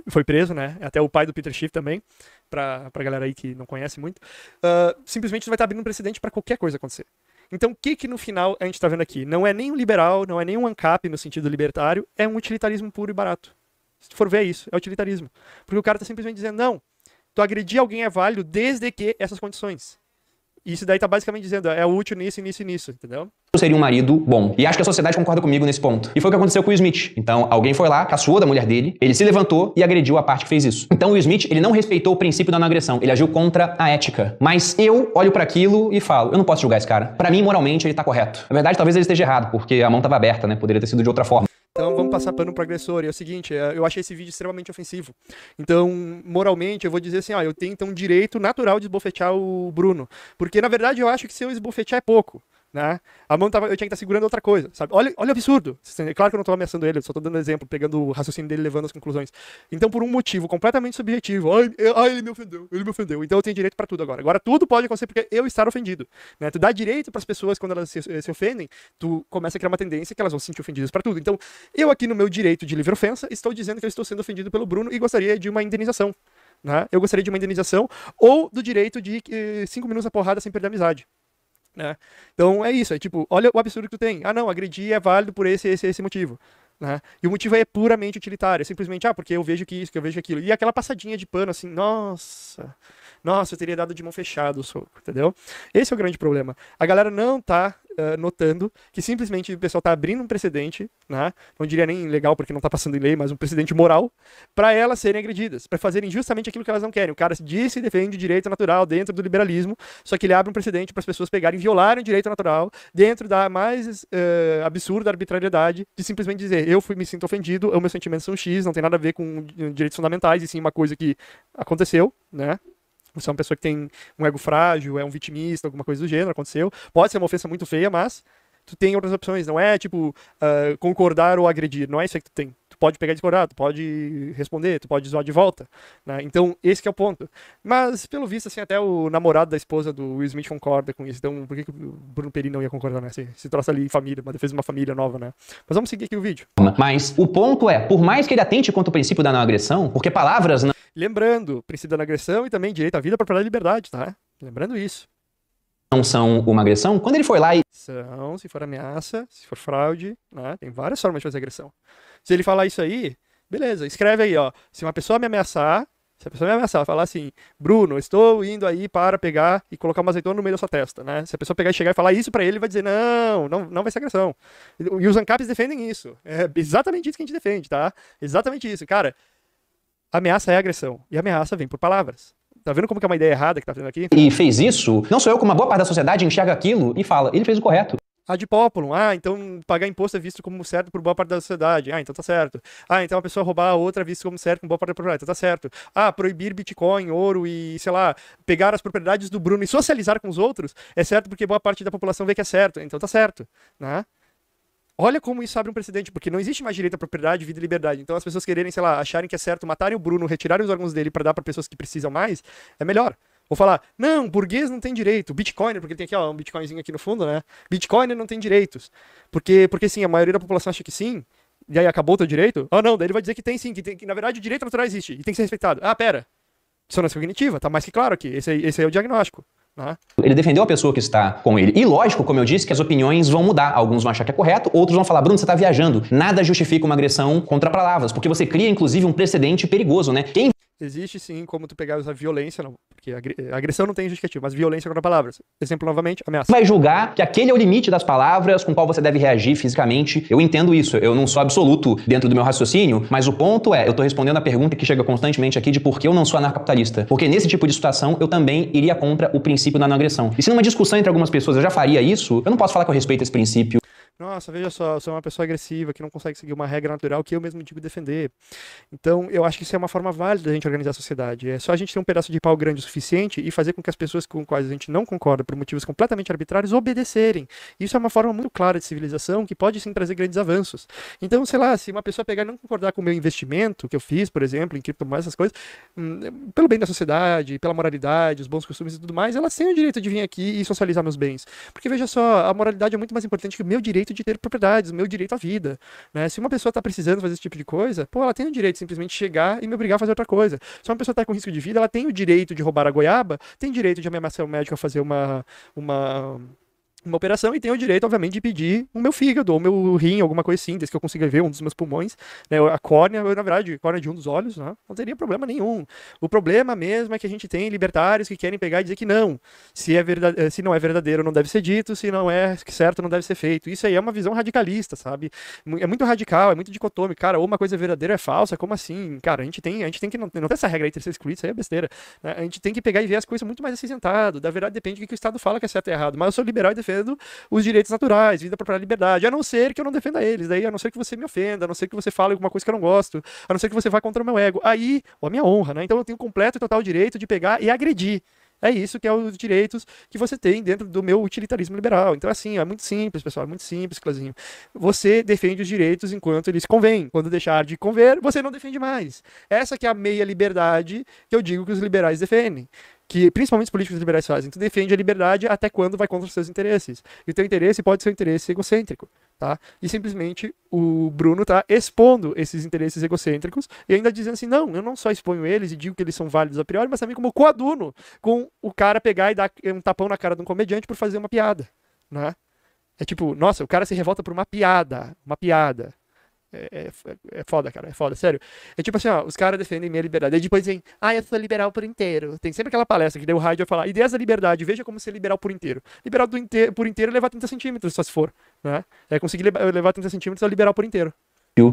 foi preso, né? Até o pai do Peter Schiff também, pra, pra galera aí que não conhece muito. Uh, simplesmente vai estar tá abrindo um precedente para qualquer coisa acontecer. Então, o que, que no final a gente está vendo aqui? Não é nem um liberal, não é nem um ANCAP no sentido libertário, é um utilitarismo puro e barato. Se tu for ver é isso, é utilitarismo. Porque o cara está simplesmente dizendo, não, tu agredir alguém é válido desde que essas condições. Isso daí está basicamente dizendo, é útil nisso, nisso e nisso, entendeu? seria um marido bom. E acho que a sociedade concorda comigo nesse ponto. E foi o que aconteceu com o Smith. Então, alguém foi lá, caçoou da mulher dele, ele se levantou e agrediu a parte que fez isso. Então, o Smith, ele não respeitou o princípio da não agressão, ele agiu contra a ética. Mas eu olho para aquilo e falo, eu não posso julgar esse cara. Para mim, moralmente, ele tá correto. Na verdade, talvez ele esteja errado, porque a mão tava aberta, né? Poderia ter sido de outra forma. Então vamos passar pano pro agressor. E é o seguinte, é, eu achei esse vídeo extremamente ofensivo. Então, moralmente, eu vou dizer assim, ah, eu tenho então um direito natural de esbofetear o Bruno. Porque, na verdade, eu acho que se eu esbofetear é pouco. Né? A mão tava, eu tinha que estar tá segurando outra coisa, sabe? Olha, olha o absurdo. É claro que eu não estou ameaçando ele, eu só estou dando exemplo, pegando o raciocínio dele, levando as conclusões. Então, por um motivo completamente subjetivo, ai, é, ai ele me ofendeu, ele me ofendeu. Então, eu tenho direito para tudo agora. Agora, tudo pode acontecer porque eu estar ofendido, né? Tu dá direito para as pessoas quando elas se, eh, se, ofendem, tu começa a criar uma tendência que elas vão se sentir ofendidas para tudo. Então, eu aqui no meu direito de livre ofensa, estou dizendo que eu estou sendo ofendido pelo Bruno e gostaria de uma indenização. Né? Eu gostaria de uma indenização ou do direito de eh, cinco minutos a porrada sem perder a amizade. Né? Então é isso, é tipo, olha o absurdo que tu tem. Ah, não, agredir é válido por esse, esse, esse motivo. Né? E o motivo é puramente utilitário, é simplesmente, ah, porque eu vejo que isso, que eu vejo aquilo. E aquela passadinha de pano assim, nossa, nossa, eu teria dado de mão fechada o soco, entendeu? Esse é o grande problema. A galera não tá uh, notando que simplesmente o pessoal tá abrindo um precedente, né? Não diria nem legal porque não tá passando em lei, mas um precedente moral, para elas serem agredidas, para fazerem justamente aquilo que elas não querem. O cara disse e defende o direito natural dentro do liberalismo, só que ele abre um precedente para as pessoas pegarem e violarem o direito natural dentro da mais uh, absurda arbitrariedade de simplesmente dizer eu fui, me sinto ofendido, os meus sentimentos são X, não tem nada a ver com direitos fundamentais, e sim uma coisa que aconteceu, né? Você é uma pessoa que tem um ego frágil, é um vitimista, alguma coisa do gênero, aconteceu. Pode ser uma ofensa muito feia, mas tu tem outras opções. Não é, tipo, uh, concordar ou agredir. Não é isso que tu tem. Tu pode pegar e discordar, tu pode responder, tu pode zoar de volta. Né? Então, esse é o ponto. Mas, pelo visto, assim, até o namorado da esposa do Will Smith concorda com isso. Então, por que, que o Bruno Perini não ia concordar, né? Se, se ali em família, uma defesa de uma família nova, né? Mas vamos seguir aqui o vídeo. Mas o ponto é, por mais que ele atente contra o princípio da não agressão, porque palavras não Lembrando, princípio da agressão e também direito à vida, propriedade e liberdade, tá? Lembrando isso. Não são uma agressão? Quando ele foi lá e. São, se for ameaça, se for fraude, né? Tem várias formas de fazer agressão. Se ele falar isso aí, beleza, escreve aí, ó. Se uma pessoa me ameaçar, se a pessoa me ameaçar, falar assim, Bruno, estou indo aí para pegar e colocar uma azeitona no meio da sua testa, né? Se a pessoa pegar e chegar e falar isso para ele, ele vai dizer, não, não, não vai ser agressão. E os ANCAPs defendem isso. É exatamente isso que a gente defende, tá? Exatamente isso. Cara, Ameaça é agressão. E ameaça vem por palavras. Tá vendo como que é uma ideia errada que tá fazendo aqui? E fez isso, não sou eu, como uma boa parte da sociedade enxerga aquilo e fala, ele fez o correto. A ah, de populum, ah, então pagar imposto é visto como certo por boa parte da sociedade, ah, então tá certo. Ah, então a pessoa roubar a outra é visto como certo por boa parte da propriedade, então tá certo. Ah, proibir Bitcoin, ouro e, sei lá, pegar as propriedades do Bruno e socializar com os outros é certo porque boa parte da população vê que é certo, então tá certo, né? Olha como isso abre um precedente, porque não existe mais direito à propriedade, vida e liberdade. Então as pessoas quererem, sei lá, acharem que é certo matarem o Bruno, retirarem os órgãos dele para dar para pessoas que precisam mais, é melhor. Ou falar, não, burguês não tem direito, Bitcoin, porque tem aqui ó, um Bitcoinzinho aqui no fundo, né? Bitcoin não tem direitos. Porque, porque sim, a maioria da população acha que sim, e aí acabou o teu direito? Ah, não, daí ele vai dizer que tem sim, que, tem, que na verdade o direito natural existe e tem que ser respeitado. Ah, pera, dissonância cognitiva, tá mais que claro aqui, esse, aí, esse aí é o diagnóstico. Uhum. Ele defendeu a pessoa que está com ele. E lógico, como eu disse, que as opiniões vão mudar. Alguns vão achar que é correto, outros vão falar, Bruno, você está viajando. Nada justifica uma agressão contra palavras, porque você cria, inclusive, um precedente perigoso, né? Quem existe sim como tu pegar essa violência, não, porque eh, agressão não tem justificativo, mas violência contra palavras. Exemplo novamente, ameaça. Vai julgar que aquele é o limite das palavras com qual você deve reagir fisicamente. Eu entendo isso, eu não sou absoluto dentro do meu raciocínio, mas o ponto é, eu tô respondendo a pergunta que chega constantemente aqui de por que eu não sou anarcapitalista. Porque nesse tipo de situação eu também iria contra o princípio da não agressão. E se numa discussão entre algumas pessoas eu já faria isso, eu não posso falar que eu respeito esse princípio. Nossa, veja só, eu sou uma pessoa agressiva que não consegue seguir uma regra natural que eu mesmo digo defender. Então, eu acho que isso é uma forma válida da gente organizar a sociedade. É só a gente ter um pedaço de pau grande o suficiente e fazer com que as pessoas com quais a gente não concorda por motivos completamente arbitrários obedecerem. Isso é uma forma muito clara de civilização que pode sim trazer grandes avanços. Então, sei lá, se uma pessoa pegar e não concordar com o meu investimento que eu fiz, por exemplo, em criptomoedas, essas coisas, hum, pelo bem da sociedade, pela moralidade, os bons costumes e tudo mais, ela tem o direito de vir aqui e socializar meus bens. Porque veja só, a moralidade é muito mais importante que o meu direito direito de ter propriedades, o meu direito à vida. Né? Se uma pessoa está precisando fazer esse tipo de coisa, pô, ela tem o direito de simplesmente chegar e me obrigar a fazer outra coisa. Se uma pessoa está com risco de vida, ela tem o direito de roubar a goiaba, tem direito de ameaçar o médico a fazer uma, uma uma operação e tenho o direito, obviamente, de pedir o meu fígado, ou o meu rim, alguma coisa assim, desde que eu consiga ver um dos meus pulmões, né? A córnea, na verdade, a córnea de um dos olhos, né? Não teria problema nenhum. O problema mesmo é que a gente tem libertários que querem pegar e dizer que não. Se, é verdade... Eh, se não é verdadeiro, não deve ser dito, se não é certo, não deve ser feito. Isso aí é uma visão radicalista, sabe? É muito radical, é muito dicotômico. Cara, ou uma coisa é verdadeira é falsa, como assim? Cara, a gente tem, a gente tem que. Não, não essa regra aí, ser excluído, isso aí é besteira. Né? A gente tem que pegar e ver as coisas muito mais acinzentado. Da verdade, depende do que o Estado fala que é certo e errado. Mas eu sou liberal e defendo defendo os direitos naturais, vida, propriedade, liberdade, a não ser que eu não defenda eles, daí a não ser que você me ofenda, a não ser que você fale alguma coisa que eu não gosto, a não ser que você vá contra o meu ego, aí, ou a minha honra, né? Então eu tenho completo e total direito de pegar e agredir. É isso que é os direitos que você tem dentro do meu utilitarismo liberal. Então, é assim, é muito simples, pessoal, é muito simples, Clazinho. Você defende os direitos enquanto eles convêm. Quando deixar de conver, você não defende mais. Essa que é a meia liberdade que eu digo que os liberais defendem que principalmente os políticos liberais fazem. Tu defende a liberdade até quando vai contra os seus interesses. E o teu interesse pode ser um interesse egocêntrico, tá? E simplesmente o Bruno tá expondo esses interesses egocêntricos e ainda dizendo assim, não, eu não só exponho eles e digo que eles são válidos a priori, mas também como coaduno com o cara pegar e dar um tapão na cara de um comediante por fazer uma piada, né? É tipo, nossa, o cara se revolta por uma piada, uma piada. É, é, é, é, foda, cara. É foda, sério. É tipo assim, ó, os caras defendem minha liberdade. E depois vem, ah, eu sou liberal por inteiro. Tem sempre aquela palestra que deu o rádio vai falar, ideias da liberdade, veja como ser liberal por inteiro. Liberal inte por inteiro é levar 30 centímetros, só se for. Né? É conseguir levar 30 centímetros é liberal por inteiro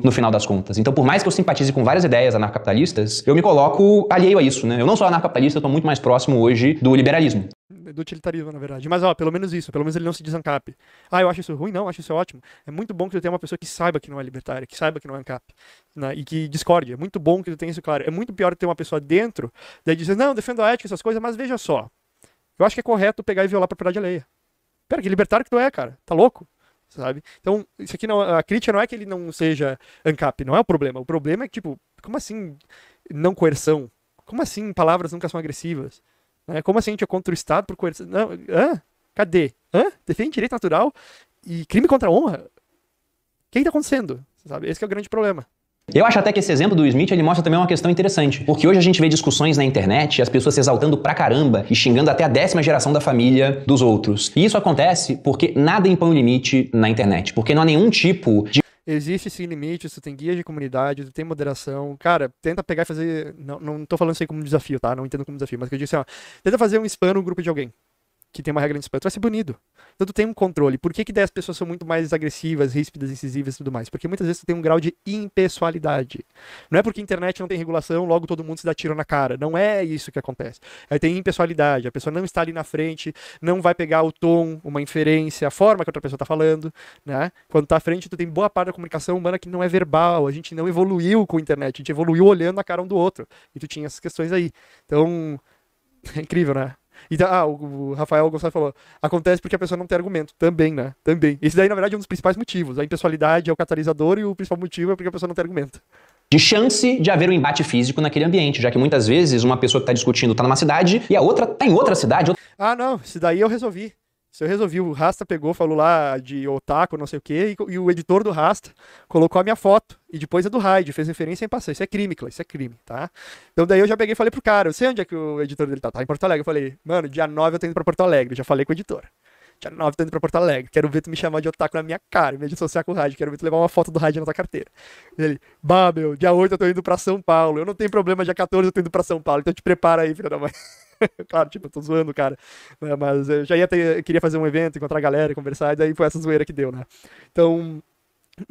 no final das contas. Então, por mais que eu simpatize com várias ideias anarcapitalistas, eu me coloco alheio a isso, né? Eu não sou anarcapitalista, eu estou muito mais próximo hoje do liberalismo do utilitarismo, na verdade. Mas, ó, pelo menos isso, pelo menos ele não se diz ANCAP. Ah, eu acho isso ruim? Não, acho isso ótimo. É muito bom que tu tenha uma pessoa que saiba que não é libertária, que saiba que não é ANCAP, né, e que discorde. É muito bom que tu tenha isso claro. É muito pior ter uma pessoa dentro, daí dizer, não, defendo a ética, essas coisas, mas veja só. Eu acho que é correto pegar e violar a propriedade alheia. Pera, que libertário que tu é, cara. Tá louco? Sabe? Então, isso aqui não, a crítica não é que ele não seja ANCAP, não é o problema. O problema é que, tipo, como assim não coerção? Como assim palavras nunca são agressivas? Né? Como assim a gente é contra o Estado por coerção? Não, hã? Cadê? Hã? Defende direito natural e crime contra a honra? O que está acontecendo? Sabe? Esse é o grande problema. Eu acho até que esse exemplo do Smith ele mostra também uma questão interessante, porque hoje a gente vê discussões na internet, as pessoas se exaltando pra caramba e xingando até a décima geração da família dos outros. E isso acontece porque nada impõe um limite na internet, porque não há nenhum tipo de Existe sim limite, tu tem guia de comunidade, tu tem moderação. Cara, tenta pegar e fazer. Não, não tô falando isso aí como desafio, tá? Não entendo como desafio, mas que eu disse, é, ó, tenta fazer um spam no grupo de alguém que tem uma regra de spell, vai ser banido. Então tu tem um controle. Por que, que 10 pessoas são muito mais agressivas, ríspidas, incisivas e tudo mais? Porque muitas vezes tu tem um grau de impessoalidade. Não é porque a internet não tem regulação, logo todo mundo se dá tiro na cara. Não é isso que acontece. Aí tem impessoalidade, a pessoa não está ali na frente, não vai pegar o tom, uma inferência, a forma que outra pessoa está falando, né? Quando tá à frente, tu tem boa parte da comunicação humana que não é verbal, a gente não evoluiu com a internet, a gente evoluiu olhando a cara um do outro. E tu tinha essas questões aí. Então, <laughs> é incrível, né? Então, ah, o Rafael Gonçalves falou, acontece porque a pessoa não tem argumento. Também, né? Também. Esse daí, na verdade, é um dos principais motivos. A impessoalidade é o catalisador e o principal motivo é porque a pessoa não tem argumento de chance de haver um embate físico naquele ambiente, já que muitas vezes uma pessoa que está discutindo está numa cidade e a outra está em outra cidade. Ah, não, esse daí eu resolvi. Isso eu resolvi. O Rasta pegou, falou lá de otaku, não sei o quê, e, e o editor do Rasta colocou a minha foto. E depois a do Raid, fez referência e passou. Isso é crime, Clá, isso é crime, tá? Então daí eu já peguei e falei pro cara, eu sei é onde é que o editor dele tá, tá em Porto Alegre. Eu falei, mano, dia 9 eu tô indo pra Porto Alegre. já falei com o editor. Dia 9 eu tô indo pra Porto Alegre. Quero ver tu me chamar de otaku na minha cara, em vez de associar com o Raid. Quero ver tu levar uma foto do Raid na tua carteira. ele, bah, meu, dia 8 eu tô indo pra São Paulo. Eu não tenho problema, dia 14 eu tô indo pra São Paulo. Então te prepara aí, filho da mãe. <laughs> <laughs> claro, tipo, eu tô zoando, cara. Né? Mas eu já ia ter, queria fazer um evento, encontrar a galera, conversar, e daí foi essa zoeira que deu, né? Então,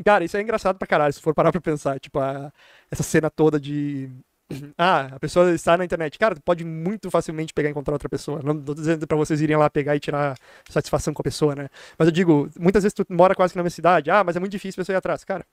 cara, isso é engraçado pra caralho, se for parar pra pensar, tipo, a, essa cena toda de. <clears throat> Ah, a pessoa está na internet. Cara, pode muito facilmente pegar e encontrar outra pessoa. Não tô dizendo pra vocês irem lá pegar e tirar satisfação com a pessoa, né? Mas eu digo, muitas vezes tu mora quase que na minha cidade. Ah, mas é muito difícil a pessoa ir atrás. Cara,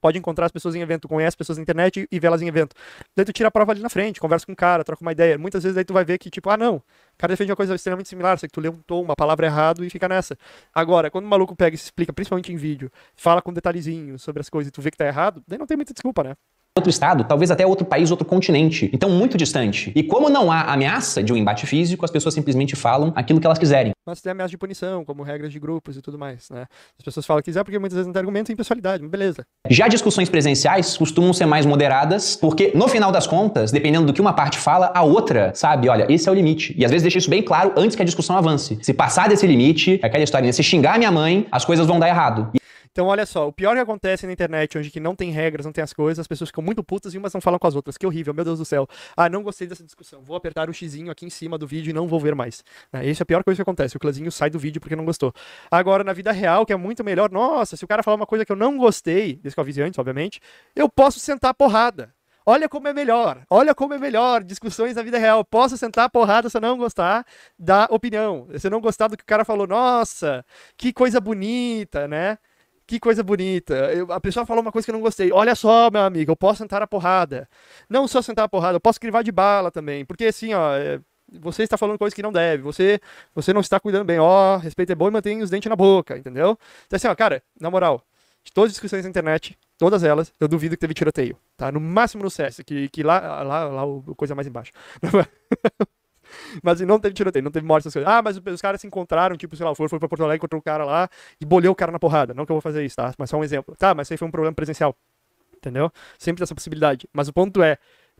pode encontrar as pessoas em evento, conhece pessoas na internet e, e vê-las em evento. Daí tu tira a prova ali na frente, conversa com o um cara, troca uma ideia. Muitas vezes daí tu vai ver que, tipo, ah, não, o cara defende uma coisa extremamente similar, só que tu lê um tom, uma palavra errado e fica nessa. Agora, quando o maluco pega e se explica, principalmente em vídeo, fala com detalhezinhos sobre as coisas e tu vê que tá errado, daí não tem muita desculpa, né? outro estado, talvez até outro país, outro continente. Então, muito distante. E como não há ameaça de um embate físico, as pessoas simplesmente falam aquilo que elas quiserem. Mas tem ameaça de punição, como regras de grupos e tudo mais, né? As pessoas falam o que quiser porque muitas vezes não tem argumento e impessoalidade, beleza. Já discussões presenciais costumam ser mais moderadas, porque no final das contas, dependendo do que uma parte fala, a outra sabe, olha, esse é o limite. E às vezes deixa isso bem claro antes que a discussão avance. Se passar desse limite, aquela história, se xingar minha mãe, as coisas vão dar errado. Então, olha só, o pior que acontece na internet, onde que não tem regras, não tem as coisas, as pessoas ficam muito putas e umas não falam com as outras. Que horrível, meu Deus do céu. Ah, não gostei dessa discussão. Vou apertar o xizinho aqui em cima do vídeo e não vou ver mais. É, isso é a pior coisa que acontece. O clãzinho sai do vídeo porque não gostou. Agora, na vida real, que é muito melhor, nossa, se o cara falar uma coisa que eu não gostei, desse que eu avisei antes, obviamente, eu posso sentar a porrada. Olha como é melhor, olha como é melhor. Discussões na vida real. Posso sentar a porrada se eu não gostar da opinião. Se eu não gostar do que o cara falou, nossa, que coisa bonita, né? que coisa bonita. Eu, a pessoa falou uma coisa que eu não gostei. Olha só, meu amigo, eu posso sentar a porrada. Não só sentar a porrada, eu posso crivar de bala também. Porque assim, ó, é, você está falando coisas que não deve. Você, você não está cuidando bem. Ó, respeito é bom e mantém os dentes na boca, entendeu? Então assim, ó, cara, na moral, de todas as discussões na internet, todas elas, eu duvido que teve tiroteio, tá? No máximo no CS, que, que lá, lá, lá, coisa mais embaixo. <laughs> Mas não teve tiroteio, não teve morte, essas coisas. Ah, mas os caras se encontraram, tipo, sei lá, foi, foi pra Porto Alegre, encontrou o um cara lá e bolhou o cara na porrada. Não que eu vou fazer isso, tá? Mas só um exemplo. Tá, mas isso aí foi um problema presencial. Entendeu? Sempre tem essa possibilidade. Mas o ponto é,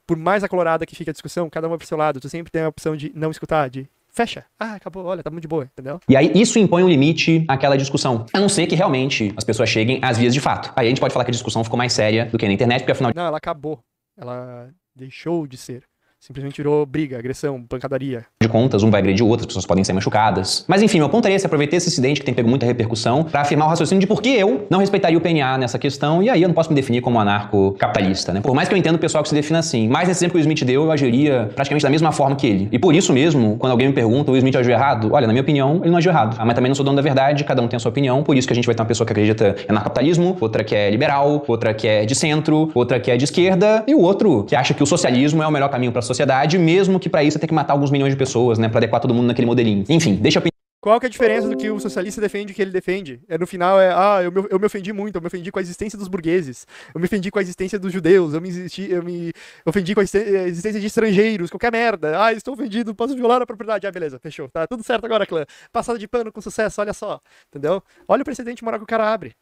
por mais acalorada que fique a discussão, cada uma pro seu lado, tu sempre tem a opção de não escutar, de fecha. Ah, acabou, olha, tá muito de boa, entendeu? E aí isso impõe um limite àquela discussão. A não ser que realmente as pessoas cheguem às vias de fato. Aí a gente pode falar que a discussão ficou mais séria do que na internet, porque afinal. Não, ela acabou. Ela deixou de ser simplesmente virou briga, agressão, pancadaria. De contas, um vai agredir o outro, as pessoas podem ser machucadas. Mas enfim, meu ponto é esse, aproveitei esse incidente que tem pego muita repercussão para afirmar o raciocínio de por que eu não respeitaria o PNA nessa questão, e aí eu não posso me definir como anarcocapitalista, né? Por mais que eu entenda o pessoal que se defina assim, mas nesse exemplo que o Smith deu, eu agiria praticamente da mesma forma que ele. E por isso mesmo, quando alguém me pergunta, o Smith agiu errado? Olha, na minha opinião, ele não agiu errado. Ah, mas também não sou dono da verdade, cada um tem a sua opinião, por isso que a gente vai ter uma pessoa que acredita em anarco capitalismo, outra que é liberal, outra que é de centro, outra que é de esquerda, e o outro que acha que o socialismo é o melhor caminho para sociedade, mesmo que para isso você que matar alguns milhões de pessoas, né, para adequar todo mundo naquele modelinho. Enfim, deixa eu qual que é a diferença do que o socialista defende e que ele defende? É no final é, ah, eu me, eu me ofendi muito, eu me ofendi com a existência dos burgueses, eu me ofendi com a existência dos judeus, eu me, existi, eu me ofendi com a eh, existência de estrangeiros, qualquer merda. Ah, estou ofendido, posso violar a propriedade. Ah, beleza, fechou, tá tudo certo agora, clã. Passada de pano com sucesso, olha só, entendeu? Olha o precedente moral que o cara abre,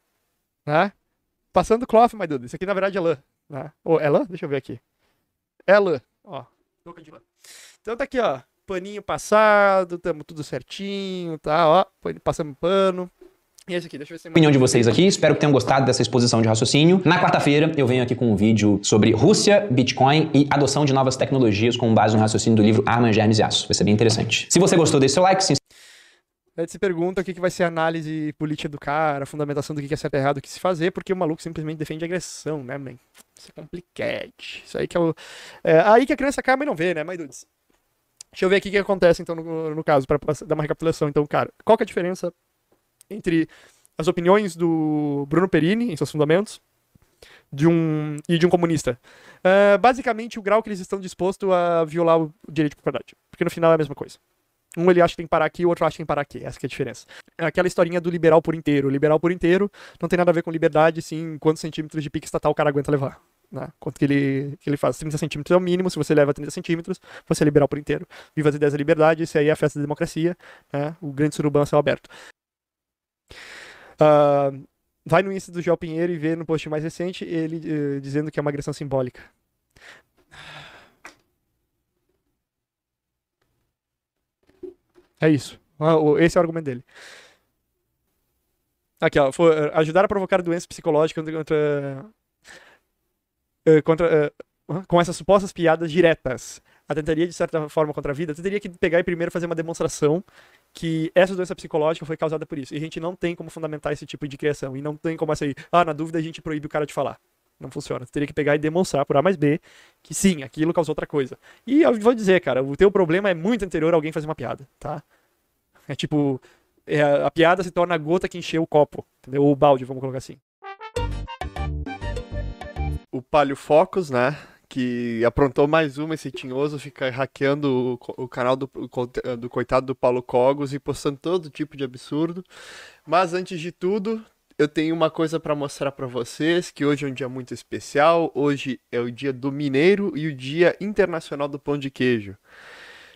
né? Passando cloth, my dude. Isso aqui na verdade é lã, né? Ou oh, é lã? Deixa eu ver aqui. É lã, ó de Então tá aqui, ó. Paninho passado, tamo tudo certinho, tá? Ó, passamos pano. E esse é aqui, deixa eu ver se tem opinião de vocês aqui. Espero que tenham gostado dessa exposição de raciocínio. Na quarta-feira, eu venho aqui com um vídeo sobre Rússia, Bitcoin e adoção de novas tecnologias com base no raciocínio do livro Armas, Germes e Aço. Vai ser bem interessante. Se você gostou, deixe seu like, se inscreva gente se pergunta o que, que vai ser a análise política do cara, a fundamentação do que, que é certo e errado, o que se fazer, porque o maluco simplesmente defende agressão, né, mãe? Isso é complicado. Isso aí que é o. É, aí que a criança acaba e não vê, né, mãe Dudes? Deixa eu ver aqui o que acontece, então, no, no caso, para dar uma recapitulação. Então, cara, qual que é a diferença entre as opiniões do Bruno Perini, em seus fundamentos, de um e de um comunista. Uh, basicamente, o grau que eles estão dispostos a violar o direito de propriedade. Porque no final é a mesma coisa. Um ele acha que tem que parar aqui, o outro acha que tem que parar aqui. Essa é a diferença. É aquela historinha do liberal por inteiro. Liberal por inteiro não tem nada a ver com liberdade, sim, quantos centímetros de pique estatal o cara aguenta levar. Né? Quanto que ele, que ele faz? 30 centímetros é o mínimo, se você leva 30 centímetros, você é liberal por inteiro. Viva as ideias da liberdade, isso aí é a festa da democracia, né? o grande surubão é céu aberto. Uh, vai no Insta do João Pinheiro e vê no post mais recente ele uh, dizendo que é uma agressão simbólica. É isso. Ah, esse é o argumento dele. Aqui, ó. For, eh, ajudar a provocar doenças psicológicas contra. Eh, eh, contra com essas supostas piadas diretas. a tentaria de certa forma, contra a vida. Teria que pegar e primeiro fazer uma demonstração que essa doença psicológica foi causada por isso. E a gente não tem como fundamentar esse tipo de criação. E não tem como essa aí. Ah, na dúvida a gente proíbe o cara de falar. Não funciona. Você teria que pegar e demonstrar por A mais B que sim, aquilo causou outra coisa. E eu vou dizer, cara, o teu problema é muito anterior a alguém fazer uma piada, tá? É tipo, é, a piada se torna a gota que encheu o copo, entendeu? Ou o balde, vamos colocar assim. O Palio Focus, né? que aprontou mais uma esse tinhoso, fica hackeando o, o canal do, do, coitado do Paulo Cogos e postando todo tipo de absurdo. Mas antes de tudo, eu tenho uma coisa para mostrar para vocês, que hoje é um dia muito especial. Hoje é o dia do mineiro e o dia internacional do pão de queijo.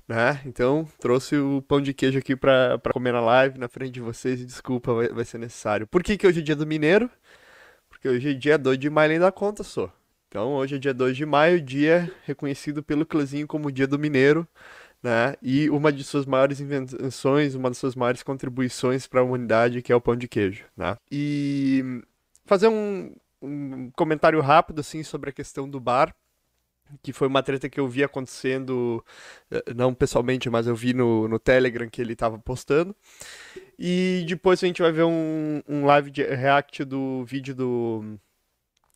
Né? Então, trouxe o pão de queijo aqui para comer na live, na frente de vocês, e desculpa, vai, vai, ser necessário. Por que, que hoje é dia do mineiro? Porque hoje é dia 2 de maio, além da conta, só. Então, hoje é dia 2 de maio, dia reconhecido pelo Clezinho como dia do mineiro né? E uma de suas maiores invenções, uma de suas maiores contribuições para a humanidade, que é o pão de queijo, né? E fazer um, um comentário rápido assim sobre a questão do bar, que foi uma treta que eu vi acontecendo, eh, não pessoalmente, mas eu vi no, no Telegram que ele estava postando. E depois a gente vai ver um, um live de react do vídeo do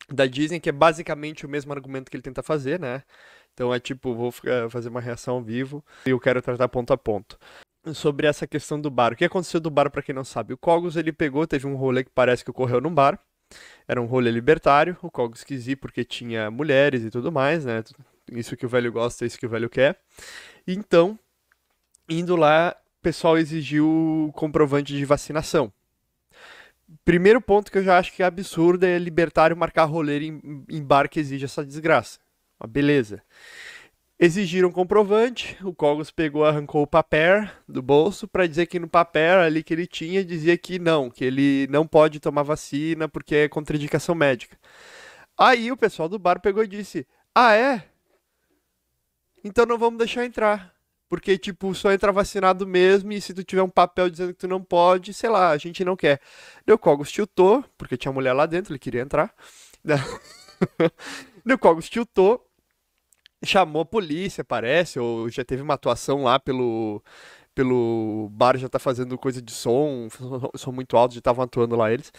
da Disney, que é basicamente o mesmo argumento que ele tenta fazer, né? Então é tipo, vou fazer uma reação ao vivo e eu quero tratar ponto a ponto. Sobre essa questão do bar. O que aconteceu do bar, para quem não sabe? O Cogos ele pegou, teve um rolê que parece que ocorreu num bar. Era um rolê libertário. O Cogos quis ir porque tinha mulheres e tudo mais, né? Isso que o velho gosta, isso que o velho quer. Então, indo lá, o pessoal exigiu comprovante de vacinação. Primeiro ponto que eu já acho que é absurdo é libertário marcar rolê em, em bar que exige essa desgraça beleza. Exigiram comprovante, o Cogos pegou, arrancou o papel do bolso para dizer que no papel ali que ele tinha dizia que não, que ele não pode tomar vacina porque é contraindicação médica. Aí o pessoal do bar pegou e disse: "Ah é? Então não vamos deixar entrar, porque tipo só entra vacinado mesmo e se tu tiver um papel dizendo que tu não pode, sei lá, a gente não quer". Deu Cogos chutou porque tinha mulher lá dentro, ele queria entrar. <laughs> Deu Cogos chutou chamou a polícia, parece, ou já teve uma atuação lá pelo pelo bar já tá fazendo coisa de som, <laughs> som muito alto, já estavam atuando lá eles.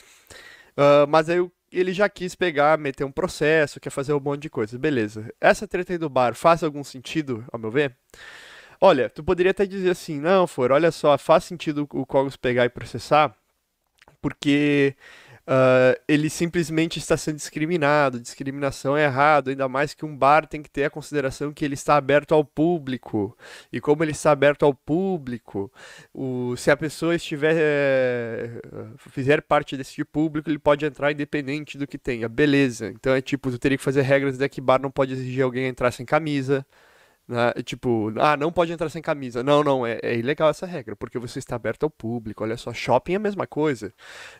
Uh, mas aí ele já quis pegar, meter um processo, quer fazer um monte de coisa, beleza. Essa treta aí do bar faz algum sentido, ao meu ver? Olha, tu poderia até dizer assim, não, For, olha só, faz sentido o Cogos pegar e processar, porque uh, ele simplesmente está sendo discriminado. Discriminação é errado, ainda mais que um bar tem que ter a consideração que ele está aberto ao público. E como ele está aberto ao público, o, se a pessoa estiver é, fizer parte desse tipo público, ele pode entrar independente do que tenha. Beleza. Então é tipo, tu teria que fazer regras de que bar não pode exigir alguém entrar sem camisa. Né? Tipo, ah, não pode entrar sem camisa. Não, não, é, é, ilegal essa regra, porque você está aberto ao público. Olha só, shopping é a mesma coisa.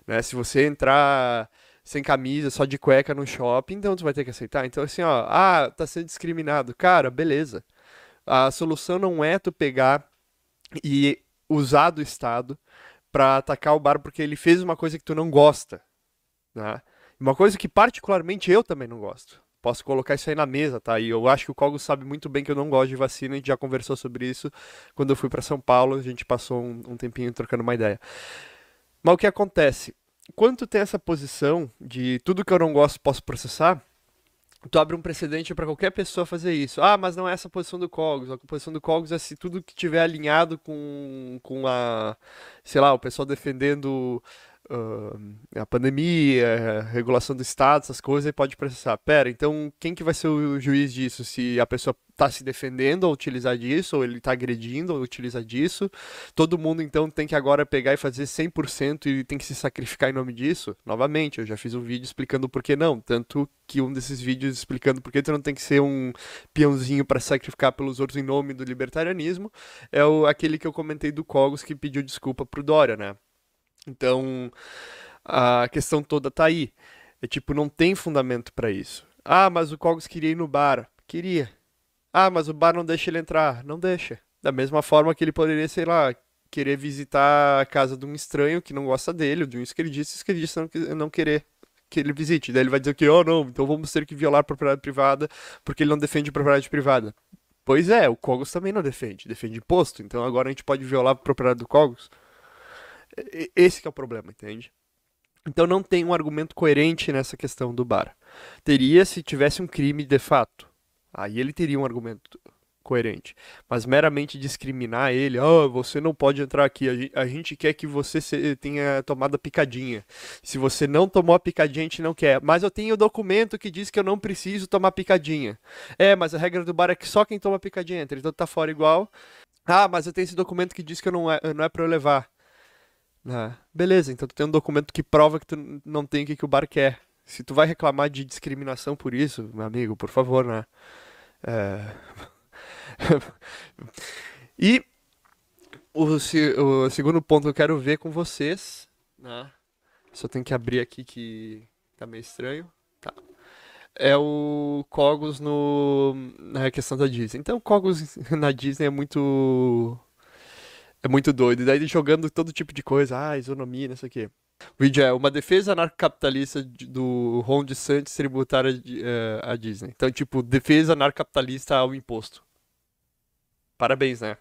Né? Se você entrar sem camisa, só de cueca no shopping, então você vai ter que aceitar. Então, assim, ó, ah, tá sendo discriminado. Cara, beleza. A solução não é tu pegar e usar do Estado para atacar o bar porque ele fez uma coisa que tu não gosta. Né? Uma coisa que particularmente eu também não gosto posso colocar isso aí na mesa, tá? E eu acho que o Cogos sabe muito bem que eu não gosto de vacina, a gente já conversou sobre isso quando eu fui para São Paulo, a gente passou um, um tempinho trocando uma ideia. Mas o que acontece? Quando tu tem essa posição de tudo que eu não gosto posso processar, tu abre um precedente para qualquer pessoa fazer isso. Ah, mas não é essa a posição do Cogos. A posição do Cogos é se tudo que tiver alinhado com, com a, sei lá, o pessoal defendendo uh, a pandemia, a regulação do Estado, essas coisas, e pode processar. Pera, então quem que vai ser o juiz disso? Se a pessoa está se defendendo ao utilizar disso, ou ele está agredindo ao utilizar disso, todo mundo então tem que agora pegar e fazer 100% e tem que se sacrificar em nome disso? Novamente, eu já fiz um vídeo explicando por que não, tanto que um desses vídeos explicando por que tu não tem que ser um peãozinho para sacrificar pelos outros em nome do libertarianismo, é o, aquele que eu comentei do Cogos que pediu desculpa pro Dória, né? Então, a questão toda tá aí. É tipo, não tem fundamento para isso. Ah, mas o Cogos queria ir no bar. Queria. Ah, mas o bar não deixa ele entrar. Não deixa. Da mesma forma que ele poderia, sei lá, querer visitar a casa de um estranho que não gosta dele, de um esquerdista, e esquerdista não, não querer que ele visite. Daí ele vai dizer que, oh, não, então vamos ter que violar a propriedade privada porque ele não defende a propriedade privada. Pois é, o Cogos também não defende, defende imposto. Então agora a gente pode violar a propriedade do Cogos. Esse é o problema, entende? Então não tem um argumento coerente nessa questão do bar. Teria se tivesse um crime de fato. Aí ele teria um argumento coerente. Mas meramente discriminar ele, oh, você não pode entrar aqui, a gente quer que você tenha tomado a picadinha. Se você não tomou a picadinha, a gente não quer. Mas eu tenho o um documento que diz que eu não preciso tomar picadinha. É, mas a regra do bar é que só quem toma picadinha entra, então tá fora igual. Ah, mas eu tenho esse documento que diz que eu não é, não é pra eu levar. Ah, beleza, então tu tem um documento que prova que tu não tem o que, que o bar quer. Se tu vai reclamar de discriminação por isso, meu amigo, por favor, né? É... <laughs> e o, se, o, segundo ponto que eu quero ver com vocês, né? Só tenho que abrir aqui que tá meio estranho. Tá. É o Cogos no, na questão da Disney. Então, Cogos <laughs> na Disney é muito é muito doido. E daí jogando todo tipo de coisa, ah, isonomia, não sei o quê. O vídeo é uma defesa anarcocapitalista do Ron DeSantis tributária a, uh, eh, Disney. Então, tipo, defesa anarcocapitalista ao imposto. Parabéns, né?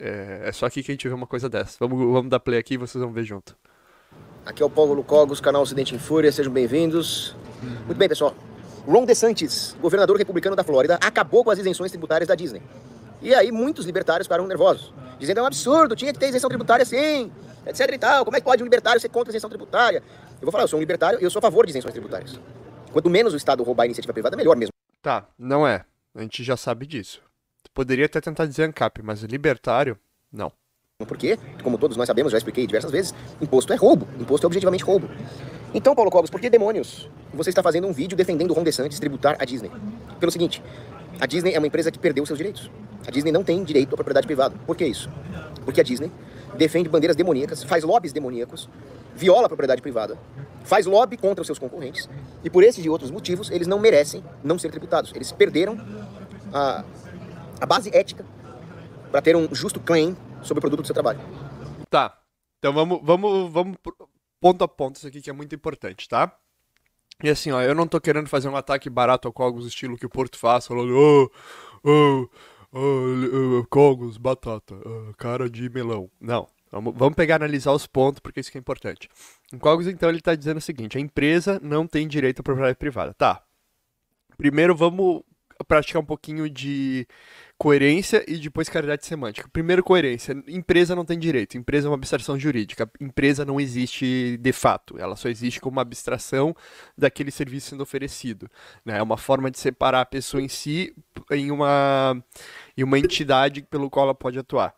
É, é, só aqui que a gente vê uma coisa dessa. Vamos, vamos dar play aqui e vocês vão ver junto. Aqui é o Paulo Lucogos, canal Ocidente em Fúria, sejam bem-vindos. Muito bem, pessoal. Ron DeSantis, governador republicano da Flórida, acabou com as isenções tributárias da Disney. E aí muitos libertários ficaram nervosos, dizendo é um absurdo, tinha que ter isenção tributária sim, etc e tal. Como é que pode um libertário ser contra a isenção tributária? Eu vou falar, eu sou um libertário e eu sou a favor de isenções tributárias. Quanto menos o Estado roubar a iniciativa privada, melhor mesmo. Tá, não é. A gente já sabe disso. poderia até tentar dizer ANCAP, mas libertário, não. Porque, como todos nós sabemos, já expliquei diversas vezes, imposto é roubo. Imposto é objetivamente roubo. Então, Paulo Cobos, por que demônios você está fazendo um vídeo defendendo o Ron DeSantis tributar a Disney? Pelo seguinte, a Disney é uma empresa que perdeu seus direitos. A Disney não tem direito à propriedade privada. Por que isso? Porque a Disney defende bandeiras demoníacas, faz lobbies demoníacos, viola a propriedade privada, faz lobby contra os seus concorrentes e por esses e outros motivos eles não merecem não ser tributados. Eles perderam a, a base ética para ter um justo claim sobre o produto do seu trabalho. Tá. Então vamos, vamos, vamos ponto a ponto isso aqui que é muito importante, tá? E assim, ó, eu não tô querendo fazer um ataque barato ao Cogos, estilo que o Porto faz, falando, oh, oh, oh, oh Cogos, batata, eh, cara de melão. Não. Vamos pegar analisar os pontos, porque isso que é importante. O Cogos, então, ele tá dizendo o seguinte: a empresa não tem direito à propriedade privada. Tá. Primeiro, vamos praticar um pouquinho de coerência e depois caridade semântica. Primeiro, coerência. Empresa não tem direito, empresa é uma abstração jurídica. Empresa não existe de fato, ela só existe como uma abstração daquele serviço sendo oferecido. Né? É uma forma de separar a pessoa em si em uma, em uma entidade pelo qual ela pode atuar.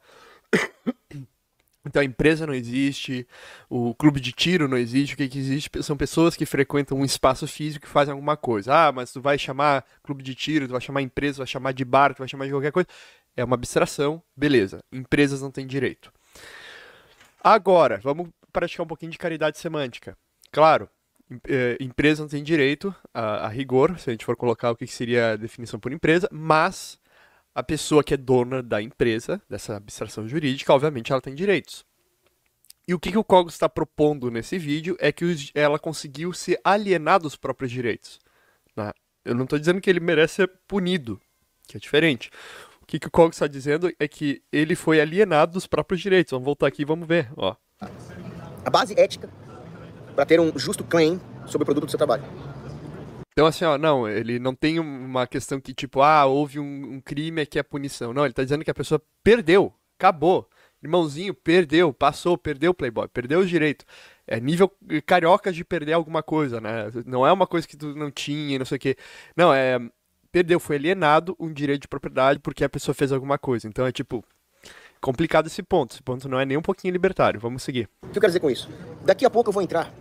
Então a empresa não existe, o clube de tiro não existe, o que, é que existe são pessoas que frequentam um espaço físico e fazem alguma coisa. Ah, mas tu vai chamar clube de tiro, tu vai chamar empresa, tu vai chamar de bar, tu vai chamar de qualquer coisa. É uma abstração, beleza. Empresas não têm direito. Agora, vamos praticar um pouquinho de caridade semântica. Claro, eh, empresa não tem direito a, a rigor, se a gente for colocar o que seria a definição por empresa, mas a pessoa que é dona da empresa, dessa abstração jurídica, obviamente ela tem direitos. E o que, que o Cogos está propondo nesse vídeo é que ela conseguiu se alienar dos próprios direitos. Né? Eu não estou dizendo que ele merece ser punido, que é diferente. O que, que o Cogos está dizendo é que ele foi alienado dos próprios direitos. Vamos voltar aqui e vamos ver. Ó. A base ética para ter um justo claim sobre o produto do seu trabalho. Então, assim, ó, não, ele não tem uma questão que, tipo, ah, houve um, um crime, aqui é a punição. Não, ele tá dizendo que a pessoa perdeu, acabou. Irmãozinho, perdeu, passou, perdeu o Playboy, perdeu o direito. É nível carioca de perder alguma coisa, né? Não é uma coisa que tu não tinha, não sei o quê. Não, é. Perdeu, foi alienado um direito de propriedade porque a pessoa fez alguma coisa. Então é tipo. Complicado esse ponto. Esse ponto não é nem um pouquinho libertário. Vamos seguir. O que eu quero dizer com isso? Daqui a pouco eu vou entrar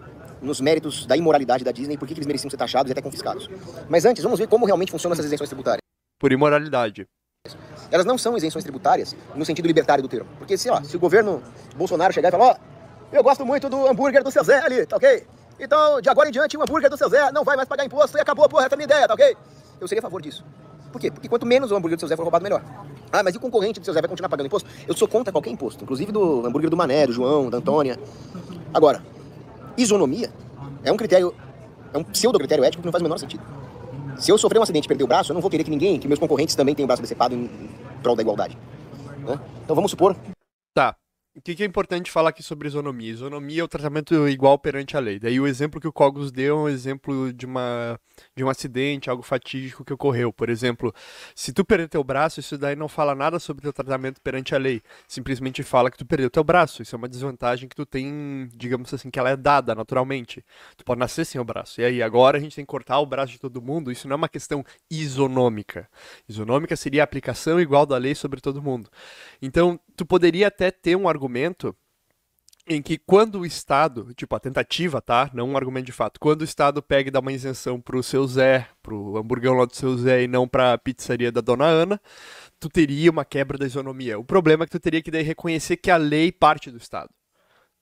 nos méritos da imoralidade da Disney, por que eles mereciam ser taxados e até confiscados. Mas antes, vamos ver como realmente funcionam essas isenções tributárias. Por imoralidade. Elas não são isenções tributárias no sentido libertário do termo. Porque se, lá, se o governo Bolsonaro chegar e falar, ó, oh, eu gosto muito do hambúrguer do seu Zé ali, tá ok? Então, de agora em diante, o hambúrguer do seu Zé não vai mais pagar imposto e acabou, porra, essa é a minha ideia, tá ok? Eu seria a favor disso. Por quê? Porque quanto menos o hambúrguer do seu Zé for roubado, melhor. Ah, mas e o concorrente do seu Zé vai continuar pagando imposto? Eu sou contra qualquer imposto, inclusive do hambúrguer do Mané, do João, da Antônia. Agora, isonomia é um critério, é um pseudo-critério ético que não faz o menor sentido. Se eu sofrer um acidente e perder o braço, eu não vou querer que ninguém, que meus concorrentes também tenham o braço decepado em, em prol da igualdade. Né? Então vamos supor. Tá. O que, que, é importante falar aqui sobre isonomia? Isonomia é o tratamento igual perante a lei. Daí o exemplo que o Cogos deu é um exemplo de, uma, de um acidente, algo fatídico que ocorreu. Por exemplo, se tu perder teu braço, isso daí não fala nada sobre teu tratamento perante a lei. Simplesmente fala que tu perdeu teu braço. Isso é uma desvantagem que tu tem, digamos assim, que ela é dada naturalmente. Tu pode nascer sem o braço. E aí, agora a gente tem que cortar o braço de todo mundo. Isso não é uma questão isonômica. Isonômica seria a aplicação igual da lei sobre todo mundo. Então, tu poderia até ter um argumento em que quando o Estado, tipo a tentativa, tá? Não um argumento de fato. Quando o Estado pega e dá uma isenção pro seu Zé, pro hamburgão lá do seu Zé e não pra pizzaria da dona Ana, tu teria uma quebra da isonomia. O problema é que tu teria que daí reconhecer que a lei parte do Estado.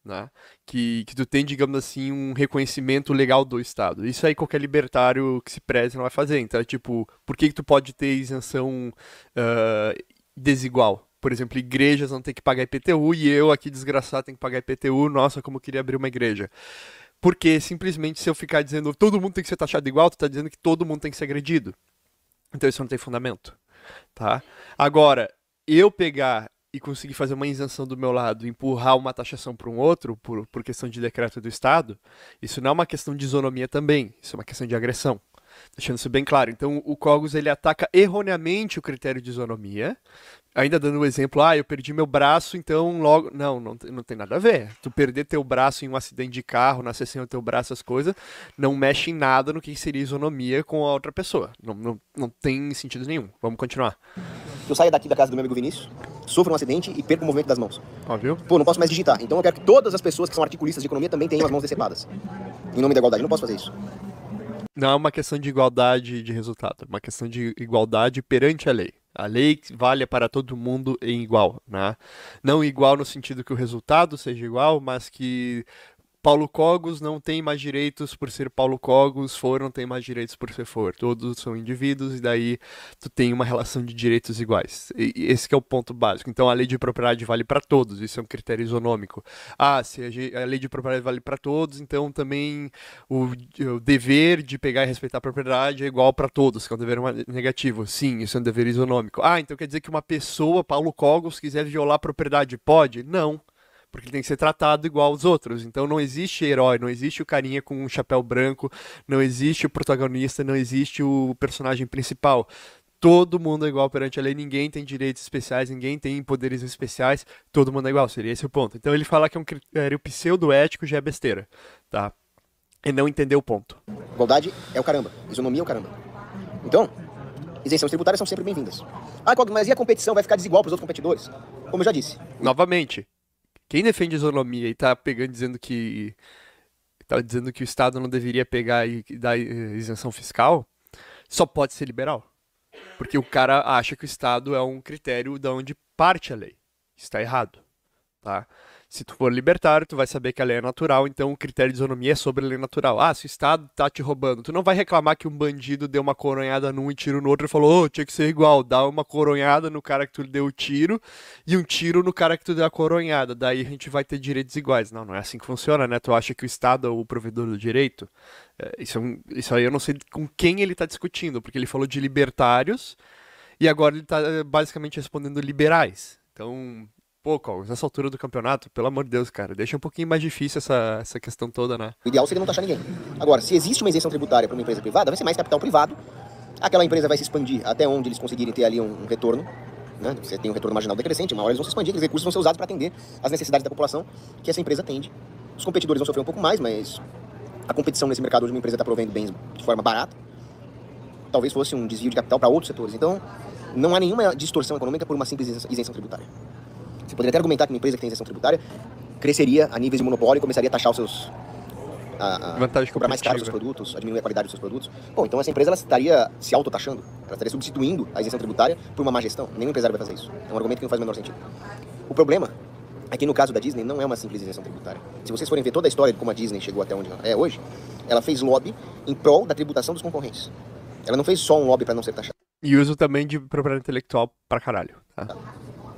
Né? Que, que tu tem, digamos assim, um reconhecimento legal do Estado. Isso aí qualquer libertário que se preze não vai fazer. Então, é tipo, por que, que tu pode ter isenção uh, desigual? por exemplo, igrejas não ter que pagar IPTU e eu aqui desgraçado tenho que pagar IPTU. Nossa, como eu queria abrir uma igreja. Porque simplesmente se eu ficar dizendo todo mundo tem que ser taxado igual, tu tá dizendo que todo mundo tem que ser agredido. Então isso não tem fundamento, tá? Agora, eu pegar e conseguir fazer uma isenção do meu lado, empurrar uma taxação para um outro por, por questão de decreto do Estado, isso não é uma questão de isonomia também, isso é uma questão de agressão deixando isso bem claro. Então, o Cogos ele ataca erroneamente o critério de isonomia, ainda dando o um exemplo, ah, eu perdi meu braço, então logo. Não, não, não tem nada a ver. Tu perder teu braço em um acidente de carro, na sem o teu braço, as coisas, não mexe em nada no que seria isonomia com a outra pessoa. Não, não, não tem sentido nenhum. Vamos continuar. Eu saio daqui da casa do meu amigo Vinícius, sofro um acidente e perco o movimento das mãos. Ó, viu? Pô, não posso mais digitar. Então eu quero que todas as pessoas que são articulistas de economia também tenham as mãos decepadas. Em nome da igualdade, eu não posso fazer isso. Não é uma questão de igualdade de resultado, é uma questão de igualdade perante a lei. A lei vale para todo mundo em igual, né? Não igual no sentido que o resultado seja igual, mas que Paulo Cogos não tem mais direitos por ser Paulo Cogos, foram tem mais direitos por ser For. Todos são indivíduos e daí tu tem uma relação de direitos iguais. E esse é o ponto básico. Então a lei de propriedade vale para todos, isso é um critério isonômico. Ah, se a, lei de propriedade vale para todos, então também o, o, dever de pegar e respeitar a propriedade é igual para todos, que é um dever negativo. Sim, isso é um dever isonômico. Ah, então quer dizer que uma pessoa, Paulo Cogos, quiser violar a propriedade, pode? Não porque ele tem que ser tratado igual aos outros. Então não existe herói, não existe o carinha com um chapéu branco, não existe o protagonista, não existe o personagem principal. Todo mundo é igual perante a lei, ninguém tem direitos especiais, ninguém tem poderes especiais, todo mundo é igual, seria esse o ponto. Então ele falar que é um critério pseudoético já é besteira, tá? E não entender o ponto. Igualdade é o caramba, isonomia é o caramba. Então, isenções tributárias são sempre bem-vindas. Ah, mas e a competição vai ficar desigual para os outros competidores? Como eu já disse. Novamente, quem defende a isonomia e tá pegando dizendo que tá dizendo que o Estado não deveria pegar e dar isenção fiscal, só pode ser liberal. Porque o cara acha que o Estado é um critério da onde parte a lei. Está errado, tá? Se tu for libertário, tu vai saber que a lei é natural, então o critério de isonomia é sobre a lei natural. Ah, se o Estado tá te roubando, tu não vai reclamar que um bandido deu uma coronhada num e tiro no outro e falou, ô, oh, tinha que ser igual, dá uma coronhada no cara que tu deu o tiro e um tiro no cara que tu deu a coronhada, daí a gente vai ter direitos iguais. Não, não é assim que funciona, né? Tu acha que o Estado é o provedor do direito? É, isso, é um, isso aí eu não sei com quem ele tá discutindo, porque ele falou de libertários e agora ele tá eh, basicamente respondendo liberais. Então, Pô, Cogos, nessa altura do campeonato, pelo amor de Deus, cara, deixa um pouquinho mais difícil essa, essa questão toda, né? O ideal seria não taxar ninguém. Agora, se existe uma isenção tributária para uma empresa privada, vai ser mais capital privado. Aquela empresa vai se expandir até onde eles conseguirem ter ali um, um retorno. Né? Você tem um retorno marginal decrescente, uma hora eles vão se expandir, aqueles recursos vão ser usados para atender as necessidades da população que essa empresa atende. Os competidores vão sofrer um pouco mais, mas a competição nesse mercado onde uma empresa está provendo bens de forma barata. Talvez fosse um desvio de capital para outros setores. Então, não há nenhuma distorção econômica por uma simples isenção tributária. Você poderia até argumentar que uma empresa que tem isenção tributária cresceria a níveis de monopólio e começaria a taxar os seus. A, a Vantagem cobrar mais caro os seus né? produtos, a diminuir a qualidade dos seus produtos. Bom, então essa empresa ela estaria se autotaxando, ela estaria substituindo a isenção tributária por uma má gestão. Nenhum empresário vai fazer isso. É um argumento que não faz o menor sentido. O problema é que no caso da Disney não é uma simples isenção tributária. Se vocês forem ver toda a história de como a Disney chegou até onde é hoje, ela fez lobby em prol da tributação dos concorrentes. Ela não fez só um lobby para não ser taxada. E uso também de propriedade intelectual para caralho. Tá? tá.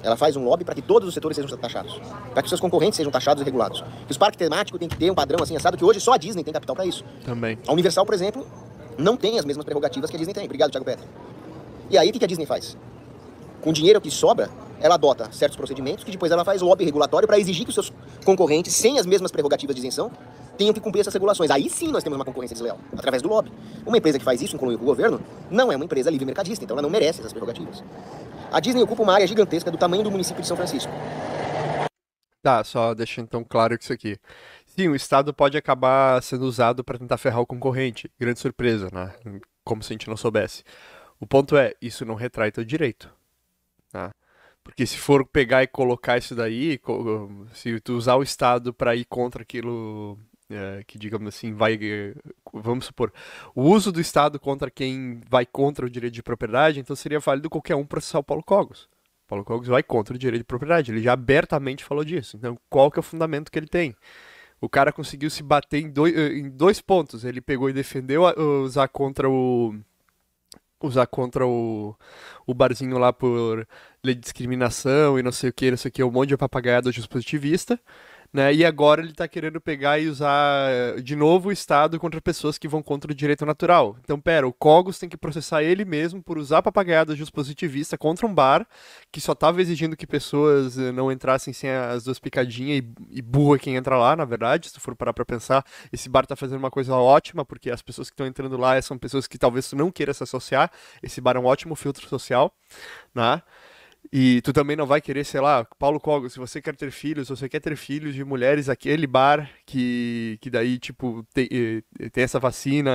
Ela faz um lobby para que todos os setores sejam taxados, para que seus concorrentes sejam taxados e regulados. Que os parques temáticos têm que ter um padrão assim assado que hoje só a Disney tem capital para isso. Também. A Universal, por exemplo, não tem as mesmas prerrogativas que a Disney tem. Obrigado, Thiago Petra. E aí o que a Disney faz? com o dinheiro que sobra, ela adota certos procedimentos que depois ela faz lobby regulatório para exigir que os seus concorrentes, sem as mesmas prerrogativas de isenção, tenham que cumprir essas regulações. Aí sim nós temos uma concorrência desleal, através do lobby. Uma empresa que faz isso, incluindo com o governo, não é uma empresa livre mercadista, então ela não merece essas prerrogativas. A Disney ocupa uma área gigantesca do tamanho do município de São Francisco. Tá, só deixando então claro isso aqui. Sim, o Estado pode acabar sendo usado para tentar ferrar o concorrente. Grande surpresa, né? Como se a gente não soubesse. O ponto é, isso não retrai teu direito. Tá? Porque se for pegar e colocar isso daí, se tu usar o Estado para ir contra aquilo é, que, digamos assim, vai. É, vamos supor, o uso do Estado contra quem vai contra o direito de propriedade, então seria válido qualquer um processar o Paulo Cogos. O Paulo Cogos vai contra o direito de propriedade, ele já abertamente falou disso. Então, qual que é o fundamento que ele tem? O cara conseguiu se bater em dois, em dois pontos. Ele pegou e defendeu a, usar contra o usar contra o, o barzinho lá por lei de discriminação e não sei o que, não sei o que, um monte de papagaiada dispositivista né? E agora ele está querendo pegar e usar eh, de novo o Estado contra pessoas que vão contra o direito natural. Então, pera, o Cogos tem que processar ele mesmo por usar papagaiada de positivista contra um bar que só estava exigindo que pessoas eh, não entrassem sem as duas picadinhas e, e burra quem entra lá, na verdade, se tu for parar para pensar, esse bar está fazendo uma coisa ótima, porque as pessoas que estão entrando lá são pessoas que talvez tu não queira se associar. Esse bar é um ótimo filtro social, né? E tu também não vai querer, sei lá, Paulo Cogos, se você quer ter filhos, se você quer ter filhos de mulheres, aquele bar que, que daí, tipo, tem, eh, eh, tem essa vacina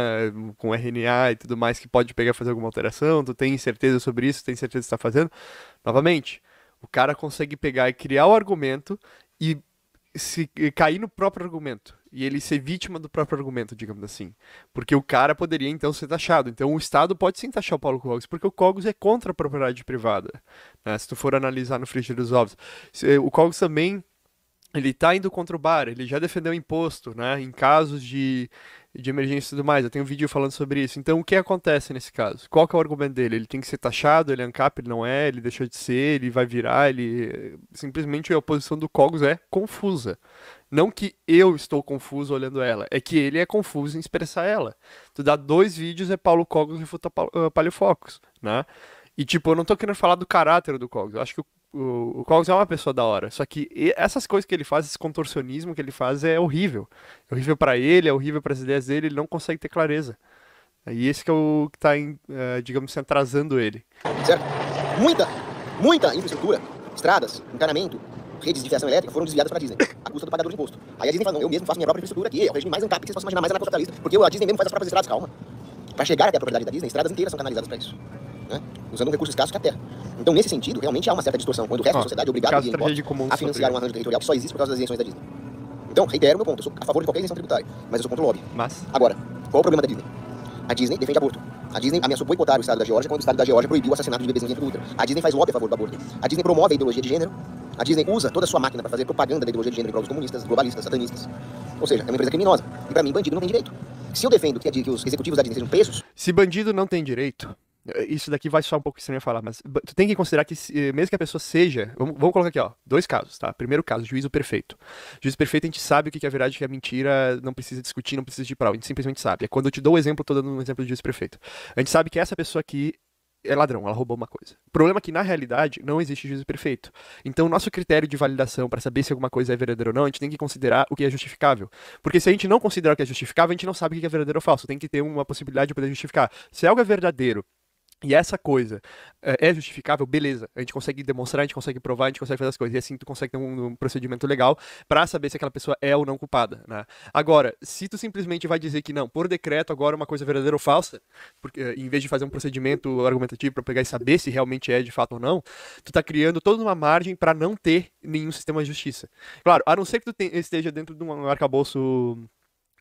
com RNA e tudo mais que pode pegar fazer alguma alteração, tu tem certeza sobre isso, tem certeza que está fazendo. Novamente, o cara consegue pegar e criar o argumento e se e cair no próprio argumento e ele ser vítima do próprio argumento, digamos assim. Porque o cara poderia então ser taxado. Então o Estado pode sim taxar o Paulo Cogos, porque o Cogos é contra a propriedade privada. Né? Se tu for analisar no Frigir dos Ovos. Eh, o Cogos também ele está indo contra o bar, ele já defendeu imposto, né? Em casos de, de emergência e tudo mais. Eu tenho um vídeo falando sobre isso. Então, o que acontece nesse caso? Qual é o argumento dele? Ele tem que ser taxado, ele é ANCAP, ele não é, ele deixou de ser, ele vai virar, ele... Eh, simplesmente a oposição do Cogos é confusa, não que eu estou confuso olhando ela, é que ele é confuso em expressar ela. Tu dá dois vídeos, é Paulo Cogos refuta uh, ah, Palio Focus, né? E tipo, eu não tô querendo falar do caráter do Cogos. Eu acho que o, o, o Cogos é uma pessoa da hora. Só que essas coisas que ele faz, esse contorcionismo que ele faz é horrível. É horrível para ele, é horrível para as ideias dele, ele não consegue ter clareza. É, e esse que é o que tá, em, é, digamos assim, atrasando ele. Certo? Muita, muita infraestrutura, estradas, encanamento, redes de fiação elétrica foram desviadas para a Disney, a custa do pagador de imposto. Aí a Disney fala, não, eu mesmo faço minha própria infraestrutura aqui, é o regime mais ancap que vocês possam imaginar, mais anarcocapitalista, porque a Disney mesmo faz as próprias estradas, calma. Para chegar até a propriedade da Disney, estradas inteiras são canalizadas para isso. Né? Usando um recurso escasso que é a terra. Então, nesse sentido, realmente há uma certa distorção, quando o resto ah, da sociedade é obrigado a, a financiar um arranjo territorial que só existe por causa das isenções da Disney. Então, reitero meu ponto, eu sou a favor de qualquer isenção tributária, mas eu sou contra o lobby. Mas... Agora, qual o problema da Disney? A Disney defende aborto. A Disney ameaçou boicotar o estado da Geórgia quando o estado da Geórgia proibiu o assassinato de bebês em infância útero. A Disney faz lobby a favor do aborto. A Disney promove a ideologia de gênero a Disney usa toda a sua máquina para fazer propaganda da ideologia de gênero para os comunistas, globalistas, satanistas. Ou seja, é uma empresa criminosa. E para mim, bandido não tem direito. Se eu defendo que, é que os executivos da Disney sejam presos. Se bandido não tem direito, isso daqui vai soar um pouco estranho falar, mas tu tem que considerar que eh, mesmo que a pessoa seja, vamos, vamos, colocar aqui, ó, dois casos, tá? Primeiro caso, juízo perfeito. Juízo perfeito a gente sabe o que é verdade, o que é mentira, não precisa discutir, não precisa de prova, a gente simplesmente sabe. É quando eu te dou o um exemplo, eu tô dando um exemplo de juízo perfeito. A gente sabe que essa pessoa aqui é ladrão, ela roubou uma coisa. O problema é que, na realidade, não existe juízo perfeito. Então, o nosso critério de validação para saber se alguma coisa é verdadeira ou não, a gente tem que considerar o que é justificável. Porque se a gente não considerar o que é justificável, a gente não sabe o que é verdadeiro ou falso. Tem que ter uma possibilidade de poder justificar. Se algo é verdadeiro e essa coisa eh, é justificável, beleza. A gente consegue demonstrar, a gente consegue provar, a gente consegue fazer as coisas. E assim tu consegue ter um, um procedimento legal para saber se aquela pessoa é ou não culpada, né? Agora, se tu simplesmente vai dizer que não, por decreto agora é uma coisa é verdadeira ou falsa, porque, eh, em vez de fazer um procedimento argumentativo para pegar e saber se realmente é de fato ou não, tu tá criando toda uma margem para não ter nenhum sistema de justiça. Claro, a não ser que tu te, esteja dentro de um arcabouço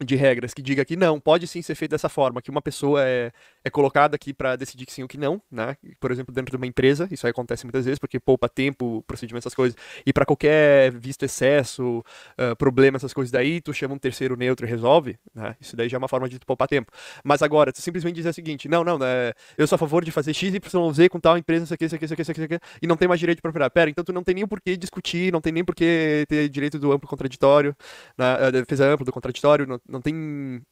de regras que diga que não, pode sim ser feito dessa forma, que uma pessoa é é colocado aqui para decidir que sim ou que não, né? Por exemplo, dentro de uma empresa, isso aí acontece muitas vezes, porque poupa tempo, procedimento, essas coisas. E para qualquer visto excesso, uh, problema, essas coisas daí, tu chama um terceiro neutro e resolve, né? Isso daí já é uma forma de tu poupar tempo. Mas agora, tu simplesmente diz o seguinte, não, não, né? eu sou a favor de fazer X, Y, Z com tal empresa, isso aqui, isso aqui, isso aqui, isso aqui, isso aqui e não tem mais direito de propriedade. Pera, então tu não tem nem por porquê discutir, não tem nem porquê ter direito do amplo contraditório, na né, eh, defesa ampla do contraditório, não, não, tem,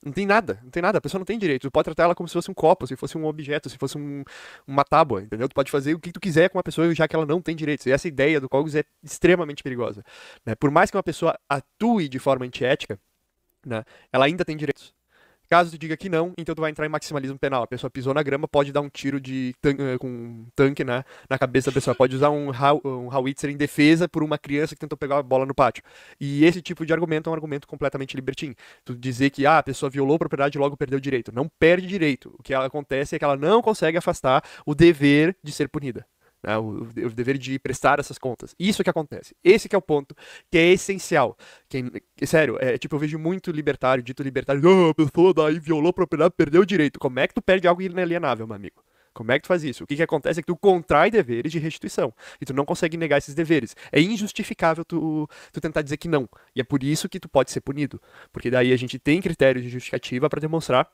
não tem nada, não tem nada, a pessoa não tem direito, tu pode tratar ela como se fosse um copo, se fosse um objeto, se fosse um, uma tábua, entendeu? Tu pode fazer o que tu quiser com uma pessoa já que ela não tem direitos. E essa ideia do Cogos é extremamente perigosa. Né? Por mais que uma pessoa atue de forma antiética, né, ela ainda tem direitos. Caso tu diga que não, então tu vai entrar em maximalismo penal. A pessoa pisou na grama, pode dar um tiro de tan eh, com um tanque né, na cabeça da pessoa, pode usar um, ha um howitzer em defesa por uma criança que tentou pegar a bola no pátio. E esse tipo de argumento é um argumento completamente libertino. Tu dizer que ah, a pessoa violou a propriedade e logo perdeu o direito. Não perde direito. O que acontece é que ela não consegue afastar o dever de ser punida né? o, o, dever de prestar essas contas. Isso que acontece. Esse que é o ponto que é essencial. Quem, sério, é tipo, eu vejo muito libertário, dito libertário, oh, a pessoa daí violou a propriedade, perdeu o direito. Como é que tu perde algo inalienável, meu amigo? Como é que tu faz isso? O que, que acontece é que tu contrai deveres de restituição e tu não consegue negar esses deveres. É injustificável tu, tu tentar dizer que não. E é por isso que tu pode ser punido. Porque daí a gente tem critérios de justificativa para demonstrar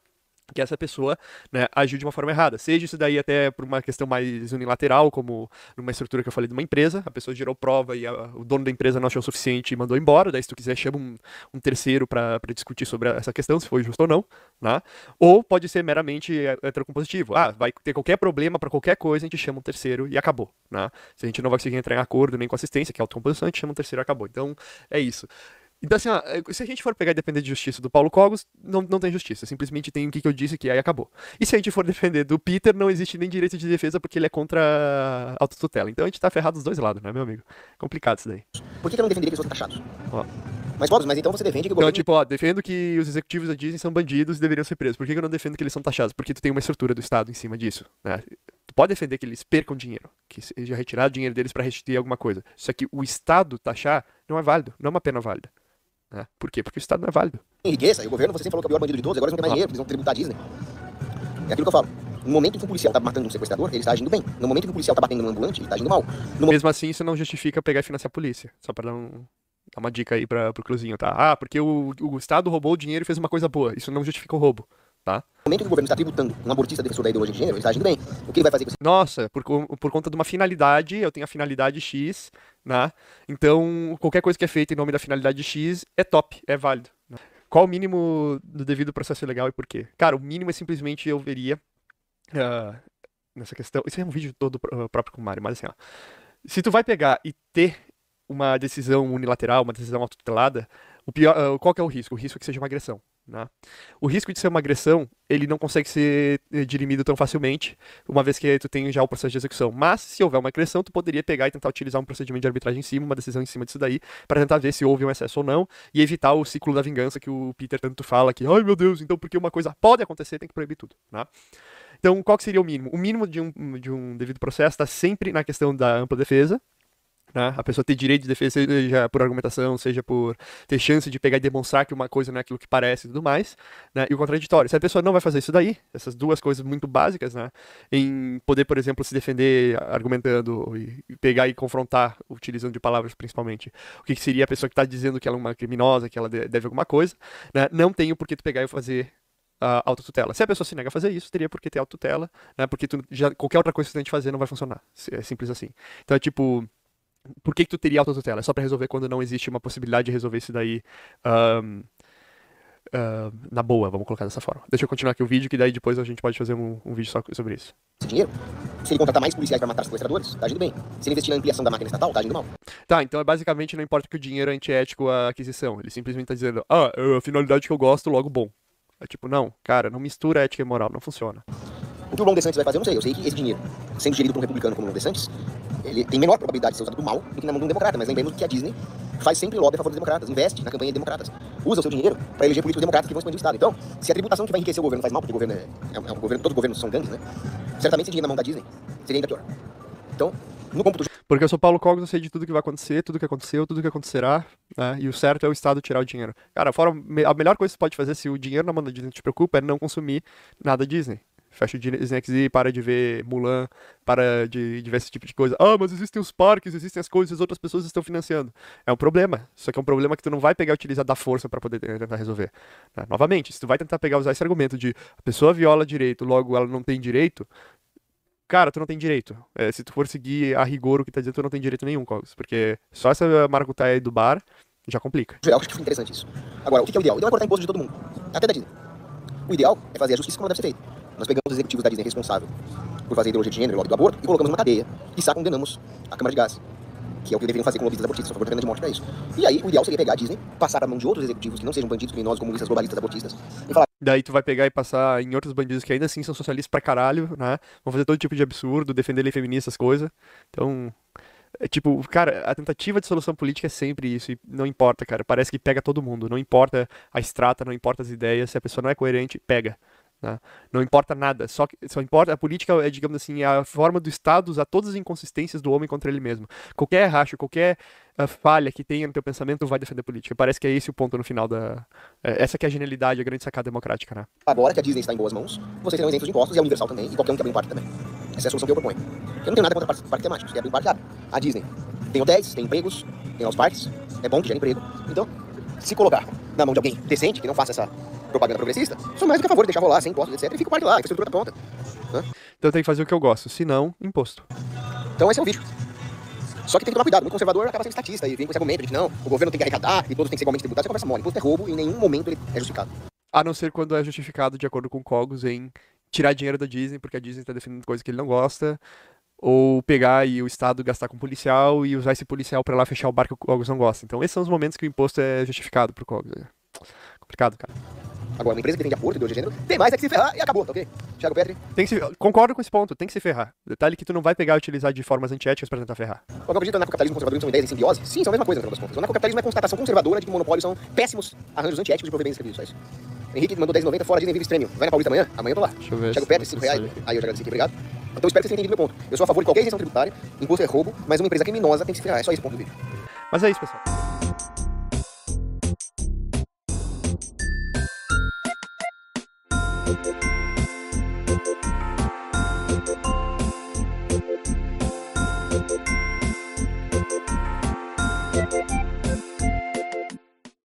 que essa pessoa né, agiu de uma forma errada. Seja isso daí até por uma questão mais unilateral, como numa estrutura que eu falei de uma empresa, a pessoa gerou prova e a, o dono da empresa não achou o suficiente e mandou embora, daí se tu quiser chama um, um terceiro para discutir sobre essa questão, se foi justo ou não, né? ou pode ser meramente é, heterocompositivo. Ah, vai ter qualquer problema para qualquer coisa, a gente chama um terceiro e acabou. Né? Se a gente não vai conseguir entrar em acordo nem com assistência, que é autocomposição, a gente chama um terceiro e acabou. Então, é isso. Então, assim, ó, é, se a gente for pegar e depender de justiça do Paulo Cogos, não, não tem justiça. Simplesmente tem o que, que eu disse que aí acabou. E se a gente for <laughs> defender do Peter, não existe nem direito de defesa porque ele é contra a autotutela. Então a gente tá ferrado dos dois lados, né, meu amigo? Complicado isso daí. Por que, que eu não defenderia que eles fossem taxados? Ó. Mas, Bobs, mas então você defende que o então, governo... Então, tipo, ó, defendo que os executivos da Disney são bandidos e deveriam ser presos. Por que, que eu não defendo que eles são taxados? Porque tu tem uma estrutura do Estado em cima disso, né? Tu pode defender que eles percam dinheiro, que seja retirado dinheiro deles para restituir alguma coisa. Só que o Estado taxar não é válido, não é uma pena válida. Né? Por quê? Porque o Estado não é válido. Enriqueça, e o governo, você sempre falou que é o pior bandido de todos, agora eles não tem mais dinheiro, eles vão tributar a Disney. É aquilo que eu falo. No momento em que um policial está matando um sequestrador, ele está agindo bem. No momento em que um policial está batendo um ambulante, ele tá agindo mal. No Mesmo mo... assim, isso não justifica pegar e financiar a polícia. Só para dar, um, dar, uma dica aí para o Cruzinho, tá? Ah, porque o, o Estado roubou o dinheiro e fez uma coisa boa. Isso não justifica o roubo tá? No momento que o governo está tributando um abortista defensor da ideologia de gênero, ele está agindo bem. O que ele vai fazer com isso? Nossa, por, por conta de uma finalidade, eu tenho a finalidade X, né? Então, qualquer coisa que é feita em nome da finalidade X é top, é válido. Né? Qual o mínimo do devido processo legal e por quê? Cara, o mínimo é simplesmente eu veria uh, nessa questão. Isso é um vídeo todo próprio com o Mário, mas assim, ó. Se tu vai pegar e ter uma decisão unilateral, uma decisão autotutelada, o pior, uh, qual que é o risco? O risco é que seja uma agressão. Né? O risco de ser uma agressão, ele não consegue ser eh, dirimido tão facilmente, uma vez que tu tem já o processo de execução. Mas, se houver uma agressão, tu poderia pegar e tentar utilizar um procedimento de arbitragem em cima, uma decisão em cima disso daí, para tentar ver se houve um excesso ou não, e evitar o ciclo da vingança que o Peter tanto fala, que, ai meu Deus, então porque uma coisa pode acontecer, tem que proibir tudo. Né? Então, qual seria o mínimo? O mínimo de um, de um devido processo está sempre na questão da ampla defesa, né? A pessoa ter direito de defesa, seja por argumentação, seja por ter chance de pegar e demonstrar que uma coisa não é aquilo que parece e tudo mais, né? E o contraditório. Se a pessoa não vai fazer isso daí, essas duas coisas muito básicas, né? Em poder, por exemplo, se defender argumentando e pegar e confrontar, utilizando de palavras principalmente, o que, seria a pessoa que está dizendo que ela é uma criminosa, que ela deve alguma coisa, né? Não tem o porquê tu pegar e fazer a autotutela. Se a pessoa se nega a fazer isso, teria porque ter autotutela, né? Porque tu já, qualquer outra coisa que você tente fazer não vai funcionar. É simples assim. Então é tipo por que, que tu teria autotutela? É só para resolver quando não existe uma possibilidade de resolver isso daí um, uh, na boa, vamos colocar dessa forma. Deixa eu continuar aqui o vídeo, que daí depois a gente pode fazer um, um vídeo só sobre isso. Dinheiro? Se ele contratar mais policiais para matar sequestradores, tá agindo bem. Se ele investir na ampliação da máquina estatal, tá agindo mal. Tá, então é basicamente não importa que o dinheiro é antiético a aquisição. Ele simplesmente tá dizendo, ah, é a finalidade que eu gosto, logo bom. É tipo, não, cara, não mistura ética e moral, não funciona. O que o Ron DeSantis vai fazer, eu não sei. Eu sei que esse dinheiro, sendo gerido por um republicano como o Ron DeSantis, ele tem menor probabilidade de ser usado pro mal do que na mão de um democrata. Mas lembremos que a Disney faz sempre lobby a favor dos democratas, investe na campanha de democratas, usa o seu dinheiro para eleger políticos democratas que vão expandir o Estado. Então, se a tributação que vai enriquecer o governo faz mal, porque o governo é, é, é um governo, todos os governos são gangues, né? Certamente esse dinheiro na mão da Disney seria ainda pior. Então, no cômputo. Porque eu sou Paulo Cogos, eu sei de tudo que vai acontecer, tudo que aconteceu, tudo que acontecerá, né? E o certo é o Estado tirar o dinheiro. Cara, fora, a melhor coisa que você pode fazer se o dinheiro na mão da Disney te preocupa é não consumir nada Disney fecha o Disney XD, para de ver Mulan, para de, de ver esse tipo de coisa. Ah, mas existem os parques, existem as coisas, as outras pessoas estão financiando. É um problema. Só que é um problema que tu não vai pegar e utilizar da força para poder eh, tentar resolver. Né? Novamente, se tu vai tentar pegar usar esse argumento de a pessoa viola direito, logo ela não tem direito, cara, tu não tem direito. É, se tu for seguir a rigor o que tá dizendo, tu não tem direito nenhum, Cogs. Porque só essa maracutaia aí do bar já complica. É eu acho que foi interessante isso. Agora, o que é o ideal? O ideal é cortar imposto de todo mundo. Até da Disney. O ideal é fazer a justiça como deve ser feito. Nós pegamos os executivos da Disney responsável por fazer ideologia de gênero e lobby do aborto e colocamos numa cadeia. E só condenamos a Câmara de Gás, que é o que deveriam fazer com lobistas abortistas, só favor da pena de morte para isso. E aí, o ideal seria pegar a Disney, passar a mão de outros executivos que não sejam bandidos, criminosos, comunistas, globalistas, abortistas, e falar. Daí tu vai pegar e passar em outros bandidos que ainda assim são socialistas pra caralho, né? Vão fazer todo tipo de absurdo, defender lei feminista, essas coisas. Então, é tipo, cara, a tentativa de solução política é sempre isso, e não importa, cara. Parece que pega todo mundo. Não importa a estrata, não importa as ideias. Se a pessoa não é coerente, pega. Né? Não importa nada, só, só importa. A política é, digamos assim, é a forma do Estado usar todas as inconsistências do homem contra ele mesmo. Qualquer racha, qualquer uh, falha que tenha no teu pensamento vai defender a política. Parece que é esse o ponto no final da. É, essa que é a genialidade, a grande sacada democrática, né? Agora que a Disney está em boas mãos, vocês terão exemplos de impostos e é universal também, e qualquer um que abrir um parque também. Essa é a solução que eu proponho. Eu não tenho nada contra parques, parques temáticos, que abrir um parque abre. A Disney tem hotéis, tem empregos, tem os parques, é bom que gera emprego. Então, se colocar na mão de alguém decente, que não faça essa propaganda progressista, sou mais do que a favor de deixar rolar sem impostos, etc. E fica o parque lá, a infraestrutura tá pronta. Né? Então Então tenho que fazer o que eu gosto, senão, imposto. Então esse é o vídeo. Só que tem que tomar cuidado, muito conservador acaba sendo estatista e vem com esse argumento, de gente não, o governo tem que arrecadar e todos têm que ser igualmente tributados, é conversa mole. Imposto é roubo e em nenhum momento ele é justificado. A não ser quando é justificado, de acordo com Cogos, em tirar dinheiro da Disney, porque a Disney está defendendo coisas que ele não gosta, ou pegar e o Estado gastar com um policial e usar esse policial para lá fechar o barco que o Cogos não gosta. Então esses são os momentos que o imposto é justificado pro Cogos. Né? complicado, cara. Agora, uma empresa que vende aborto e dor de gênero, tem mais é que se ferrar e acabou, tá ok? Thiago Petri. Tem se, concordo com esse ponto, tem que se ferrar. Detalhe que tu não vai pegar e utilizar de formas antiéticas pra tentar ferrar. É o acredita na capitalismo conservador são ideias em simbiose? Sim, são a mesma coisa, no final das contas. O anarcocapitalismo é constatação conservadora de que monopólios são péssimos arranjos antiéticos de providências inscritos Henrique mandou 10,90 fora nem Vive Premium. Vai na Paulista amanhã? Amanhã eu tô lá. Deixa eu ver. Petri, 5 reais. Aí eu já agradeci aqui, obrigado. Então espero que vocês tenham entendido meu ponto. Eu sou a favor de qualquer isenção tributária, imposto é roubo, mas uma empresa criminosa tem que se ferrar. É só esse ponto do vídeo. Mas é isso, pessoal.